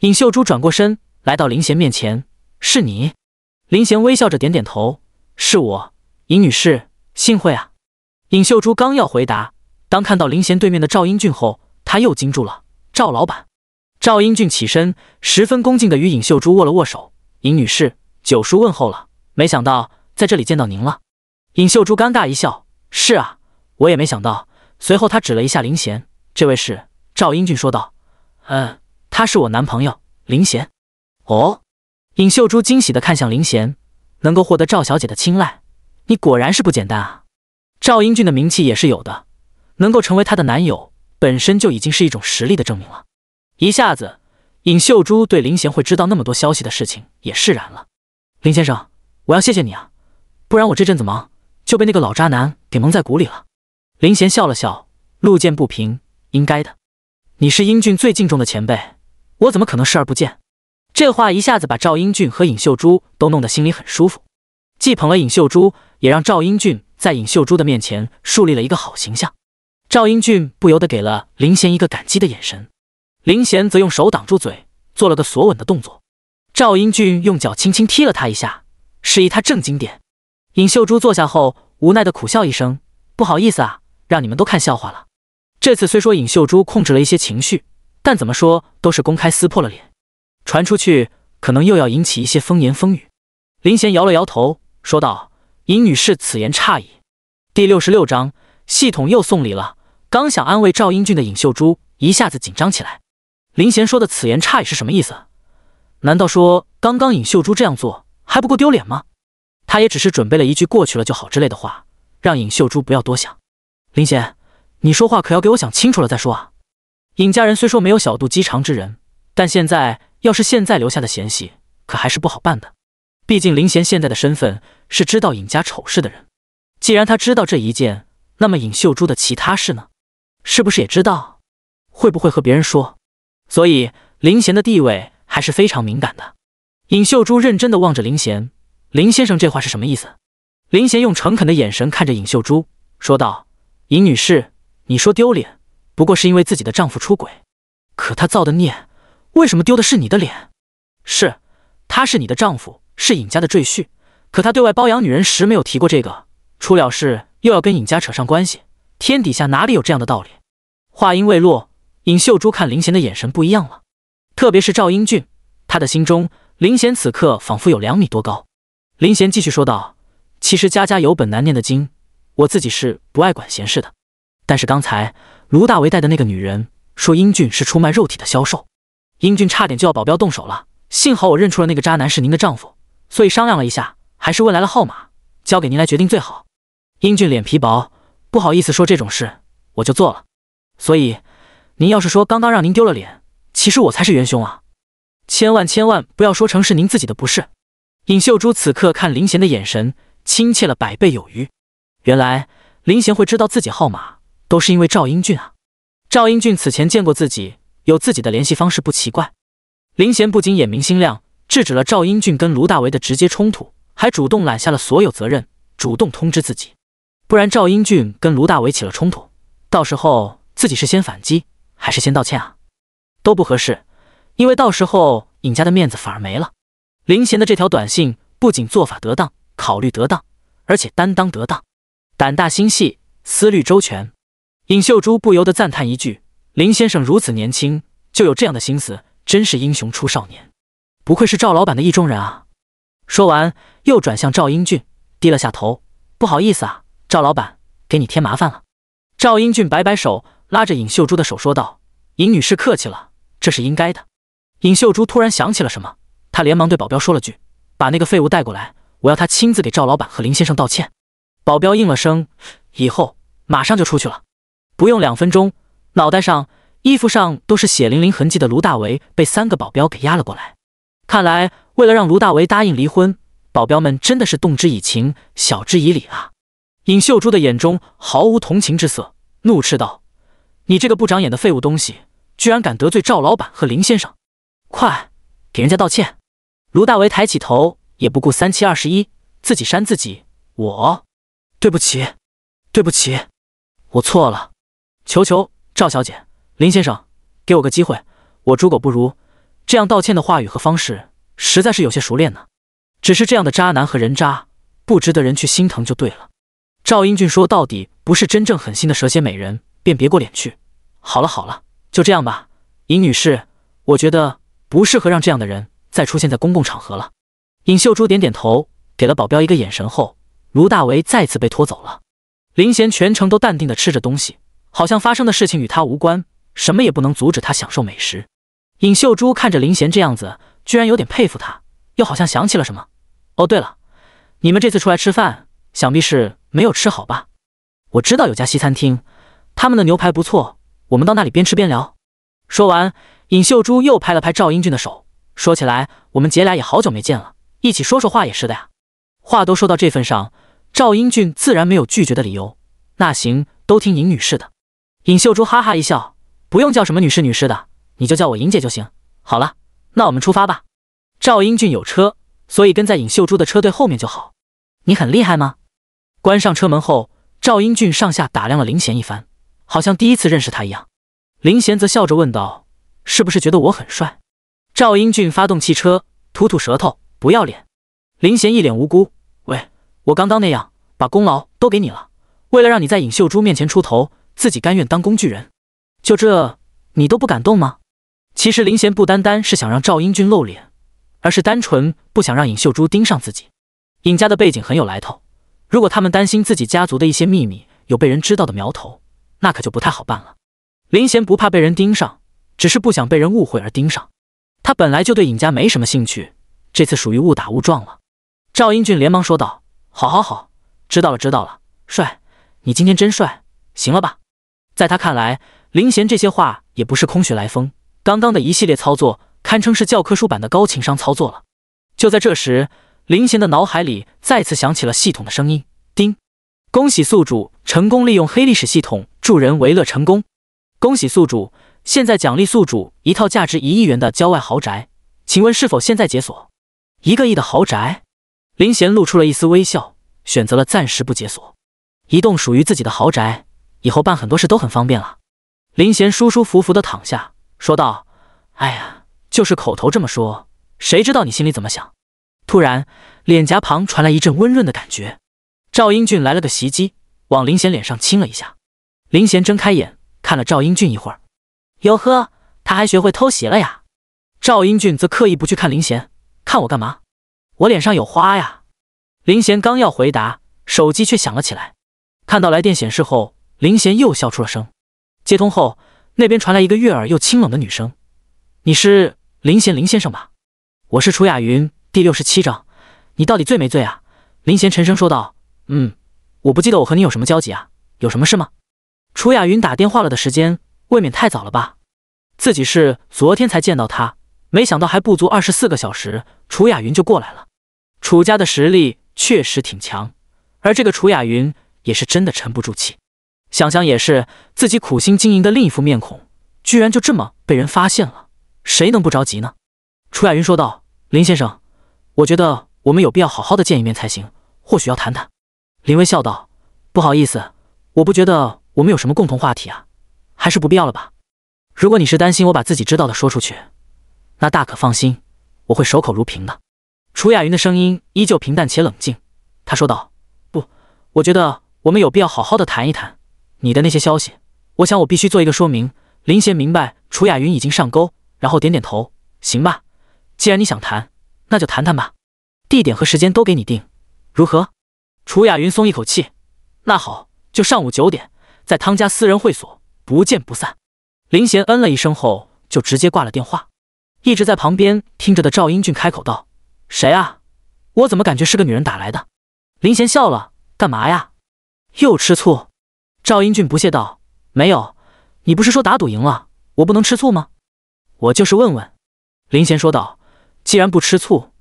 尹秀珠转过身，来到林贤面前：“是你？”林贤微笑着点点头：“是我，尹女士，幸会啊。”尹秀珠刚要回答，当看到林贤对面的赵英俊后，她又惊住了。赵老板，赵英俊起身，十分恭敬地与尹秀珠握了握手。尹女士，九叔问候了。没想到在这里见到您了。尹秀珠尴尬一笑：“是啊，我也没想到。”随后他指了一下林贤：“这位是赵英俊。”说道：“嗯，他是我男朋友，林贤。”哦，尹秀珠惊喜地看向林贤：“能够获得赵小姐的青睐，你果然是不简单啊！赵英俊的名气也是有的，能够成为她的男友。”本身就已经是一种实力的证明了。一下子，尹秀珠对林贤会知道那么多消息的事情也释然了。林先生，我要谢谢你啊，不然我这阵子忙就被那个老渣男给蒙在鼓里了。林贤笑了笑，路见不平，应该的。你是英俊最敬重的前辈，我怎么可能视而不见？这话一下子把赵英俊和尹秀珠都弄得心里很舒服，既捧了尹秀珠，也让赵英俊在尹秀珠的面前树立了一个好形象。赵英俊不由得给了林贤一个感激的眼神，林贤则用手挡住嘴，做了个索吻的动作。赵英俊用脚轻轻踢了他一下，示意他正经点。尹秀珠坐下后，无奈的苦笑一声：“不好意思啊，让你们都看笑话了。”这次虽说尹秀珠控制了一些情绪，但怎么说都是公开撕破了脸，传出去可能又要引起一些风言风语。林贤摇了摇头，说道：“尹女士，此言差矣。”第六十六章。系统又送礼了，刚想安慰赵英俊的尹秀珠一下子紧张起来。林贤说的此言差矣是什么意思？难道说刚刚尹秀珠这样做还不够丢脸吗？他也只是准备了一句过去了就好之类的话，让尹秀珠不要多想。林贤，你说话可要给我想清楚了再说啊！尹家人虽说没有小肚鸡肠之人，但现在要是现在留下的嫌隙，可还是不好办的。毕竟林贤现在的身份是知道尹家丑事的人，既然他知道这一件。那么尹秀珠的其他事呢？是不是也知道？会不会和别人说？所以林贤的地位还是非常敏感的。尹秀珠认真的望着林贤，林先生这话是什么意思？林贤用诚恳的眼神看着尹秀珠，说道：“尹女士，你说丢脸，不过是因为自己的丈夫出轨。可他造的孽，为什么丢的是你的脸？是，他是你的丈夫，是尹家的赘婿。可他对外包养女人时没有提过这个，出了事。”又要跟尹家扯上关系，天底下哪里有这样的道理？话音未落，尹秀珠看林贤的眼神不一样了，特别是赵英俊，他的心中林贤此刻仿佛有两米多高。林贤继续说道：“其实家家有本难念的经，我自己是不爱管闲事的。但是刚才卢大为带的那个女人说英俊是出卖肉体的销售，英俊差点就要保镖动手了，幸好我认出了那个渣男是您的丈夫，所以商量了一下，还是问来了号码，交给您来决定最好。”英俊脸皮薄，不好意思说这种事，我就做了。所以，您要是说刚刚让您丢了脸，其实我才是元凶啊！千万千万不要说成是您自己的不是。尹秀珠此刻看林贤的眼神亲切了百倍有余。原来林贤会知道自己号码，都是因为赵英俊啊。赵英俊此前见过自己，有自己的联系方式不奇怪。林贤不仅眼明心亮，制止了赵英俊跟卢大为的直接冲突，还主动揽下了所有责任，主动通知自己。不然赵英俊跟卢大伟起了冲突，到时候自己是先反击还是先道歉啊？都不合适，因为到时候尹家的面子反而没了。林贤的这条短信不仅做法得当、考虑得当，而且担当得当，胆大心细，思虑周全。尹秀珠不由得赞叹一句：“林先生如此年轻就有这样的心思，真是英雄出少年，不愧是赵老板的意中人啊！”说完，又转向赵英俊，低了下头：“不好意思啊。”赵老板，给你添麻烦了。赵英俊摆摆手，拉着尹秀珠的手说道：“尹女士，客气了，这是应该的。”尹秀珠突然想起了什么，她连忙对保镖说了句：“把那个废物带过来，我要他亲自给赵老板和林先生道歉。”保镖应了声，以后马上就出去了。不用两分钟，脑袋上、衣服上都是血淋淋痕迹的卢大为被三个保镖给压了过来。看来，为了让卢大为答应离婚，保镖们真的是动之以情，晓之以理啊。尹秀珠的眼中毫无同情之色，怒斥道：“你这个不长眼的废物东西，居然敢得罪赵老板和林先生！快给人家道歉！”卢大为抬起头，也不顾三七二十一，自己扇自己：“我，对不起，对不起，我错了。求求赵小姐、林先生，给我个机会。我猪狗不如，这样道歉的话语和方式，实在是有些熟练呢。只是这样的渣男和人渣，不值得人去心疼，就对了。”赵英俊说：“到底不是真正狠心的蛇蝎美人，便别过脸去。好了好了，就这样吧，尹女士，我觉得不适合让这样的人再出现在公共场合了。”尹秀珠点点头，给了保镖一个眼神后，卢大为再次被拖走了。林贤全程都淡定地吃着东西，好像发生的事情与他无关，什么也不能阻止他享受美食。尹秀珠看着林贤这样子，居然有点佩服他，又好像想起了什么。哦，对了，你们这次出来吃饭，想必是……没有吃好吧？我知道有家西餐厅，他们的牛排不错，我们到那里边吃边聊。说完，尹秀珠又拍了拍赵英俊的手，说起来，我们姐俩也好久没见了，一起说说话也是的呀。话都说到这份上，赵英俊自然没有拒绝的理由。那行，都听尹女士的。尹秀珠哈哈一笑，不用叫什么女士女士的，你就叫我尹姐就行。好了，那我们出发吧。赵英俊有车，所以跟在尹秀珠的车队后面就好。你很厉害吗？关上车门后，赵英俊上下打量了林贤一番，好像第一次认识他一样。林贤则笑着问道：“是不是觉得我很帅？”赵英俊发动汽车，吐吐舌头，不要脸。林贤一脸无辜：“喂，我刚刚那样，把功劳都给你了，为了让你在尹秀珠面前出头，自己甘愿当工具人。就这，你都不敢动吗？”其实林贤不单单是想让赵英俊露脸，而是单纯不想让尹秀珠盯上自己。尹家的背景很有来头。如果他们担心自己家族的一些秘密有被人知道的苗头，那可就不太好办了。林贤不怕被人盯上，只是不想被人误会而盯上。他本来就对尹家没什么兴趣，这次属于误打误撞了。赵英俊连忙说道：“好，好，好，知道了，知道了。帅，你今天真帅，行了吧？”在他看来，林贤这些话也不是空穴来风。刚刚的一系列操作，堪称是教科书版的高情商操作了。就在这时。林贤的脑海里再次响起了系统的声音：“叮，恭喜宿主成功利用黑历史系统助人为乐成功，恭喜宿主！现在奖励宿主一套价值一亿元的郊外豪宅，请问是否现在解锁？一个亿的豪宅？”林贤露出了一丝微笑，选择了暂时不解锁。一栋属于自己的豪宅，以后办很多事都很方便了。林贤舒舒服服的躺下，说道：“哎呀，就是口头这么说，谁知道你心里怎么想？”突然，脸颊旁传来一阵温润的感觉，赵英俊来了个袭击，往林贤脸上亲了一下。林贤睁开眼，看了赵英俊一会儿，哟呵，他还学会偷袭了呀！赵英俊则刻意不去看林贤，看我干嘛？我脸上有花呀！林贤刚要回答，手机却响了起来。看到来电显示后，林贤又笑出了声。接通后，那边传来一个悦耳又清冷的女声：“你是林贤林先生吧？我是楚雅云。”第六十七章，你到底醉没醉啊？林贤沉声说道：“嗯，我不记得我和你有什么交集啊，有什么事吗？”楚雅云打电话了的时间未免太早了吧？自己是昨天才见到他，没想到还不足二十四个小时，楚雅云就过来了。楚家的实力确实挺强，而这个楚雅云也是真的沉不住气。想想也是，自己苦心经营的另一副面孔，居然就这么被人发现了，谁能不着急呢？楚雅云说道：“林先生。”我觉得我们有必要好好的见一面才行，或许要谈谈。”林威笑道，“不好意思，我不觉得我们有什么共同话题啊，还是不必要了吧？如果你是担心我把自己知道的说出去，那大可放心，我会守口如瓶的。”楚雅云的声音依旧平淡且冷静，她说道：“不，我觉得我们有必要好好的谈一谈你的那些消息。我想我必须做一个说明。”林贤明白楚雅云已经上钩，然后点点头：“行吧，既然你想谈。”那就谈谈吧，地点和时间都给你定，如何？楚雅云松一口气，那好，就上午九点，在汤家私人会所，不见不散。林贤嗯了一声后，就直接挂了电话。一直在旁边听着的赵英俊开口道：“谁啊？我怎么感觉是个女人打来的？”林贤笑了：“干嘛呀？又吃醋？”赵英俊不屑道：“没有，你不是说打赌赢了，我不能吃醋吗？我就是问问。”林贤说道。既然不吃醋，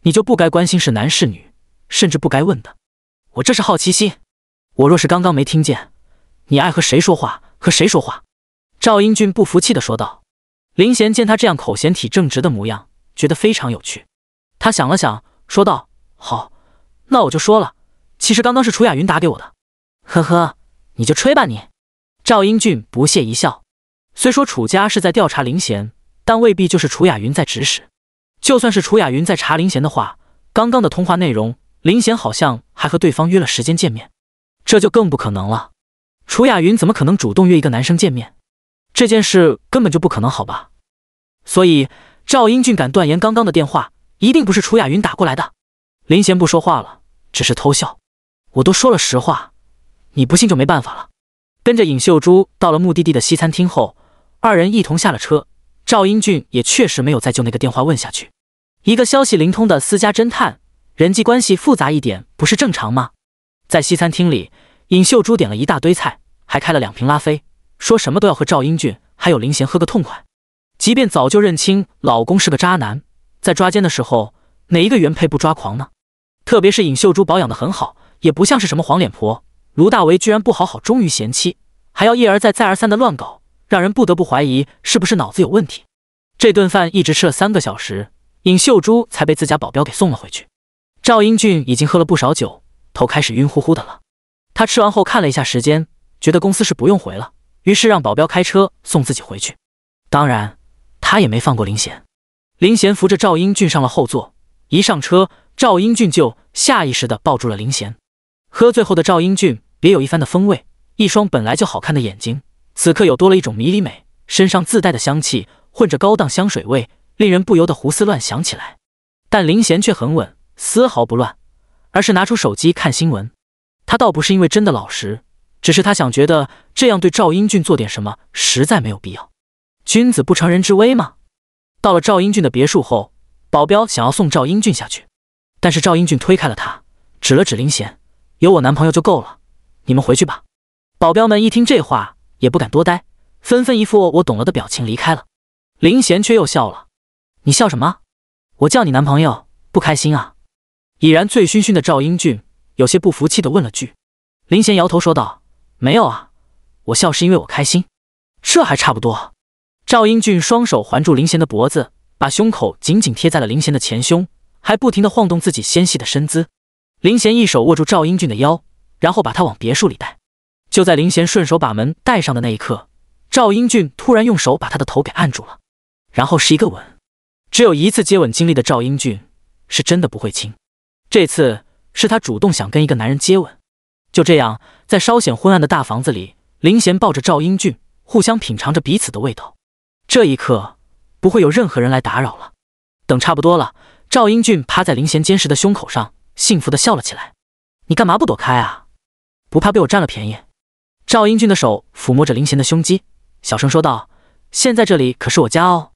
你就不该关心是男是女，甚至不该问的。我这是好奇心。我若是刚刚没听见，你爱和谁说话，和谁说话？赵英俊不服气地说道。林贤见他这样口嫌体正直的模样，觉得非常有趣。他想了想，说道：“好，那我就说了。其实刚刚是楚雅云打给我的。”呵呵，你就吹吧你。赵英俊不屑一笑。虽说楚家是在调查林贤，但未必就是楚雅云在指使。就算是楚雅云在查林贤的话，刚刚的通话内容，林贤好像还和对方约了时间见面，这就更不可能了。楚雅云怎么可能主动约一个男生见面？这件事根本就不可能，好吧？所以赵英俊敢断言，刚刚的电话一定不是楚雅云打过来的。林贤不说话了，只是偷笑。我都说了实话，你不信就没办法了。跟着尹秀珠到了目的地的西餐厅后，二人一同下了车。赵英俊也确实没有再就那个电话问下去。一个消息灵通的私家侦探，人际关系复杂一点不是正常吗？在西餐厅里，尹秀珠点了一大堆菜，还开了两瓶拉菲，说什么都要和赵英俊还有林贤喝个痛快。即便早就认清老公是个渣男，在抓奸的时候，哪一个原配不抓狂呢？特别是尹秀珠保养的很好，也不像是什么黄脸婆。卢大为居然不好好忠于贤妻，还要一而再再而三的乱搞。让人不得不怀疑是不是脑子有问题。这顿饭一直吃了三个小时，尹秀珠才被自家保镖给送了回去。赵英俊已经喝了不少酒，头开始晕乎乎的了。他吃完后看了一下时间，觉得公司是不用回了，于是让保镖开车送自己回去。当然，他也没放过林贤。林贤扶着赵英俊上了后座，一上车，赵英俊就下意识地抱住了林贤。喝醉后的赵英俊别有一番的风味，一双本来就好看的眼睛。此刻又多了一种迷离美，身上自带的香气混着高档香水味，令人不由得胡思乱想起来。但林贤却很稳，丝毫不乱，而是拿出手机看新闻。他倒不是因为真的老实，只是他想觉得这样对赵英俊做点什么实在没有必要，君子不成人之危吗？到了赵英俊的别墅后，保镖想要送赵英俊下去，但是赵英俊推开了他，指了指林贤：“有我男朋友就够了，你们回去吧。”保镖们一听这话。也不敢多待，纷纷一副我懂了的表情离开了。林贤却又笑了：“你笑什么？我叫你男朋友，不开心啊？”已然醉醺醺的赵英俊有些不服气的问了句。林贤摇头说道：“没有啊，我笑是因为我开心。”这还差不多。赵英俊双手环住林贤的脖子，把胸口紧紧贴在了林贤的前胸，还不停的晃动自己纤细的身姿。林贤一手握住赵英俊的腰，然后把他往别墅里带。就在林贤顺手把门带上的那一刻，赵英俊突然用手把他的头给按住了，然后是一个吻。只有一次接吻经历的赵英俊是真的不会亲。这次是他主动想跟一个男人接吻。就这样，在稍显昏暗的大房子里，林贤抱着赵英俊，互相品尝着彼此的味道。这一刻，不会有任何人来打扰了。等差不多了，赵英俊趴在林贤坚实的胸口上，幸福的笑了起来。你干嘛不躲开啊？不怕被我占了便宜？赵英俊的手抚摸着林贤的胸肌，小声说道：“现在这里可是我家哦。”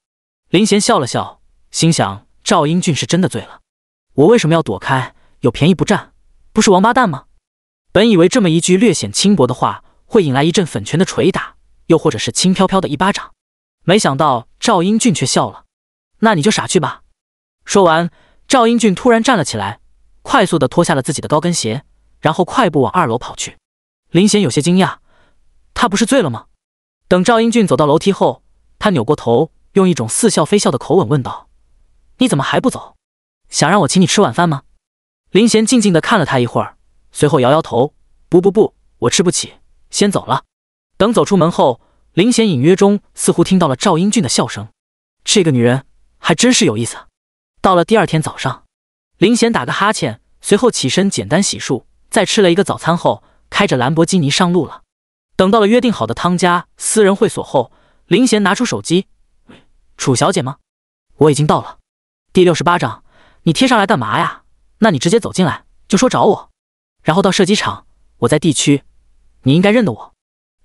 林贤笑了笑，心想：“赵英俊是真的醉了，我为什么要躲开？有便宜不占，不是王八蛋吗？”本以为这么一句略显轻薄的话会引来一阵粉拳的捶打，又或者是轻飘飘的一巴掌，没想到赵英俊却笑了：“那你就傻去吧。”说完，赵英俊突然站了起来，快速的脱下了自己的高跟鞋，然后快步往二楼跑去。林贤有些惊讶。他不是醉了吗？等赵英俊走到楼梯后，他扭过头，用一种似笑非笑的口吻问道：“你怎么还不走？想让我请你吃晚饭吗？”林贤静静的看了他一会儿，随后摇摇头：“不不不，我吃不起，先走了。”等走出门后，林贤隐约中似乎听到了赵英俊的笑声。这个女人还真是有意思。到了第二天早上，林贤打个哈欠，随后起身简单洗漱，在吃了一个早餐后，开着兰博基尼上路了。等到了约定好的汤家私人会所后，林贤拿出手机：“楚小姐吗？我已经到了。”第六十八章，你贴上来干嘛呀？那你直接走进来就说找我，然后到射击场，我在 D 区，你应该认得我。”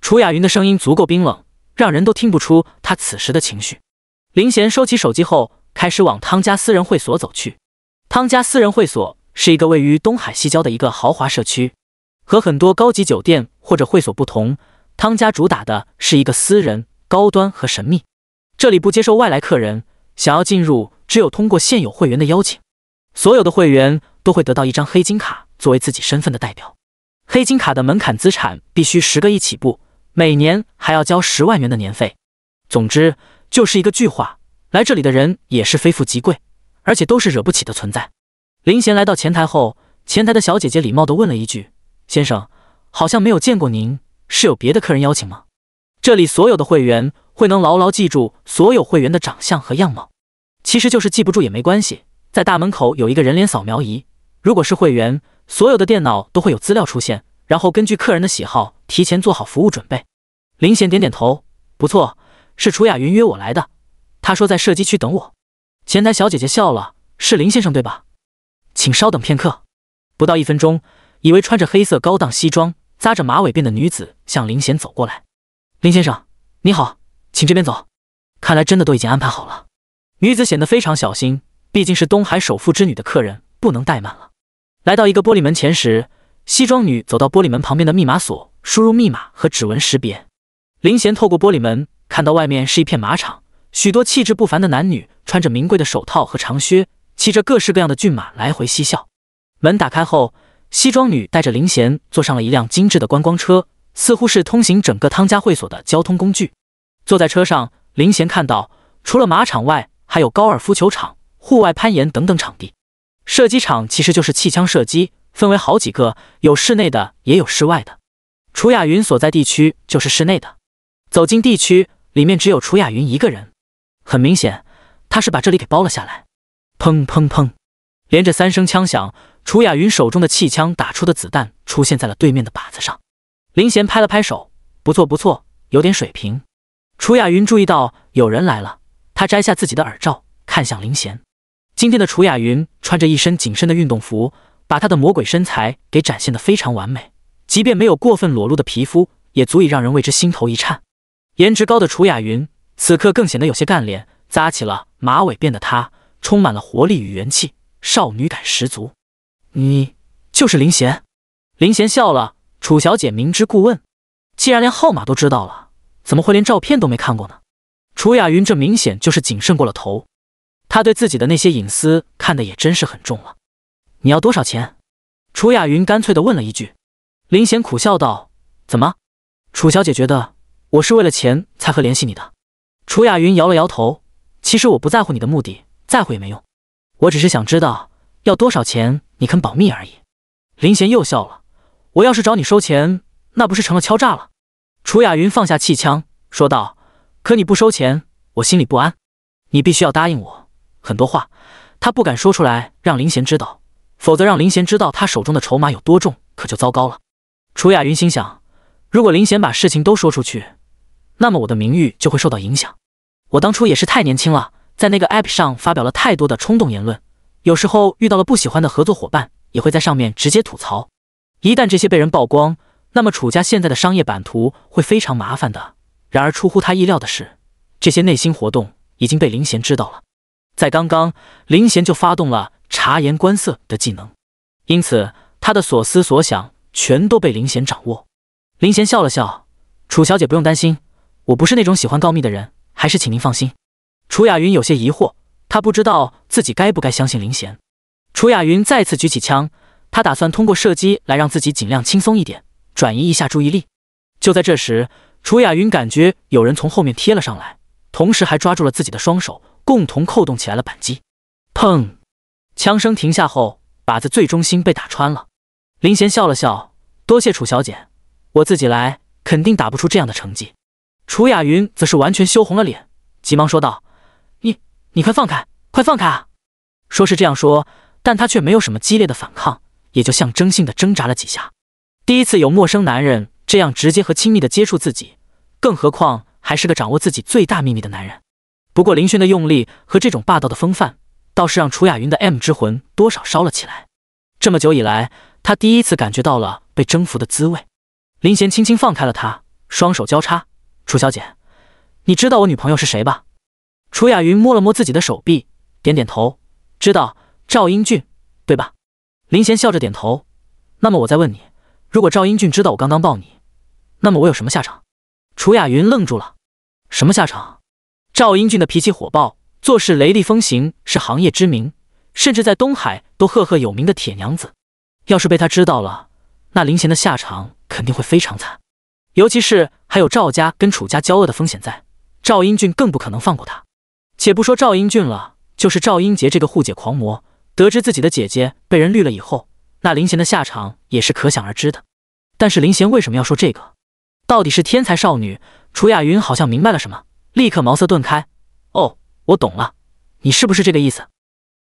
楚雅云的声音足够冰冷，让人都听不出她此时的情绪。林贤收起手机后，开始往汤家私人会所走去。汤家私人会所是一个位于东海西郊的一个豪华社区。和很多高级酒店或者会所不同，汤家主打的是一个私人、高端和神秘。这里不接受外来客人，想要进入，只有通过现有会员的邀请。所有的会员都会得到一张黑金卡作为自己身份的代表。黑金卡的门槛资产必须十个亿起步，每年还要交十万元的年费。总之，就是一个巨化。来这里的人也是非富即贵，而且都是惹不起的存在。林贤来到前台后，前台的小姐姐礼貌地问了一句。先生，好像没有见过您，是有别的客人邀请吗？这里所有的会员会能牢牢记住所有会员的长相和样貌，其实就是记不住也没关系，在大门口有一个人脸扫描仪，如果是会员，所有的电脑都会有资料出现，然后根据客人的喜好提前做好服务准备。林贤点点头，不错，是楚雅云约我来的，她说在射击区等我。前台小姐姐笑了，是林先生对吧？请稍等片刻，不到一分钟。以为穿着黑色高档西装、扎着马尾辫的女子向林贤走过来。林先生，你好，请这边走。看来真的都已经安排好了。女子显得非常小心，毕竟是东海首富之女的客人，不能怠慢了。来到一个玻璃门前时，西装女走到玻璃门旁边的密码锁，输入密码和指纹识别。林贤透过玻璃门看到外面是一片马场，许多气质不凡的男女穿着名贵的手套和长靴，骑着各式各样的骏马来回嬉笑。门打开后。西装女带着林贤坐上了一辆精致的观光车，似乎是通行整个汤家会所的交通工具。坐在车上，林贤看到除了马场外，还有高尔夫球场、户外攀岩等等场地。射击场其实就是气枪射击，分为好几个，有室内的也有室外的。楚雅云所在地区就是室内的。走进地区，里面只有楚雅云一个人。很明显，他是把这里给包了下来。砰砰砰，连着三声枪响。楚雅云手中的气枪打出的子弹出现在了对面的靶子上，林贤拍了拍手，不错不错，有点水平。楚雅云注意到有人来了，她摘下自己的耳罩，看向林贤。今天的楚雅云穿着一身紧身的运动服，把她的魔鬼身材给展现得非常完美，即便没有过分裸露的皮肤，也足以让人为之心头一颤。颜值高的楚雅云此刻更显得有些干练，扎起了马尾辫的她充满了活力与元气，少女感十足。你就是林贤。林贤笑了。楚小姐明知故问，既然连号码都知道了，怎么会连照片都没看过呢？楚雅云这明显就是谨慎过了头，她对自己的那些隐私看得也真是很重了。你要多少钱？楚雅云干脆的问了一句。林贤苦笑道：“怎么，楚小姐觉得我是为了钱才会联系你的？”楚雅云摇了摇头：“其实我不在乎你的目的，在乎也没用。我只是想知道要多少钱。”你肯保密而已。林贤又笑了。我要是找你收钱，那不是成了敲诈了？楚雅云放下气枪，说道：“可你不收钱，我心里不安。你必须要答应我很多话。”他不敢说出来让林贤知道，否则让林贤知道他手中的筹码有多重，可就糟糕了。楚雅云心想，如果林贤把事情都说出去，那么我的名誉就会受到影响。我当初也是太年轻了，在那个 App 上发表了太多的冲动言论。有时候遇到了不喜欢的合作伙伴，也会在上面直接吐槽。一旦这些被人曝光，那么楚家现在的商业版图会非常麻烦的。然而出乎他意料的是，这些内心活动已经被林贤知道了。在刚刚，林贤就发动了察言观色的技能，因此他的所思所想全都被林贤掌握。林贤笑了笑：“楚小姐不用担心，我不是那种喜欢告密的人，还是请您放心。”楚雅云有些疑惑。他不知道自己该不该相信林贤。楚雅云再次举起枪，他打算通过射击来让自己尽量轻松一点，转移一下注意力。就在这时，楚雅云感觉有人从后面贴了上来，同时还抓住了自己的双手，共同扣动起来了扳机。砰！枪声停下后，靶子最中心被打穿了。林贤笑了笑，多谢楚小姐，我自己来肯定打不出这样的成绩。楚雅云则是完全羞红了脸，急忙说道。你快放开，快放开啊！说是这样说，但他却没有什么激烈的反抗，也就象征性的挣扎了几下。第一次有陌生男人这样直接和亲密的接触自己，更何况还是个掌握自己最大秘密的男人。不过林轩的用力和这种霸道的风范，倒是让楚雅云的 M 之魂多少烧了起来。这么久以来，他第一次感觉到了被征服的滋味。林贤轻轻放开了他，双手交叉：“楚小姐，你知道我女朋友是谁吧？”楚雅云摸了摸自己的手臂，点点头，知道赵英俊，对吧？林贤笑着点头。那么我再问你，如果赵英俊知道我刚刚抱你，那么我有什么下场？楚雅云愣住了。什么下场？赵英俊的脾气火爆，做事雷厉风行，是行业之名，甚至在东海都赫赫有名的铁娘子。要是被他知道了，那林贤的下场肯定会非常惨。尤其是还有赵家跟楚家交恶的风险在，赵英俊更不可能放过他。且不说赵英俊了，就是赵英杰这个护姐狂魔，得知自己的姐姐被人绿了以后，那林贤的下场也是可想而知的。但是林贤为什么要说这个？到底是天才少女楚雅云好像明白了什么，立刻茅塞顿开。哦，我懂了，你是不是这个意思？